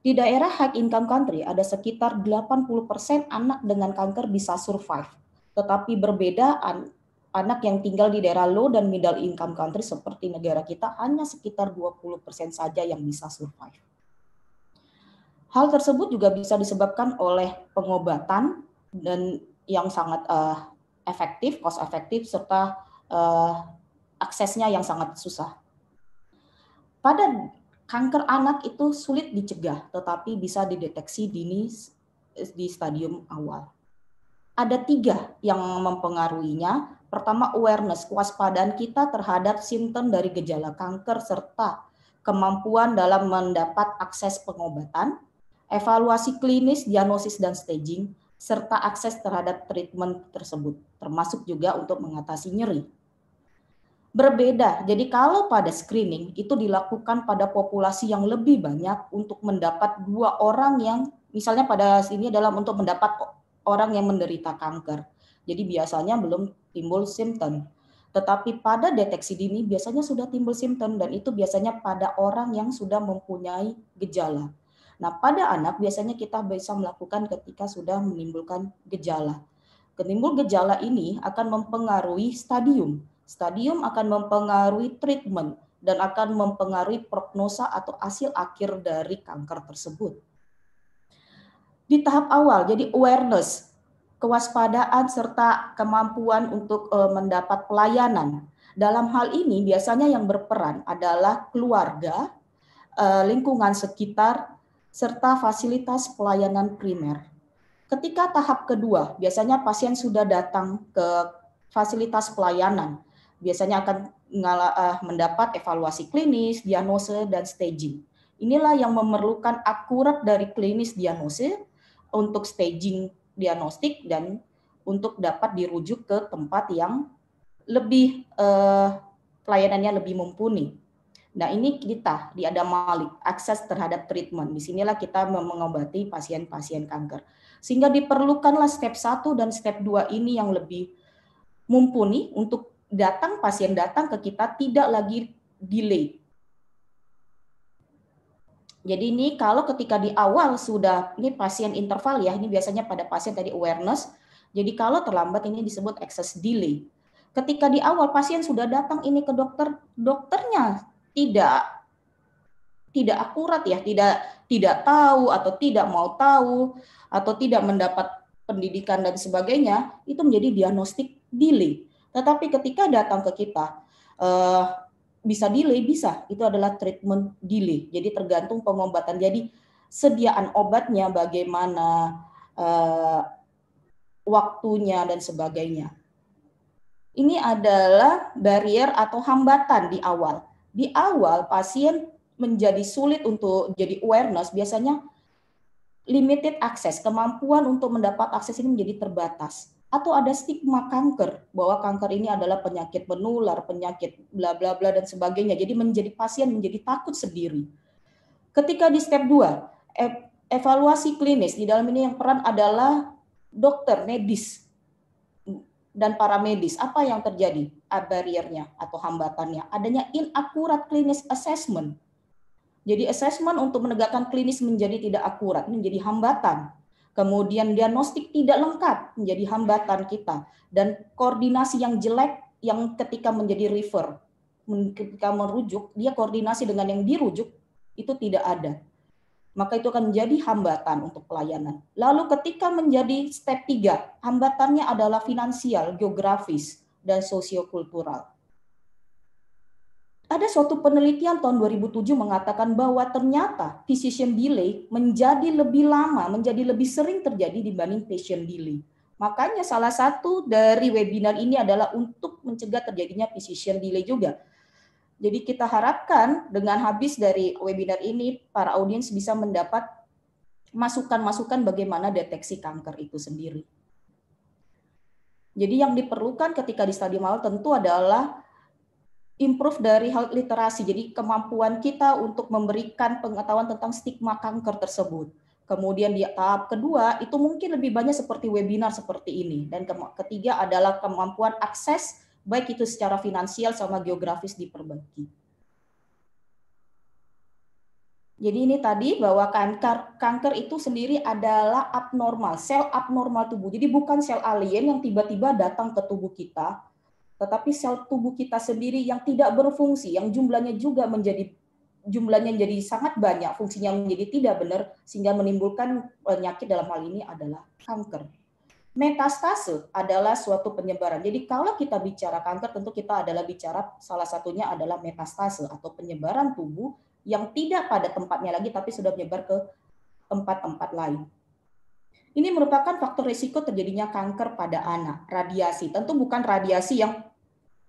Di daerah high income country ada sekitar 80% anak dengan kanker bisa survive, tetapi berbeda an anak yang tinggal di daerah low dan middle income country seperti negara kita hanya sekitar 20% saja yang bisa survive. Hal tersebut juga bisa disebabkan oleh pengobatan dan yang sangat uh, efektif, cost efektif serta uh, aksesnya yang sangat susah. Pada kanker anak itu sulit dicegah, tetapi bisa dideteksi dini eh, di stadium awal. Ada tiga yang mempengaruhinya. Pertama, awareness, kewaspadaan kita terhadap simptom dari gejala kanker serta kemampuan dalam mendapat akses pengobatan, evaluasi klinis, diagnosis, dan staging, serta akses terhadap treatment tersebut, termasuk juga untuk mengatasi nyeri berbeda. Jadi kalau pada screening itu dilakukan pada populasi yang lebih banyak untuk mendapat dua orang yang misalnya pada sini adalah untuk mendapat orang yang menderita kanker. Jadi biasanya belum timbul simptom. Tetapi pada deteksi dini biasanya sudah timbul simptom dan itu biasanya pada orang yang sudah mempunyai gejala. Nah, pada anak biasanya kita bisa melakukan ketika sudah menimbulkan gejala. Ketimbul gejala ini akan mempengaruhi stadium Stadium akan mempengaruhi treatment dan akan mempengaruhi prognosa atau hasil akhir dari kanker tersebut. Di tahap awal, jadi awareness, kewaspadaan serta kemampuan untuk e, mendapat pelayanan. Dalam hal ini biasanya yang berperan adalah keluarga, e, lingkungan sekitar, serta fasilitas pelayanan primer. Ketika tahap kedua, biasanya pasien sudah datang ke fasilitas pelayanan biasanya akan eh, mendapat evaluasi klinis, diagnose, dan staging. Inilah yang memerlukan akurat dari klinis diagnose untuk staging diagnostik dan untuk dapat dirujuk ke tempat yang lebih uh, eh, layanannya lebih mumpuni. Nah ini kita di ada malik akses terhadap treatment. Disinilah kita mengobati pasien-pasien kanker. Sehingga diperlukanlah step 1 dan step 2 ini yang lebih mumpuni untuk datang pasien datang ke kita tidak lagi delay. Jadi ini kalau ketika di awal sudah ini pasien interval ya, ini biasanya pada pasien tadi awareness. Jadi kalau terlambat ini disebut excess delay. Ketika di awal pasien sudah datang ini ke dokter, dokternya tidak tidak akurat ya, tidak tidak tahu atau tidak mau tahu atau tidak mendapat pendidikan dan sebagainya, itu menjadi diagnostik delay. Tetapi ketika datang ke kita, uh, bisa delay, bisa. Itu adalah treatment delay. Jadi tergantung pengobatan. Jadi sediaan obatnya bagaimana, uh, waktunya dan sebagainya. Ini adalah barrier atau hambatan di awal. Di awal pasien menjadi sulit untuk jadi awareness biasanya limited access kemampuan untuk mendapat akses ini menjadi terbatas atau ada stigma kanker bahwa kanker ini adalah penyakit menular, penyakit bla bla bla dan sebagainya. Jadi menjadi pasien menjadi takut sendiri. Ketika di step 2, evaluasi klinis di dalam ini yang peran adalah dokter medis dan para medis. Apa yang terjadi? barriernya atau hambatannya adanya inakurat klinis assessment. Jadi assessment untuk menegakkan klinis menjadi tidak akurat, menjadi hambatan kemudian diagnostik tidak lengkap menjadi hambatan kita dan koordinasi yang jelek yang ketika menjadi refer ketika merujuk dia koordinasi dengan yang dirujuk itu tidak ada maka itu akan menjadi hambatan untuk pelayanan. Lalu ketika menjadi step tiga hambatannya adalah finansial, geografis, dan sosiokultural ada suatu penelitian tahun 2007 mengatakan bahwa ternyata physician delay menjadi lebih lama, menjadi lebih sering terjadi dibanding patient delay. Makanya salah satu dari webinar ini adalah untuk mencegah terjadinya physician delay juga. Jadi kita harapkan dengan habis dari webinar ini para audiens bisa mendapat masukan-masukan bagaimana deteksi kanker itu sendiri. Jadi yang diperlukan ketika di stadium awal tentu adalah improve dari hal literasi, jadi kemampuan kita untuk memberikan pengetahuan tentang stigma kanker tersebut. Kemudian di tahap kedua itu mungkin lebih banyak seperti webinar seperti ini dan ketiga adalah kemampuan akses baik itu secara finansial sama geografis diperbaiki. Jadi ini tadi bahwa kanker kanker itu sendiri adalah abnormal, sel abnormal tubuh. Jadi bukan sel alien yang tiba-tiba datang ke tubuh kita, tetapi sel tubuh kita sendiri yang tidak berfungsi, yang jumlahnya juga menjadi jumlahnya menjadi sangat banyak, fungsinya menjadi tidak benar sehingga menimbulkan eh, penyakit dalam hal ini adalah kanker. Metastase adalah suatu penyebaran. Jadi kalau kita bicara kanker tentu kita adalah bicara salah satunya adalah metastase atau penyebaran tubuh yang tidak pada tempatnya lagi tapi sudah menyebar ke tempat-tempat lain. Ini merupakan faktor risiko terjadinya kanker pada anak. Radiasi tentu bukan radiasi yang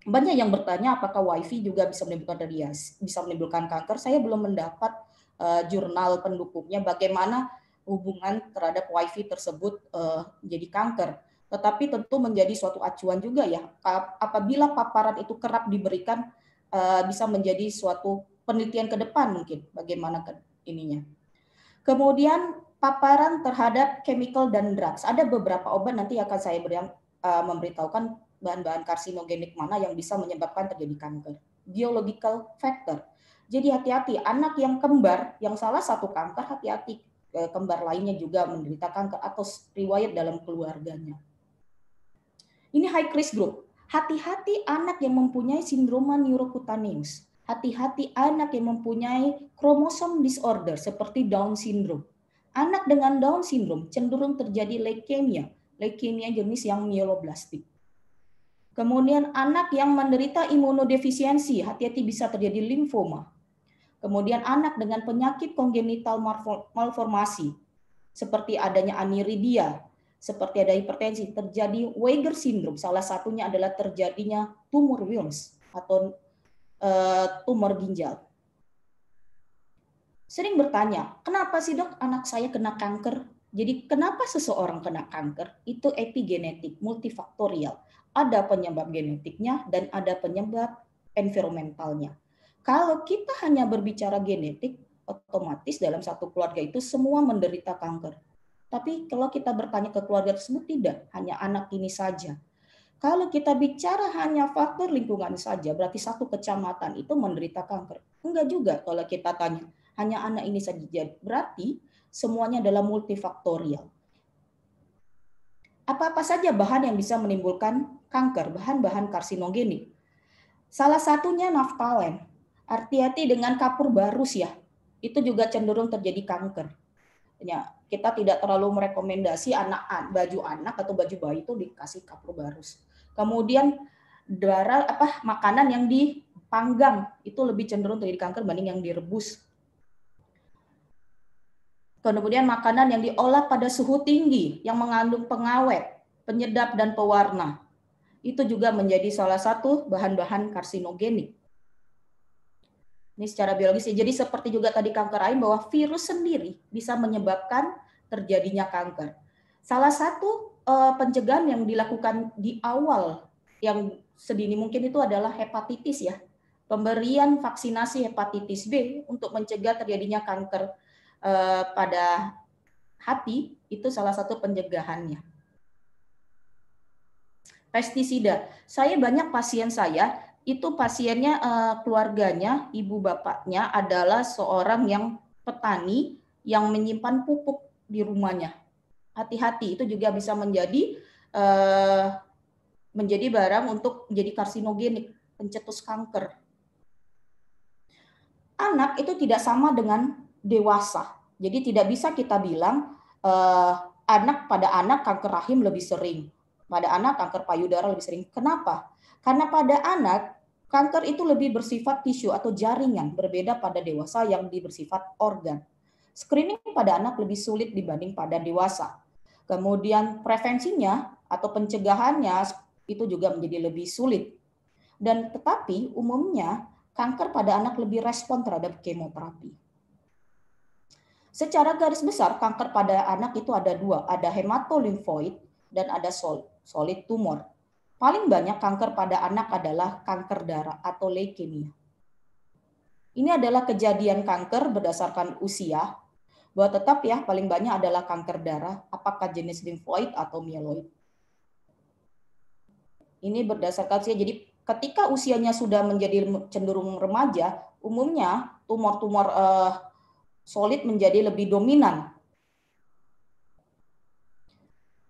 banyak yang bertanya apakah wifi juga bisa menimbulkan radiasi, bisa menimbulkan kanker. Saya belum mendapat uh, jurnal pendukungnya bagaimana hubungan terhadap wifi tersebut uh, jadi kanker. Tetapi tentu menjadi suatu acuan juga ya. Apabila paparan itu kerap diberikan uh, bisa menjadi suatu penelitian ke depan mungkin bagaimana ke ininya. Kemudian paparan terhadap chemical dan drugs. Ada beberapa obat nanti akan saya beri, uh, memberitahukan bahan-bahan karsinogenik mana yang bisa menyebabkan terjadi kanker. Biological factor. Jadi hati-hati, anak yang kembar, yang salah satu kanker, hati-hati eh, kembar lainnya juga menderita kanker atau riwayat dalam keluarganya. Ini high risk group. Hati-hati anak yang mempunyai sindroma neurocutaneous. Hati-hati anak yang mempunyai kromosom disorder seperti Down syndrome. Anak dengan Down syndrome cenderung terjadi leukemia, leukemia jenis yang mieloblastik. Kemudian anak yang menderita imunodefisiensi, hati-hati bisa terjadi limfoma. Kemudian anak dengan penyakit kongenital malformasi, seperti adanya aniridia, seperti ada hipertensi, terjadi Weger syndrome. Salah satunya adalah terjadinya tumor Wilms atau uh, tumor ginjal. Sering bertanya, kenapa sih dok anak saya kena kanker? Jadi kenapa seseorang kena kanker? Itu epigenetik, multifaktorial. Ada penyebab genetiknya dan ada penyebab environmentalnya. Kalau kita hanya berbicara genetik, otomatis dalam satu keluarga itu semua menderita kanker. Tapi kalau kita bertanya ke keluarga tersebut tidak, hanya anak ini saja. Kalau kita bicara hanya faktor lingkungan saja, berarti satu kecamatan itu menderita kanker. Enggak juga kalau kita tanya, hanya anak ini saja. Berarti semuanya adalah multifaktorial. Apa-apa saja bahan yang bisa menimbulkan kanker, bahan-bahan karsinogenik. Salah satunya naftalen. Hati-hati dengan kapur barus ya. Itu juga cenderung terjadi kanker. Ya, kita tidak terlalu merekomendasi anak baju anak atau baju bayi itu dikasih kapur barus. Kemudian darah apa makanan yang dipanggang itu lebih cenderung terjadi kanker banding yang direbus Kemudian makanan yang diolah pada suhu tinggi yang mengandung pengawet, penyedap dan pewarna. Itu juga menjadi salah satu bahan-bahan karsinogenik. Ini secara biologis ya. Jadi seperti juga tadi kanker lain bahwa virus sendiri bisa menyebabkan terjadinya kanker. Salah satu uh, pencegahan yang dilakukan di awal yang sedini mungkin itu adalah hepatitis ya. Pemberian vaksinasi hepatitis B untuk mencegah terjadinya kanker Eh, pada hati itu salah satu pencegahannya. Pestisida. Saya banyak pasien saya itu pasiennya eh, keluarganya, ibu bapaknya adalah seorang yang petani yang menyimpan pupuk di rumahnya. Hati-hati itu juga bisa menjadi eh, menjadi barang untuk menjadi karsinogenik, pencetus kanker. Anak itu tidak sama dengan dewasa. Jadi tidak bisa kita bilang eh, anak pada anak kanker rahim lebih sering, pada anak kanker payudara lebih sering. Kenapa? Karena pada anak kanker itu lebih bersifat tisu atau jaringan, berbeda pada dewasa yang bersifat organ. Screening pada anak lebih sulit dibanding pada dewasa. Kemudian prevensinya atau pencegahannya itu juga menjadi lebih sulit. Dan tetapi umumnya kanker pada anak lebih respon terhadap kemoterapi. Secara garis besar, kanker pada anak itu ada dua, ada hematolimfoid dan ada solid, tumor. Paling banyak kanker pada anak adalah kanker darah atau leukemia. Ini adalah kejadian kanker berdasarkan usia, bahwa tetap ya paling banyak adalah kanker darah, apakah jenis limfoid atau mieloid. Ini berdasarkan usia, jadi ketika usianya sudah menjadi cenderung remaja, umumnya tumor-tumor eh, solid menjadi lebih dominan.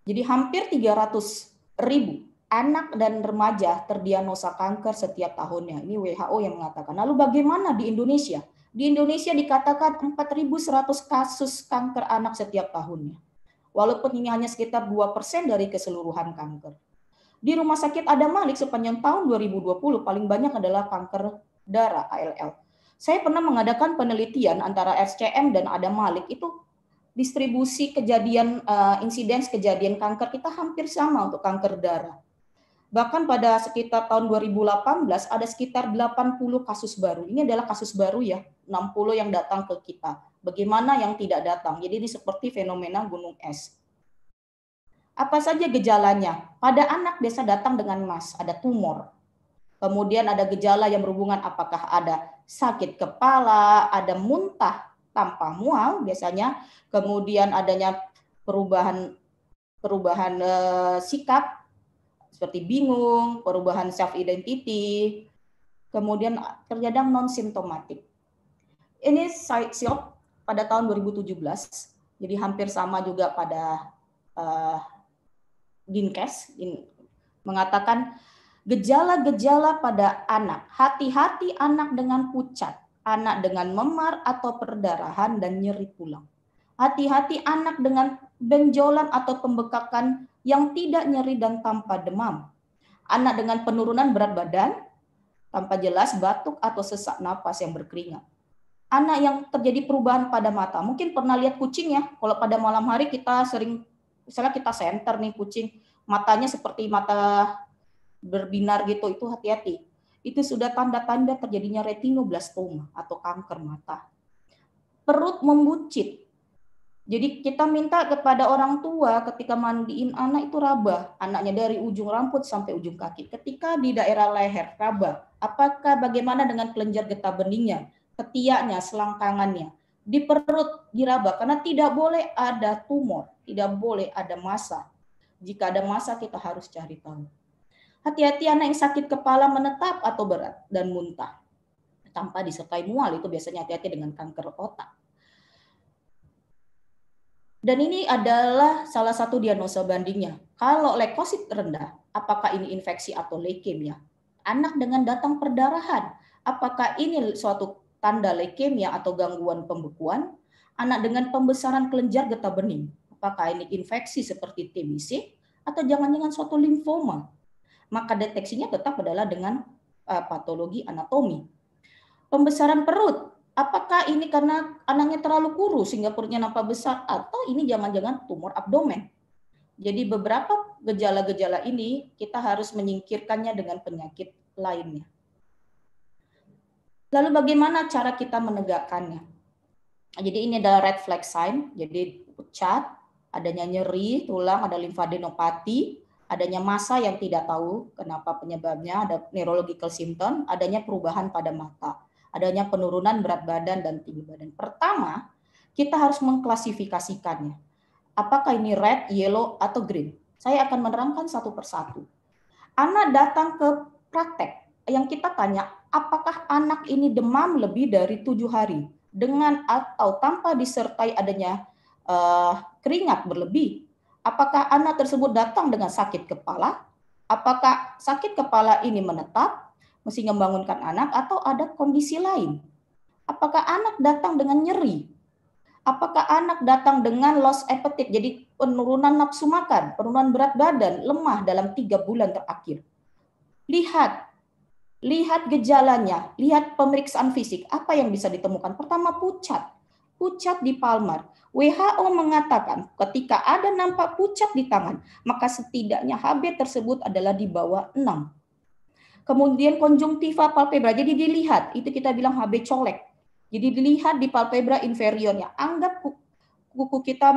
Jadi hampir 300 ribu anak dan remaja terdiagnosa kanker setiap tahunnya. Ini WHO yang mengatakan. Lalu bagaimana di Indonesia? Di Indonesia dikatakan 4.100 kasus kanker anak setiap tahunnya. Walaupun ini hanya sekitar 2% dari keseluruhan kanker. Di rumah sakit ada Malik sepanjang tahun 2020 paling banyak adalah kanker darah ALL. Saya pernah mengadakan penelitian antara SCM dan Adam Malik itu distribusi kejadian uh, eh, insidens kejadian kanker kita hampir sama untuk kanker darah. Bahkan pada sekitar tahun 2018 ada sekitar 80 kasus baru. Ini adalah kasus baru ya, 60 yang datang ke kita. Bagaimana yang tidak datang? Jadi ini seperti fenomena gunung es. Apa saja gejalanya? Pada anak biasa datang dengan mas, ada tumor. Kemudian ada gejala yang berhubungan apakah ada sakit kepala, ada muntah tanpa mual biasanya, kemudian adanya perubahan perubahan eh, sikap seperti bingung, perubahan self identity, kemudian terjadang non simptomatik. Ini SIOP pada tahun 2017, jadi hampir sama juga pada uh, Dinkes in, mengatakan Gejala-gejala pada anak. Hati-hati anak dengan pucat, anak dengan memar atau perdarahan dan nyeri tulang. Hati-hati anak dengan benjolan atau pembekakan yang tidak nyeri dan tanpa demam. Anak dengan penurunan berat badan tanpa jelas batuk atau sesak napas yang berkeringat anak yang terjadi perubahan pada mata. Mungkin pernah lihat kucing ya, kalau pada malam hari kita sering, misalnya kita senter nih kucing, matanya seperti mata berbinar gitu itu hati-hati. Itu sudah tanda-tanda terjadinya retinoblastoma atau kanker mata. Perut membucit. Jadi kita minta kepada orang tua ketika mandiin anak itu raba, anaknya dari ujung rambut sampai ujung kaki. Ketika di daerah leher raba, apakah bagaimana dengan kelenjar getah beningnya, ketiaknya, selangkangannya? Di perut diraba karena tidak boleh ada tumor, tidak boleh ada massa. Jika ada massa kita harus cari tahu. Hati-hati anak yang sakit kepala menetap atau berat dan muntah tanpa disertai mual itu biasanya hati-hati dengan kanker otak. Dan ini adalah salah satu diagnosa bandingnya. Kalau leukosit rendah, apakah ini infeksi atau leukemia? Anak dengan datang perdarahan, apakah ini suatu tanda leukemia atau gangguan pembekuan? Anak dengan pembesaran kelenjar getah bening, apakah ini infeksi seperti TBC atau jangan-jangan suatu limfoma? maka deteksinya tetap adalah dengan uh, patologi anatomi. Pembesaran perut, apakah ini karena anaknya terlalu kurus sehingga perutnya nampak besar atau ini jangan-jangan tumor abdomen? Jadi beberapa gejala-gejala ini kita harus menyingkirkannya dengan penyakit lainnya. Lalu bagaimana cara kita menegakkannya? Jadi ini adalah red flag sign, jadi pucat, adanya nyeri, tulang, ada limfadenopati, adanya masa yang tidak tahu kenapa penyebabnya, ada neurological symptom, adanya perubahan pada mata, adanya penurunan berat badan dan tinggi badan. Pertama, kita harus mengklasifikasikannya. Apakah ini red, yellow, atau green? Saya akan menerangkan satu persatu. Anak datang ke praktek yang kita tanya, apakah anak ini demam lebih dari tujuh hari dengan atau tanpa disertai adanya uh, keringat berlebih apakah anak tersebut datang dengan sakit kepala, apakah sakit kepala ini menetap, mesti membangunkan anak, atau ada kondisi lain. Apakah anak datang dengan nyeri? Apakah anak datang dengan loss appetite, jadi penurunan nafsu makan, penurunan berat badan, lemah dalam tiga bulan terakhir? Lihat lihat gejalanya, lihat pemeriksaan fisik, apa yang bisa ditemukan? Pertama pucat, pucat di palmar. WHO mengatakan ketika ada nampak pucat di tangan, maka setidaknya HB tersebut adalah di bawah 6. Kemudian konjungtiva palpebra, jadi dilihat, itu kita bilang HB colek. Jadi dilihat di palpebra inferiornya. Anggap kuku kita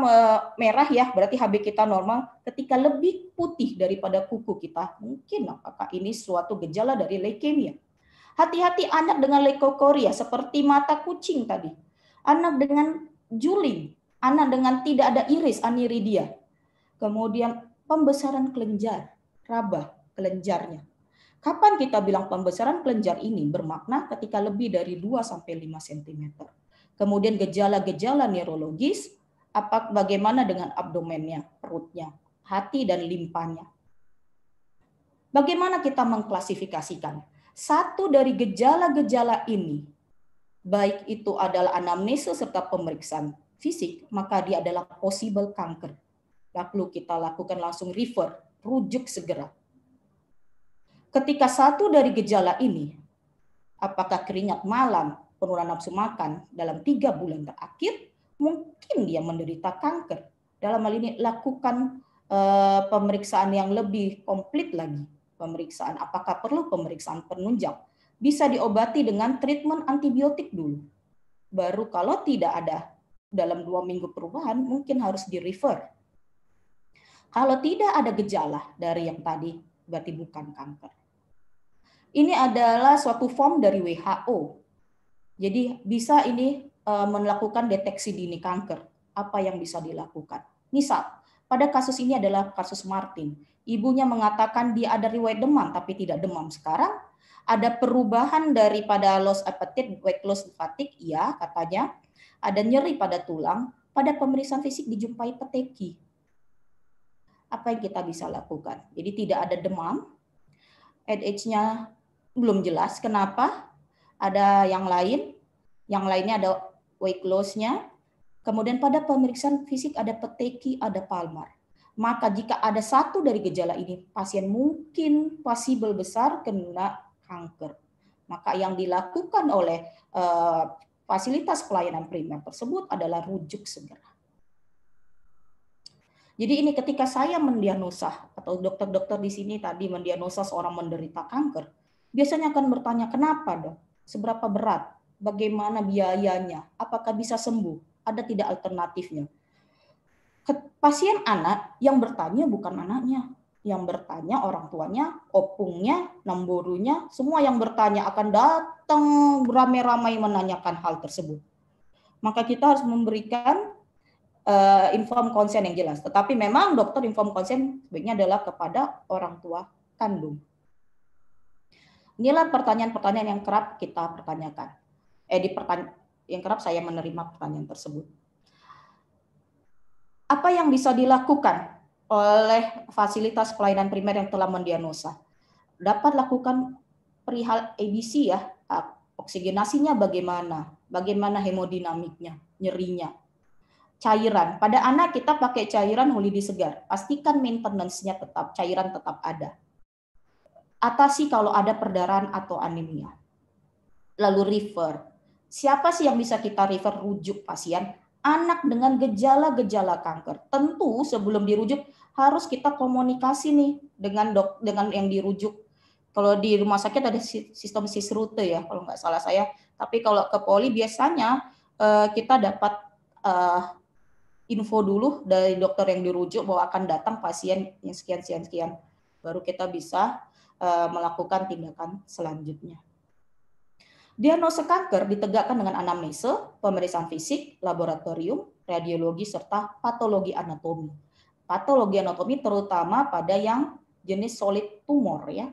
merah ya, berarti HB kita normal. Ketika lebih putih daripada kuku kita, mungkin apakah ini suatu gejala dari leukemia? Hati-hati anak dengan leukokoria seperti mata kucing tadi anak dengan juling, anak dengan tidak ada iris aniridia. Kemudian pembesaran kelenjar, rabah kelenjarnya. Kapan kita bilang pembesaran kelenjar ini bermakna ketika lebih dari 2 sampai 5 cm. Kemudian gejala-gejala neurologis, apa bagaimana dengan abdomennya, perutnya, hati dan limpanya. Bagaimana kita mengklasifikasikan? Satu dari gejala-gejala ini baik itu adalah anamnesa serta pemeriksaan fisik, maka dia adalah possible kanker. Lalu kita lakukan langsung refer, rujuk segera. Ketika satu dari gejala ini, apakah keringat malam, penurunan nafsu makan dalam tiga bulan terakhir, mungkin dia menderita kanker. Dalam hal ini lakukan uh, pemeriksaan yang lebih komplit lagi. Pemeriksaan apakah perlu pemeriksaan penunjang bisa diobati dengan treatment antibiotik dulu. Baru kalau tidak ada dalam dua minggu perubahan, mungkin harus di-refer. Kalau tidak ada gejala dari yang tadi, berarti bukan kanker. Ini adalah suatu form dari WHO. Jadi bisa ini eh, melakukan deteksi dini kanker. Apa yang bisa dilakukan? Misal, pada kasus ini adalah kasus Martin. Ibunya mengatakan dia ada riwayat demam tapi tidak demam sekarang. Ada perubahan daripada loss appetite, weight loss fatigue, iya katanya. Ada nyeri pada tulang. Pada pemeriksaan fisik dijumpai peteki. Apa yang kita bisa lakukan? Jadi tidak ada demam. ADH-nya belum jelas kenapa. Ada yang lain. Yang lainnya ada weight loss-nya Kemudian pada pemeriksaan fisik ada peteki, ada palmar. Maka jika ada satu dari gejala ini, pasien mungkin possible besar kena kanker. Maka yang dilakukan oleh uh, fasilitas pelayanan primer tersebut adalah rujuk segera. Jadi ini ketika saya mendiagnosa atau dokter-dokter di sini tadi mendiagnosa seorang menderita kanker, biasanya akan bertanya kenapa dok, seberapa berat, bagaimana biayanya, apakah bisa sembuh ada tidak alternatifnya. Pasien anak yang bertanya bukan anaknya, yang bertanya orang tuanya, opungnya, namborunya, semua yang bertanya akan datang ramai-ramai menanyakan hal tersebut. Maka kita harus memberikan uh, inform konsen yang jelas. Tetapi memang dokter inform konsen sebaiknya adalah kepada orang tua kandung. Inilah pertanyaan-pertanyaan yang kerap kita pertanyakan. Eh, dipertanya, yang kerap saya menerima pertanyaan tersebut. Apa yang bisa dilakukan oleh fasilitas pelayanan primer yang telah mendiagnosa? Dapat lakukan perihal ABC ya, ah, oksigenasinya bagaimana, bagaimana hemodinamiknya, nyerinya, cairan. Pada anak kita pakai cairan hulidi segar. Pastikan maintenance-nya tetap, cairan tetap ada. Atasi kalau ada perdarahan atau anemia. Lalu refer siapa sih yang bisa kita refer rujuk pasien? Anak dengan gejala-gejala kanker. Tentu sebelum dirujuk harus kita komunikasi nih dengan dok dengan yang dirujuk. Kalau di rumah sakit ada sistem sisrute ya kalau nggak salah saya. Tapi kalau ke poli biasanya eh, kita dapat eh, info dulu dari dokter yang dirujuk bahwa akan datang pasien yang sekian sekian sekian. Baru kita bisa eh, melakukan tindakan selanjutnya. Diagnosa kanker ditegakkan dengan anamnese, pemeriksaan fisik, laboratorium, radiologi, serta patologi anatomi. Patologi anatomi terutama pada yang jenis solid tumor ya.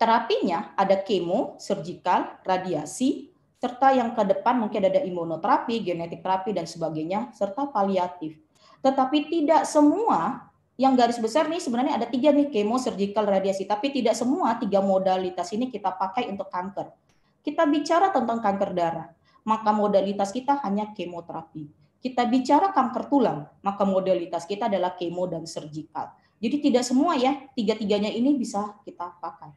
Terapinya ada kemo, surgikal, radiasi, serta yang ke depan mungkin ada imunoterapi, genetik terapi, dan sebagainya, serta paliatif. Tetapi tidak semua yang garis besar nih sebenarnya ada tiga nih kemo, surgical, radiasi. Tapi tidak semua tiga modalitas ini kita pakai untuk kanker. Kita bicara tentang kanker darah, maka modalitas kita hanya kemoterapi. Kita bicara kanker tulang, maka modalitas kita adalah kemo dan surgical. Jadi tidak semua ya, tiga-tiganya ini bisa kita pakai.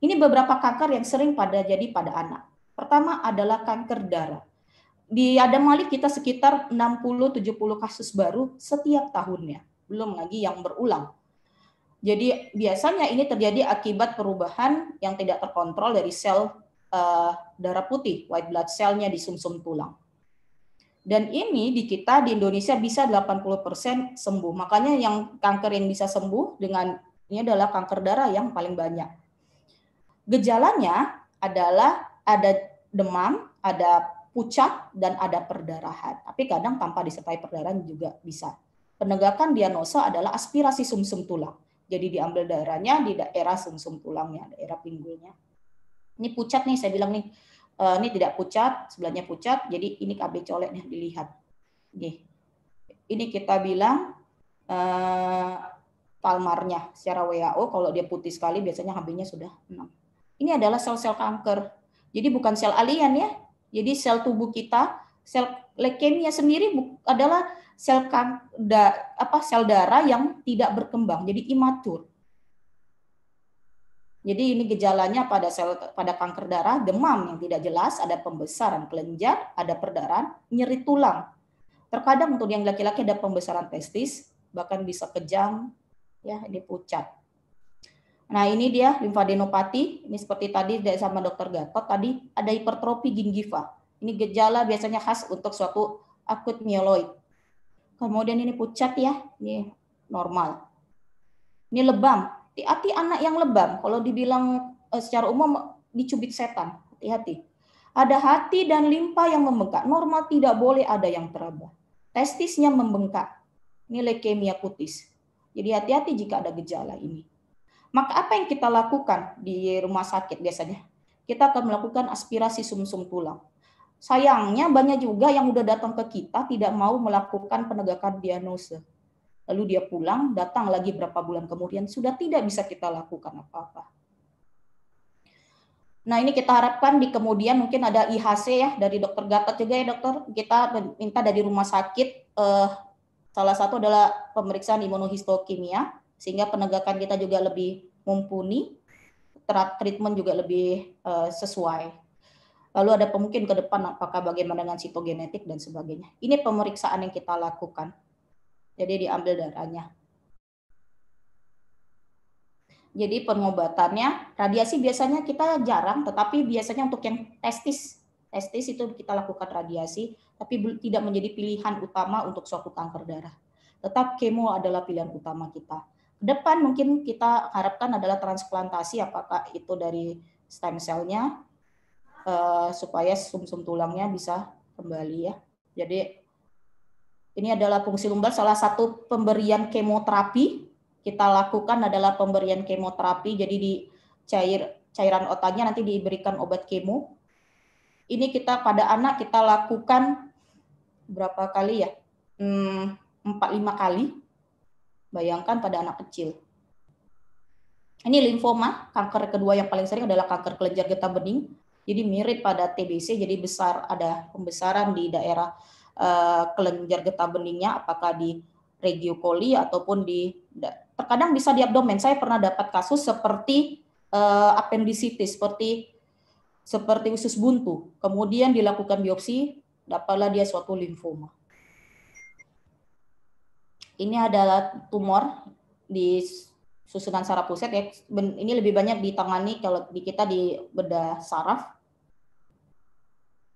Ini beberapa kanker yang sering pada jadi pada anak. Pertama adalah kanker darah. Di Adam Malik kita sekitar 60-70 kasus baru setiap tahunnya belum lagi yang berulang. Jadi biasanya ini terjadi akibat perubahan yang tidak terkontrol dari sel uh, darah putih, white blood cell-nya di sumsum -sum tulang. Dan ini di kita di Indonesia bisa 80% sembuh. Makanya yang kanker yang bisa sembuh dengan ini adalah kanker darah yang paling banyak. Gejalanya adalah ada demam, ada pucat dan ada perdarahan. Tapi kadang tanpa disertai perdarahan juga bisa penegakan diagnosa adalah aspirasi sumsum -sum tulang. Jadi diambil darahnya di daerah sumsum -sum tulangnya, daerah pinggulnya. Ini pucat nih, saya bilang nih, e, ini tidak pucat, sebelahnya pucat, jadi ini KB colek nih dilihat. Nih, ini kita bilang uh, palmarnya secara WHO kalau dia putih sekali biasanya HB-nya sudah 6. Ini adalah sel-sel kanker. Jadi bukan sel alien ya. Jadi sel tubuh kita, sel leukemia sendiri adalah sel kan, da, apa sel darah yang tidak berkembang, jadi imatur. Jadi ini gejalanya pada sel pada kanker darah, demam yang tidak jelas, ada pembesaran kelenjar, ada perdarahan, nyeri tulang. Terkadang untuk yang laki-laki ada pembesaran testis, bahkan bisa kejang, ya ini pucat. Nah ini dia limfadenopati, ini seperti tadi dari sama dokter Gatot tadi ada hipertrofi gingiva. Ini gejala biasanya khas untuk suatu akut mieloid. Kemudian ini pucat ya, ini normal. Ini lebam. Hati-hati anak yang lebam. Kalau dibilang eh, secara umum dicubit setan, hati-hati. Ada hati dan limpa yang membengkak. Normal tidak boleh ada yang teraba. Testisnya membengkak. Ini leukemia kutis. Jadi hati-hati jika ada gejala ini. Maka apa yang kita lakukan di rumah sakit biasanya? Kita akan melakukan aspirasi sumsum -sum tulang Sayangnya banyak juga yang udah datang ke kita tidak mau melakukan penegakan diagnosa Lalu dia pulang, datang lagi berapa bulan kemudian sudah tidak bisa kita lakukan apa-apa. Nah ini kita harapkan di kemudian mungkin ada IHC ya dari dokter Gatot juga ya dokter. Kita minta dari rumah sakit eh, salah satu adalah pemeriksaan imunohistokimia sehingga penegakan kita juga lebih mumpuni, treatment juga lebih eh, sesuai Lalu ada pemungkin ke depan apakah bagaimana dengan sitogenetik dan sebagainya. Ini pemeriksaan yang kita lakukan. Jadi diambil darahnya. Jadi pengobatannya, radiasi biasanya kita jarang, tetapi biasanya untuk yang testis, testis itu kita lakukan radiasi, tapi tidak menjadi pilihan utama untuk suatu kanker darah. Tetap kemo adalah pilihan utama kita. Depan mungkin kita harapkan adalah transplantasi, apakah itu dari stem cell-nya, Eh, supaya sumsum -sum tulangnya bisa kembali ya. Jadi ini adalah fungsi lumbar salah satu pemberian kemoterapi kita lakukan adalah pemberian kemoterapi jadi di cair cairan otaknya nanti diberikan obat kemo. Ini kita pada anak kita lakukan berapa kali ya? Hmm, empat lima kali. Bayangkan pada anak kecil. Ini limfoma, kanker kedua yang paling sering adalah kanker kelenjar getah bening jadi mirip pada TBC, jadi besar ada pembesaran di daerah eh, kelenjar getah beningnya, apakah di regio coli ataupun di terkadang bisa di abdomen. Saya pernah dapat kasus seperti eh, appendicitis, seperti seperti usus buntu. Kemudian dilakukan biopsi, dapatlah dia suatu limfoma. Ini adalah tumor di susunan saraf pusat ya ini lebih banyak ditangani kalau di kita di bedah saraf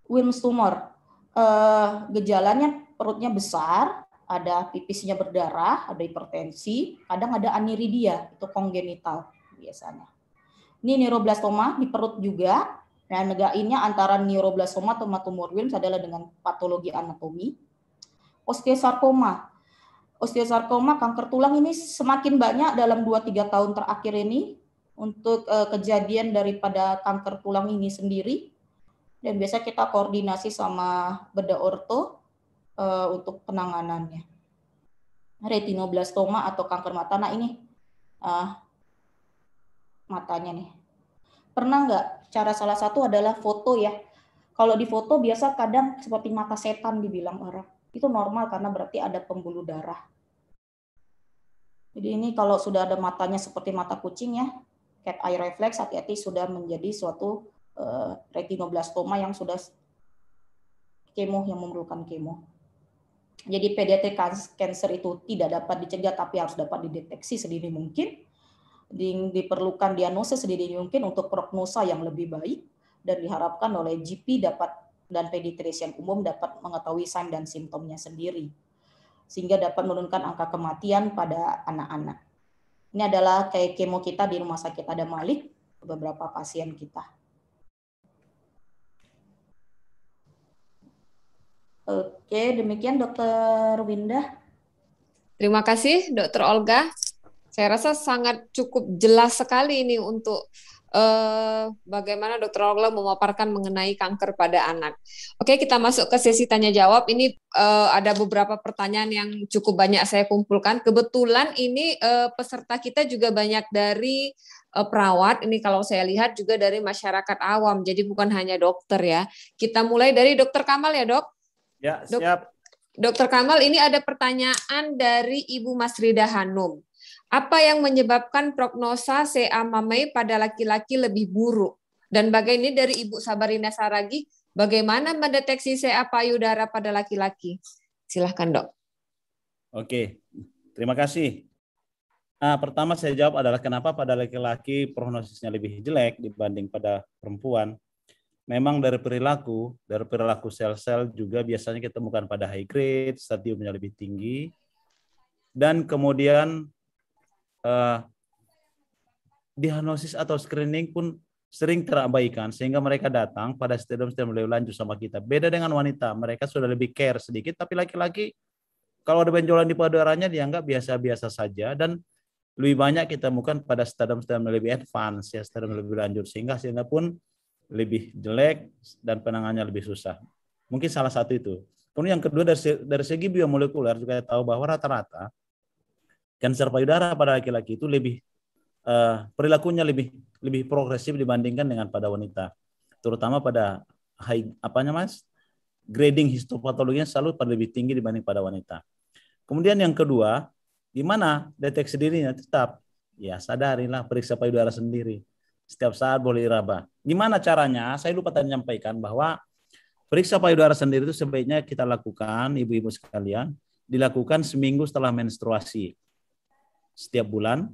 Wilms tumor uh, gejalanya perutnya besar ada pipisnya berdarah ada hipertensi kadang ada aniridia itu kongenital biasanya ini neuroblastoma di perut juga nah negainnya antara neuroblastoma atau tumor Wilms adalah dengan patologi anatomi Osteosarcoma osteosarkoma, kanker tulang ini semakin banyak dalam 2-3 tahun terakhir ini untuk eh, kejadian daripada kanker tulang ini sendiri. Dan biasa kita koordinasi sama beda orto eh, untuk penanganannya. Retinoblastoma atau kanker mata, nah ini uh, matanya nih. Pernah nggak cara salah satu adalah foto ya. Kalau di foto biasa kadang seperti mata setan dibilang orang itu normal karena berarti ada pembuluh darah. Jadi ini kalau sudah ada matanya seperti mata kucing ya, cat eye reflex hati-hati sudah menjadi suatu uh, retinoblastoma yang sudah kemo yang memerlukan kemo. Jadi pediatric cancer itu tidak dapat dicegah tapi harus dapat dideteksi sedini mungkin. Diperlukan diagnosis sedini mungkin untuk prognosa yang lebih baik dan diharapkan oleh GP dapat dan pediatrician umum dapat mengetahui sign dan simptomnya sendiri, sehingga dapat menurunkan angka kematian pada anak-anak. Ini adalah kayak kemo kita di rumah sakit ada Malik, beberapa pasien kita. Oke, demikian Dokter Winda. Terima kasih Dokter Olga. Saya rasa sangat cukup jelas sekali ini untuk uh, bagaimana dokter Orla memaparkan mengenai kanker pada anak. Oke, kita masuk ke sesi tanya jawab. Ini uh, ada beberapa pertanyaan yang cukup banyak saya kumpulkan. Kebetulan ini uh, peserta kita juga banyak dari perawat. Ini kalau saya lihat juga dari masyarakat awam. Jadi bukan hanya dokter ya. Kita mulai dari dokter Kamal ya, Dok. Ya, siap. Dok, Dokter Kamal, ini ada pertanyaan dari Ibu Mas Rida Hanum. Apa yang menyebabkan prognosa CA mamai pada laki-laki lebih buruk? Dan bagaimana dari Ibu Sabarina Saragi, bagaimana mendeteksi CA payudara pada laki-laki? Silahkan dok. Oke, terima kasih. Nah, pertama saya jawab adalah kenapa pada laki-laki prognosisnya lebih jelek dibanding pada perempuan. Memang dari perilaku, dari perilaku sel-sel juga biasanya kita temukan pada high grade, stadiumnya lebih tinggi, dan kemudian uh, diagnosis atau screening pun sering terabaikan sehingga mereka datang pada stadium-stadium lebih lanjut sama kita. Beda dengan wanita, mereka sudah lebih care sedikit, tapi laki-laki kalau ada benjolan di payudaranya dianggap biasa-biasa saja dan lebih banyak kita temukan pada stadium-stadium lebih advance ya stadium lebih lanjut sehingga hasilnya pun lebih jelek dan penangannya lebih susah. Mungkin salah satu itu. Kemudian yang kedua dari dari segi biomolekuler juga tahu bahwa rata-rata kanker payudara pada laki-laki itu lebih uh, perilakunya lebih lebih progresif dibandingkan dengan pada wanita, terutama pada high apanya mas grading histopatologinya selalu pada lebih tinggi dibanding pada wanita. Kemudian yang kedua, di mana deteksi dirinya tetap ya sadarilah periksa payudara sendiri setiap saat boleh diraba. Gimana caranya? Saya lupa tadi menyampaikan bahwa periksa payudara sendiri itu sebaiknya kita lakukan, ibu-ibu sekalian, dilakukan seminggu setelah menstruasi setiap bulan.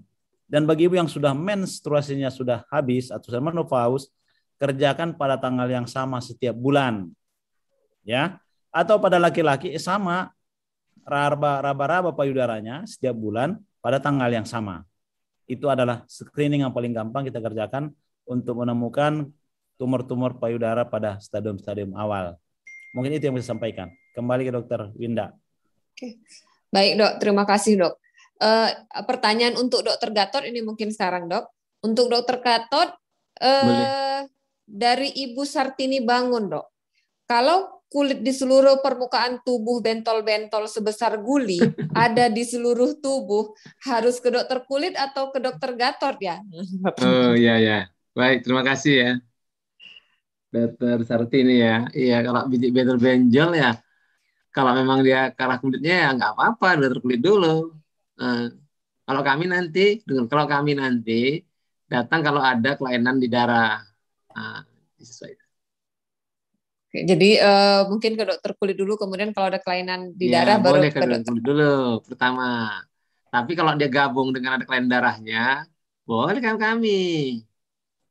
Dan bagi ibu yang sudah menstruasinya sudah habis atau sudah menopause kerjakan pada tanggal yang sama setiap bulan. Ya. Atau pada laki-laki eh, sama raba-raba payudaranya setiap bulan pada tanggal yang sama. Itu adalah screening yang paling gampang kita kerjakan untuk menemukan tumor-tumor payudara pada stadium-stadium awal. Mungkin itu yang bisa sampaikan. Kembali ke dokter Winda. Oke. Baik dok, terima kasih dok uh, pertanyaan untuk Dokter Gatot ini mungkin sekarang dok. Untuk Dokter Gatot uh, dari Ibu Sartini Bangun dok. Kalau kulit di seluruh permukaan tubuh bentol-bentol sebesar guli ada di seluruh tubuh harus ke dokter kulit atau ke dokter Gatot ya? Oh ya ya baik terima kasih ya dokter Sartini ya iya kalau biji bentol benjol ya kalau memang dia kalah kulitnya ya nggak apa-apa dokter kulit dulu Eh, kalau kami nanti, kalau kami nanti datang kalau ada kelainan di darah. Ah, Oke, jadi uh, mungkin ke dokter kulit dulu, kemudian kalau ada kelainan di ya, darah boleh ke, ke dokter kulit dulu pertama. Tapi kalau dia gabung dengan ada kelainan darahnya, boleh kan kami.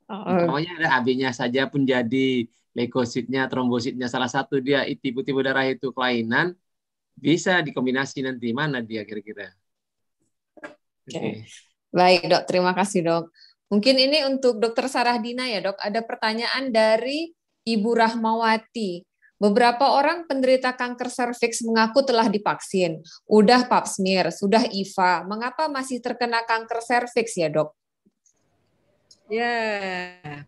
Oh. Pokoknya ada AB-nya saja pun jadi leukositnya, trombositnya salah satu dia tipe-tipe darah itu kelainan bisa dikombinasi nanti mana dia kira-kira. Okay. Baik, Dok. Terima kasih, Dok. Mungkin ini untuk Dokter Sarah Dina ya, Dok. Ada pertanyaan dari Ibu Rahmawati. Beberapa orang penderita kanker serviks mengaku telah divaksin, udah pap smear, sudah IVA. Mengapa masih terkena kanker serviks ya, Dok? Ya,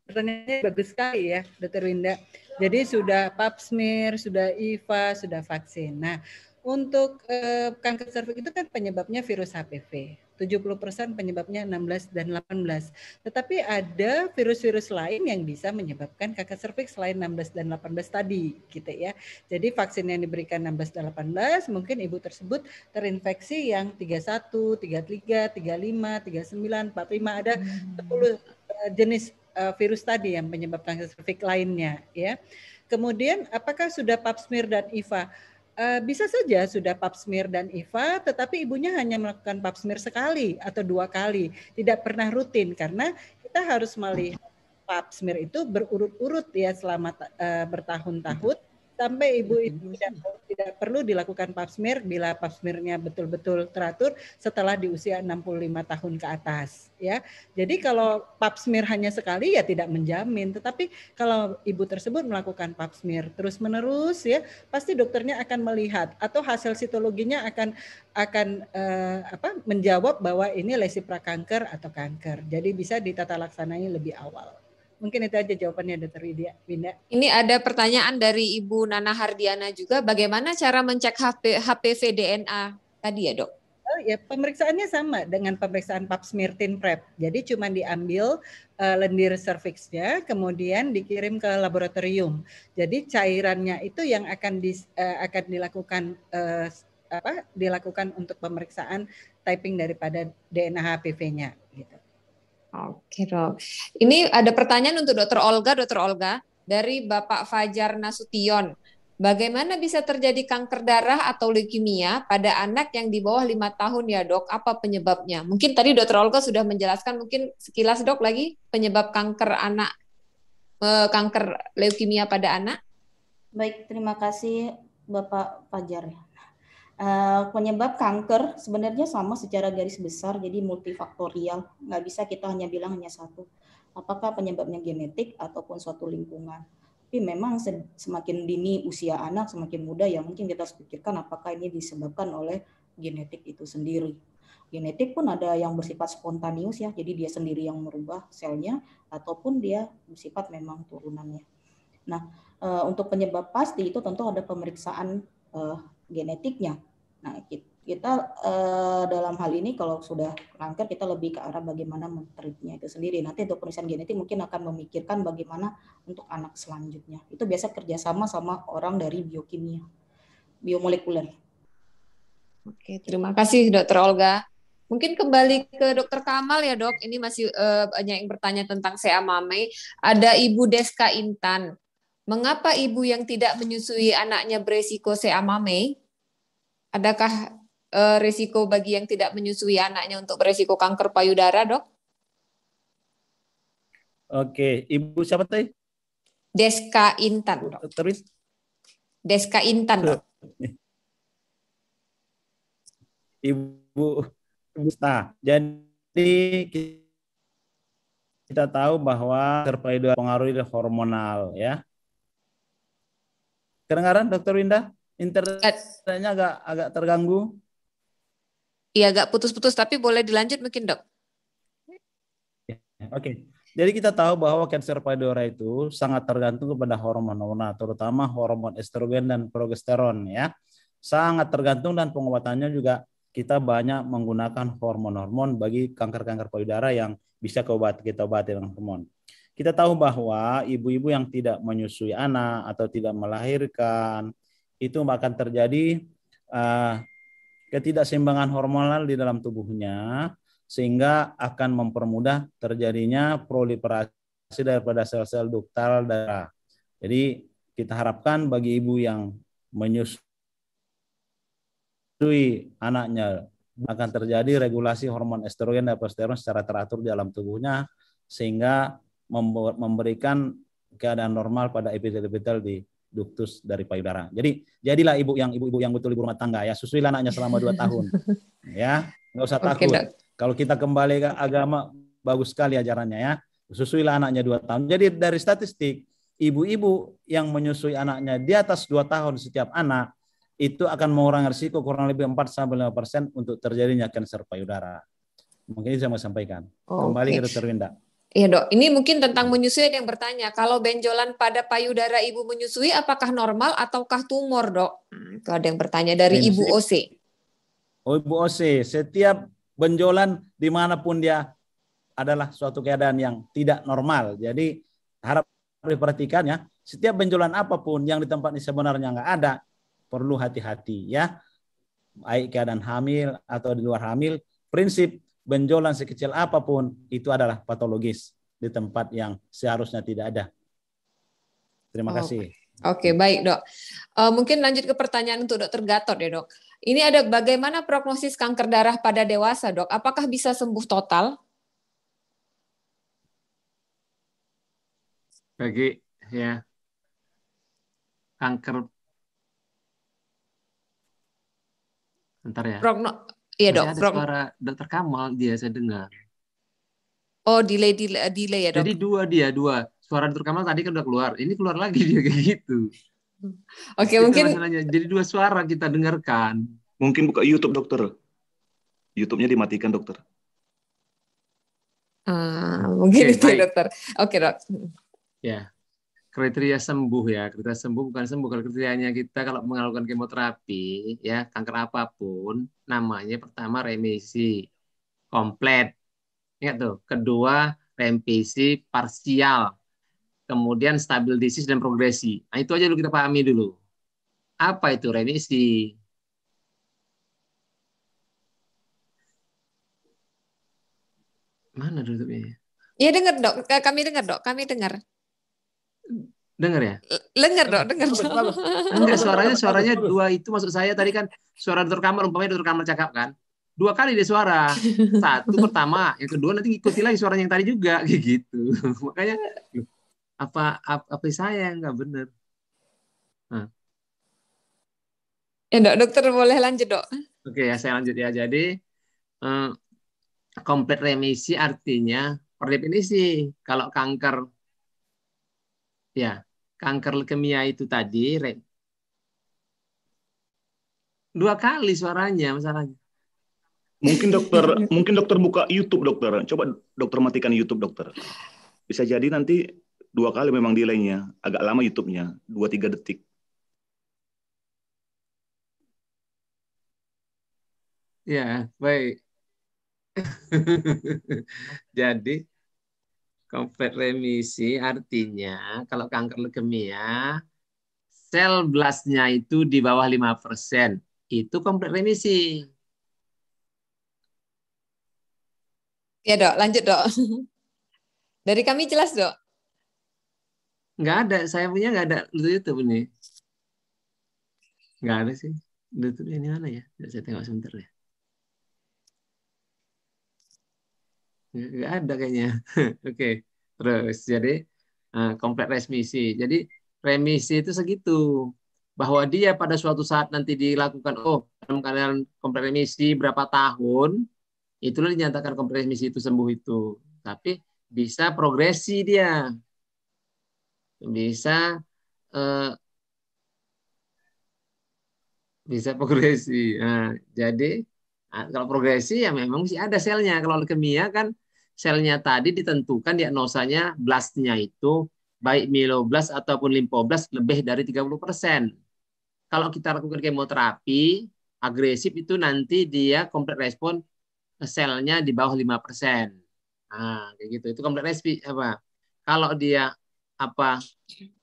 pertanyaannya bagus sekali ya, Dokter Winda. Jadi sudah pap smear, sudah IVA, sudah vaksin. Nah, untuk eh, kanker serviks itu kan penyebabnya virus HPV. 70% penyebabnya 16 dan 18. Tetapi ada virus-virus lain yang bisa menyebabkan kanker serviks selain 16 dan 18 tadi gitu ya. Jadi vaksin yang diberikan 16 dan 18 mungkin ibu tersebut terinfeksi yang 31, 33, 35, 39, 45 ada hmm. 10 eh, jenis eh, virus tadi yang menyebabkan kanker serviks lainnya ya. Kemudian apakah sudah pap smear dan IVA? Uh, bisa saja sudah pap smear dan IVA, tetapi ibunya hanya melakukan pap smear sekali atau dua kali, tidak pernah rutin karena kita harus melihat pap smear itu berurut-urut ya selama uh, bertahun-tahun sampai ibu itu tidak, tidak perlu dilakukan pap smear bila pap smearnya betul-betul teratur setelah di usia 65 tahun ke atas ya. Jadi kalau pap smear hanya sekali ya tidak menjamin, tetapi kalau ibu tersebut melakukan pap smear terus-menerus ya, pasti dokternya akan melihat atau hasil sitologinya akan akan eh, apa menjawab bahwa ini lesi prakanker atau kanker. Jadi bisa ditata laksananya lebih awal. Mungkin itu aja jawabannya Dr. Widya. Winda. Ini ada pertanyaan dari Ibu Nana Hardiana juga, bagaimana cara mencek HP, HPV DNA tadi ya dok? Oh ya, pemeriksaannya sama dengan pemeriksaan pap smear tin prep. Jadi cuma diambil uh, lendir serviksnya, kemudian dikirim ke laboratorium. Jadi cairannya itu yang akan di, uh, eh, akan dilakukan uh, apa? Dilakukan untuk pemeriksaan typing daripada DNA HPV-nya. Gitu. Oke dok. Ini ada pertanyaan untuk Dokter Olga, Dokter Olga dari Bapak Fajar Nasution. Bagaimana bisa terjadi kanker darah atau leukemia pada anak yang di bawah lima tahun ya dok? Apa penyebabnya? Mungkin tadi Dokter Olga sudah menjelaskan, mungkin sekilas dok lagi penyebab kanker anak, e, kanker leukemia pada anak. Baik, terima kasih Bapak Fajar. Eh, penyebab kanker sebenarnya sama secara garis besar, jadi multifaktorial. Nggak bisa kita hanya bilang hanya satu. Apakah penyebabnya genetik ataupun suatu lingkungan. Tapi memang semakin dini usia anak, semakin muda ya mungkin kita harus pikirkan apakah ini disebabkan oleh genetik itu sendiri. Genetik pun ada yang bersifat spontanius ya, jadi dia sendiri yang merubah selnya ataupun dia bersifat memang turunannya. Nah, eh, untuk penyebab pasti itu tentu ada pemeriksaan eh, genetiknya. Nah, kita eh, dalam hal ini kalau sudah kanker kita lebih ke arah bagaimana menteritnya itu sendiri. Nanti untuk penelitian genetik mungkin akan memikirkan bagaimana untuk anak selanjutnya. Itu biasa kerjasama sama orang dari biokimia, biomolekuler. Oke, terima kasih Dokter Olga. Mungkin kembali ke Dokter Kamal ya dok. Ini masih uh, banyak yang bertanya tentang CA Mame. Ada Ibu Deska Intan. Mengapa ibu yang tidak menyusui anaknya beresiko seamame? Adakah eh, resiko bagi yang tidak menyusui anaknya untuk beresiko kanker payudara, dok? Oke, ibu siapa tadi? Deska Intan, dok. Terus? Deska Intan, dok. Ibu, nah, jadi kita tahu bahwa terpengaruh pengaruh hormonal, ya Kedengaran Dokter Winda? Internetnya agak agak terganggu. Iya, agak putus-putus tapi boleh dilanjut mungkin, Dok. Ya, oke. Okay. Jadi kita tahu bahwa kanker payudara itu sangat tergantung kepada hormon-hormon, terutama hormon estrogen dan progesteron ya. Sangat tergantung dan pengobatannya juga kita banyak menggunakan hormon-hormon bagi kanker-kanker payudara yang bisa kita obati dengan hormon. Kita tahu bahwa ibu-ibu yang tidak menyusui anak atau tidak melahirkan itu akan terjadi uh, ketidakseimbangan hormonal di dalam tubuhnya sehingga akan mempermudah terjadinya proliferasi daripada sel-sel duktal darah. Jadi kita harapkan bagi ibu yang menyusui anaknya akan terjadi regulasi hormon estrogen dan progesteron secara teratur di dalam tubuhnya sehingga memberikan keadaan normal pada epitel-epitel di duktus dari payudara. Jadi jadilah ibu yang ibu-ibu yang betul ibu rumah tangga ya, susuilah anaknya selama dua tahun. ya, nggak usah takut. Okay, Kalau kita kembali ke agama bagus sekali ajarannya ya. Susuilah anaknya dua tahun. Jadi dari statistik ibu-ibu yang menyusui anaknya di atas dua tahun setiap anak itu akan mengurangi risiko kurang lebih 4 sampai lima persen untuk terjadinya kanker payudara. Mungkin ini saya mau sampaikan. Oh, Kembali okay. ke Dr. Winda. Iya dok, ini mungkin tentang menyusui yang bertanya, kalau benjolan pada payudara ibu menyusui apakah normal ataukah tumor dok? Hmm, itu ada yang bertanya dari ibu OC. Oh ibu OC, setiap benjolan dimanapun dia adalah suatu keadaan yang tidak normal. Jadi harap diperhatikan ya, setiap benjolan apapun yang di tempat ini sebenarnya nggak ada, perlu hati-hati ya. Baik keadaan hamil atau di luar hamil, prinsip benjolan sekecil apapun itu adalah patologis di tempat yang seharusnya tidak ada. Terima oh. kasih. Oke, okay, baik dok. Uh, mungkin lanjut ke pertanyaan untuk dokter Gatot ya dok. Ini ada bagaimana prognosis kanker darah pada dewasa dok? Apakah bisa sembuh total? Bagi ya kanker Bentar ya. Progno, Iya dok. Ada from... suara dokter Kamal dia saya dengar. Oh delay delay, delay ya dok. Jadi dua dia dua suara dokter Kamal tadi kan udah keluar, ini keluar lagi dia kayak gitu. Oke okay, mungkin. Masalahnya. Jadi dua suara kita dengarkan. Mungkin buka YouTube dokter. YouTube-nya dimatikan dokter. Uh, mungkin okay, itu baik. dokter. Oke okay, dok. Ya kriteria sembuh ya kriteria sembuh bukan sembuh kalau kriterianya kita kalau mengalukan kemoterapi ya kanker apapun namanya pertama remisi komplit ingat tuh kedua remisi parsial kemudian stabil disease dan progresi nah, itu aja dulu kita pahami dulu apa itu remisi mana tutupnya ya dengar dok kami dengar dok kami dengar Dengar ya? Dengar dong, dengar. Enggak, suaranya suaranya dua itu maksud saya tadi kan suara dokter kamar umpamanya dokter kamar cakap kan. Dua kali dia suara. Satu pertama, yang kedua nanti ikuti lagi suaranya yang tadi juga kayak gitu. Makanya apa apa, apa saya nggak benar. Nah. Ya, dok, dokter boleh lanjut, Dok. Oke, ya saya lanjut ya. Jadi eh, komplit remisi artinya per definisi kalau kanker ya kanker leukemia itu tadi Ren. dua kali suaranya masalahnya mungkin dokter mungkin dokter buka YouTube dokter coba dokter matikan YouTube dokter bisa jadi nanti dua kali memang delaynya agak lama YouTube-nya dua tiga detik ya baik jadi Complete remisi artinya kalau kanker leukemia sel blastnya itu di bawah 5%. Itu komplit remisi. Ya dok, lanjut dok. Dari kami jelas dok? Enggak ada, saya punya enggak ada YouTube ini. Enggak ada sih. YouTube ini mana ya? Saya tengok sebentar ya. nggak ada kayaknya oke okay. terus jadi uh, komplek remisi jadi remisi itu segitu bahwa dia pada suatu saat nanti dilakukan oh dalam keadaan komplek remisi berapa tahun itulah dinyatakan komplek remisi itu sembuh itu tapi bisa progresi dia bisa uh, bisa progresi nah, jadi eh, kalau progresi ya memang sih ada selnya kalau leukemia kan selnya tadi ditentukan diagnosanya blastnya itu baik mieloblast ataupun limfoblast lebih dari 30%. Kalau kita lakukan kemoterapi agresif itu nanti dia complete respon selnya di bawah 5%. Nah, kayak gitu. Itu complete respon apa? Kalau dia apa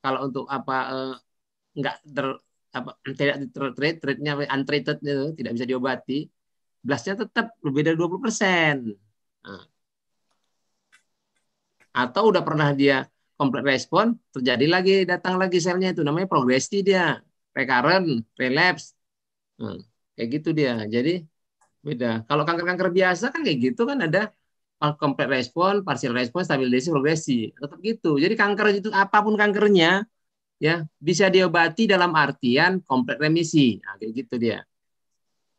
kalau untuk apa enggak eh, ter apa tidak treat treatnya untreated itu tidak bisa diobati blastnya tetap lebih dari 20 persen nah, atau udah pernah dia komplit respon, terjadi lagi datang lagi selnya itu namanya progresi dia, recurrent, relapse. Hmm, kayak gitu dia. Jadi beda. Kalau kanker-kanker biasa kan kayak gitu kan ada complete respon, partial respon, stabilisasi, progresi. Tetap gitu. Jadi kanker itu apapun kankernya ya bisa diobati dalam artian komplit remisi. Nah, kayak gitu dia.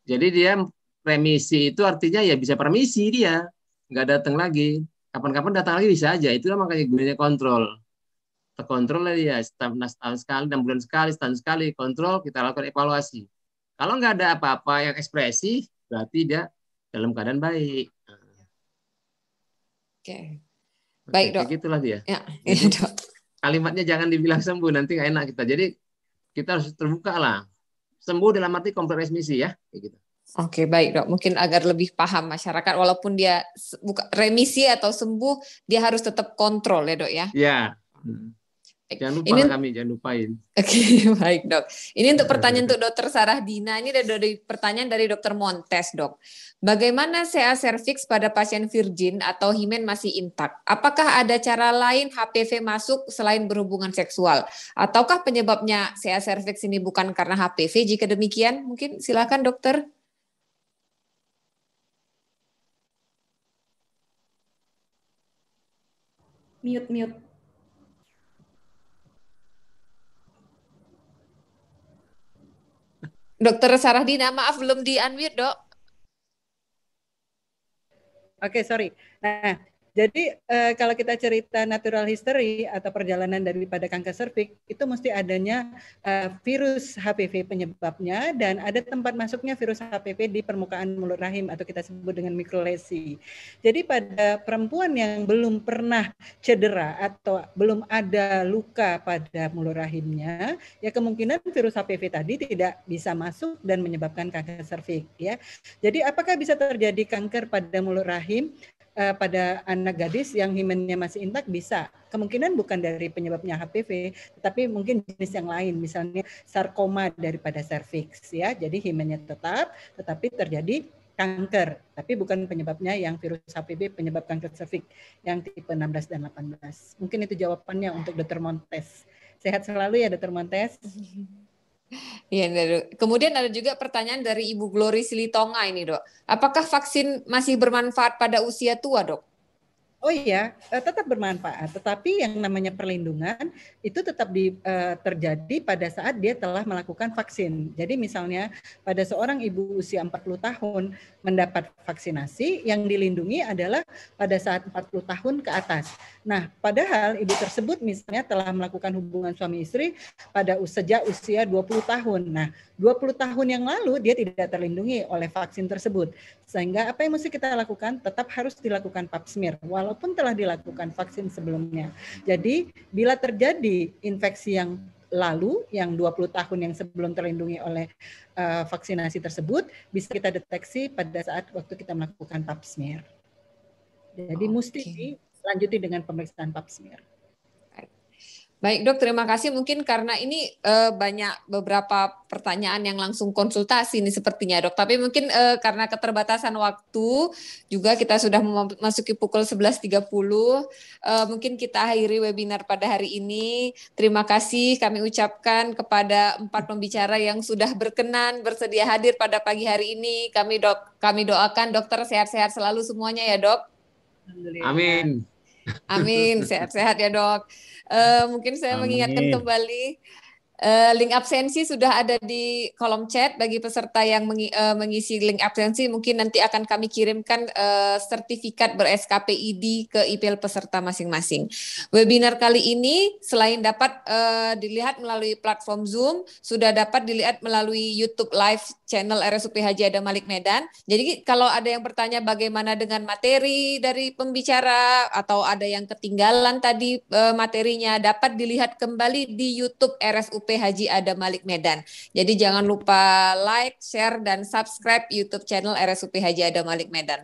Jadi dia remisi itu artinya ya bisa permisi dia, nggak datang lagi kapan-kapan datang lagi bisa aja. Itulah makanya gunanya kontrol. Terkontrol dia, setahun, nah, setahun sekali, enam bulan sekali, setahun sekali, kontrol, kita lakukan evaluasi. Kalau nggak ada apa-apa yang ekspresi, berarti dia dalam keadaan baik. Oke. Okay. Baik, Dok. Begitulah dia. Ya, ya, Dok. Kalimatnya jangan dibilang sembuh, nanti nggak enak kita. Jadi kita harus terbuka lah. Sembuh dalam arti kompromis misi ya, kayak gitu. Oke, baik dok. Mungkin agar lebih paham masyarakat, walaupun dia buka remisi atau sembuh, dia harus tetap kontrol ya dok ya. Ya. Jangan lupa ini, kami, jangan lupain. Oke, okay, baik dok. Ini untuk pertanyaan untuk dokter Sarah Dina, ini ada pertanyaan dari dokter Montes dok. Bagaimana CA cervix pada pasien virgin atau himen masih intak? Apakah ada cara lain HPV masuk selain berhubungan seksual? Ataukah penyebabnya CA cervix ini bukan karena HPV? Jika demikian, mungkin silakan dokter. Mute, mute. Dokter Sarah Dina, maaf belum di unmute dok. Oke, okay, sorry. Nah, jadi eh, kalau kita cerita natural history atau perjalanan daripada kanker serviks itu mesti adanya eh, virus HPV penyebabnya dan ada tempat masuknya virus HPV di permukaan mulut rahim atau kita sebut dengan mikrolesi. Jadi pada perempuan yang belum pernah cedera atau belum ada luka pada mulut rahimnya, ya kemungkinan virus HPV tadi tidak bisa masuk dan menyebabkan kanker serviks ya. Jadi apakah bisa terjadi kanker pada mulut rahim? uh, pada anak gadis yang himennya masih intak bisa. Kemungkinan bukan dari penyebabnya HPV, tetapi mungkin jenis yang lain, misalnya sarkoma daripada cervix ya. Jadi himennya tetap, tetapi terjadi kanker, tapi bukan penyebabnya yang virus HPV penyebab kanker cervix yang tipe 16 dan 18. Mungkin itu jawabannya untuk Dr. Montes. Sehat selalu ya Dr. Montes. Iya, kemudian ada juga pertanyaan dari Ibu Glory Silitonga ini, Dok. Apakah vaksin masih bermanfaat pada usia tua, Dok? Oh iya, eh, tetap bermanfaat. Tetapi yang namanya perlindungan itu tetap di, uh, terjadi pada saat dia telah melakukan vaksin. Jadi misalnya pada seorang ibu usia 40 tahun mendapat vaksinasi, yang dilindungi adalah pada saat 40 tahun ke atas. Nah, padahal ibu tersebut misalnya telah melakukan hubungan suami istri pada sejak usia 20 tahun. Nah, 20 tahun yang lalu dia tidak terlindungi oleh vaksin tersebut. Sehingga apa yang mesti kita lakukan tetap harus dilakukan pap smear. Walau walaupun telah dilakukan vaksin sebelumnya. Jadi bila terjadi infeksi yang lalu yang 20 tahun yang sebelum terlindungi oleh uh, vaksinasi tersebut bisa kita deteksi pada saat waktu kita melakukan pap smear. Jadi okay. mesti dilanjuti dengan pemeriksaan pap smear. Baik dok, terima kasih. Mungkin karena ini uh, banyak beberapa pertanyaan yang langsung konsultasi ini sepertinya dok. Tapi mungkin uh, karena keterbatasan waktu juga kita sudah memasuki pukul 11.30. Uh, eh, mungkin kita akhiri webinar pada hari ini. Terima kasih kami ucapkan kepada empat pembicara yang sudah berkenan bersedia hadir pada pagi hari ini. Kami dok, kami doakan dokter sehat-sehat selalu semuanya ya dok. Amin. Amin, sehat-sehat ya dok. Eh, mungkin saya Amin. mengingatkan kembali uh, link absensi sudah ada di kolom chat bagi peserta yang mengi, uh, mengisi link absensi mungkin nanti akan kami kirimkan uh, sertifikat ber SKPID ke IPL peserta masing-masing. Webinar kali ini selain dapat uh, dilihat melalui platform Zoom, sudah dapat dilihat melalui YouTube live channel RSUP Haji Adam Malik Medan. Jadi kalau ada yang bertanya bagaimana dengan materi dari pembicara atau ada yang ketinggalan tadi eh, materinya dapat dilihat kembali di YouTube RSUP Haji Adam Malik Medan. Jadi jangan lupa like, share dan subscribe YouTube channel RSUP Haji Adam Malik Medan.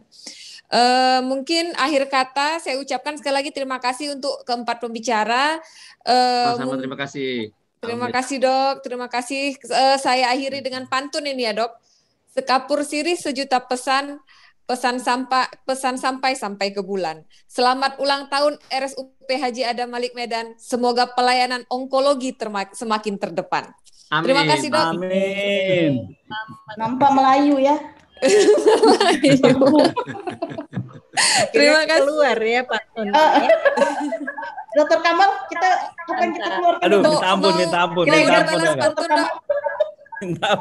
Uh, mungkin akhir kata saya ucapkan sekali lagi terima kasih untuk keempat pembicara. Uh, Sama-sama terima kasih. Terima Amin. kasih dok, terima kasih. Uh, saya akhiri dengan pantun ini ya dok. Sekapur sirih sejuta pesan, pesan sampai pesan sampai sampai ke bulan. Selamat ulang tahun RSUP Haji Adam Malik Medan. Semoga pelayanan onkologi semakin terdepan. Amin. Terima kasih dok. Amin. Nampak Melayu ya. Terima kasih. Keluar ya Pak Tun. Ah. Ya. Dokter Kamal, kita akan kita keluar. Aduh, minta ampun, minta ampun, minta ampun. Dokter Kamal.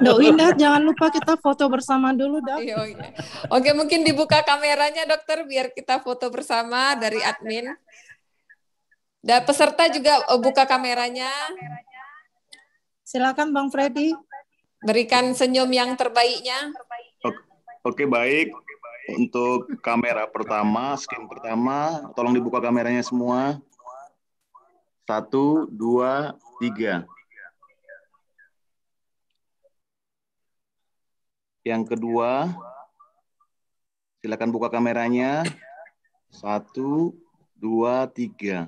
Dok Indah, jangan lupa kita foto bersama dulu, Dok. Oke, iya, oke. Iya. oke, mungkin dibuka kameranya, Dokter, biar kita foto bersama dari admin. Dan peserta juga eh, buka kameranya. Silakan Bang Freddy. Berikan senyum yang terbaiknya. Oke, baik. Untuk kamera pertama, skin pertama, tolong dibuka kameranya semua. Satu, dua, tiga. Yang kedua, silakan buka kameranya. Satu, dua, tiga.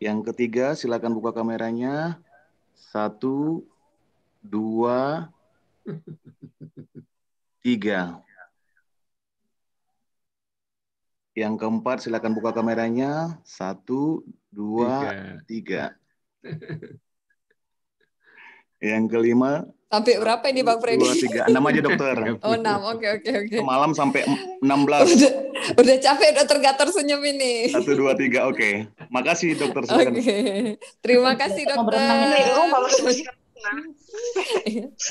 Yang ketiga, silakan buka kameranya. Satu, dua, tiga. Tiga. Yang keempat, silakan buka kameranya. Satu, dua, tiga. tiga. Yang kelima. Sampai berapa ini Bang Freddy? Dua, tiga. Enam aja dokter. Oh enam, oke oke oke. Malam sampai enam belas. Udah, udah capek, udah tergator senyum ini. Satu, dua, tiga, oke. Okay. Makasih dokter. Oke. Okay. Terima kasih dokter.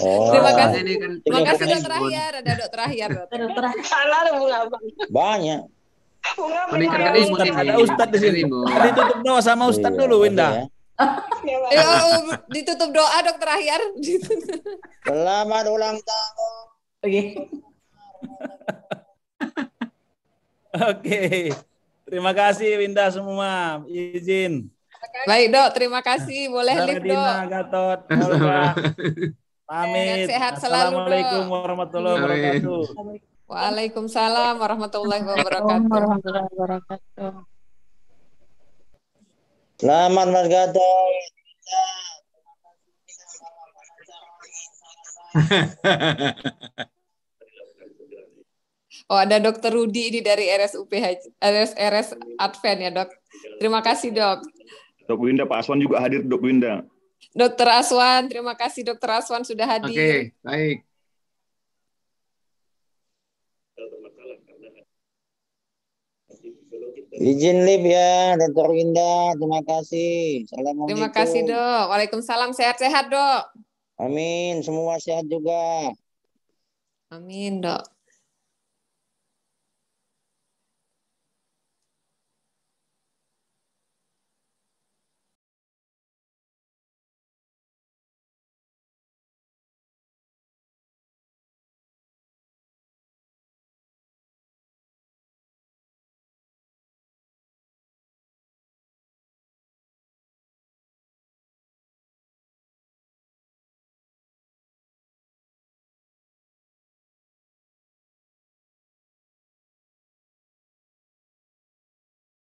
Oh. Terima kasih. Kan Terima kasih dokter kan Ahyar, ada dokter Ahyar. Dokter Ahyar. bunga bang. Banyak. Bunga bunga. Kan ada Ustad di sini. Ditutup doa sama iya, Ustad dulu, Winda. Ya, ditutup doa dokter Ahyar. Selamat ulang tahun. Oke. Oke. Terima kasih Winda semua. Izin. Baik dok, terima kasih. Boleh lihat dok. Gatot, Amin. Sehat selalu Assalamualaikum warahmatullahi wabarakatuh. Waalaikumsalam warahmatullahi wabarakatuh. Selamat Mas Gatot. Oh ada Dokter Rudi ini dari RSUP RS RS Advent ya dok. Terima kasih dok. Dok Winda, Pak Aswan juga hadir Dok Winda. Dokter Aswan, terima kasih Dokter Aswan sudah hadir. Oke, okay, baik. Izin live ya, Dokter Winda. Terima kasih. Assalamualaikum. Terima kasih dok. Waalaikumsalam. Sehat-sehat dok. Amin. Semua sehat juga. Amin dok.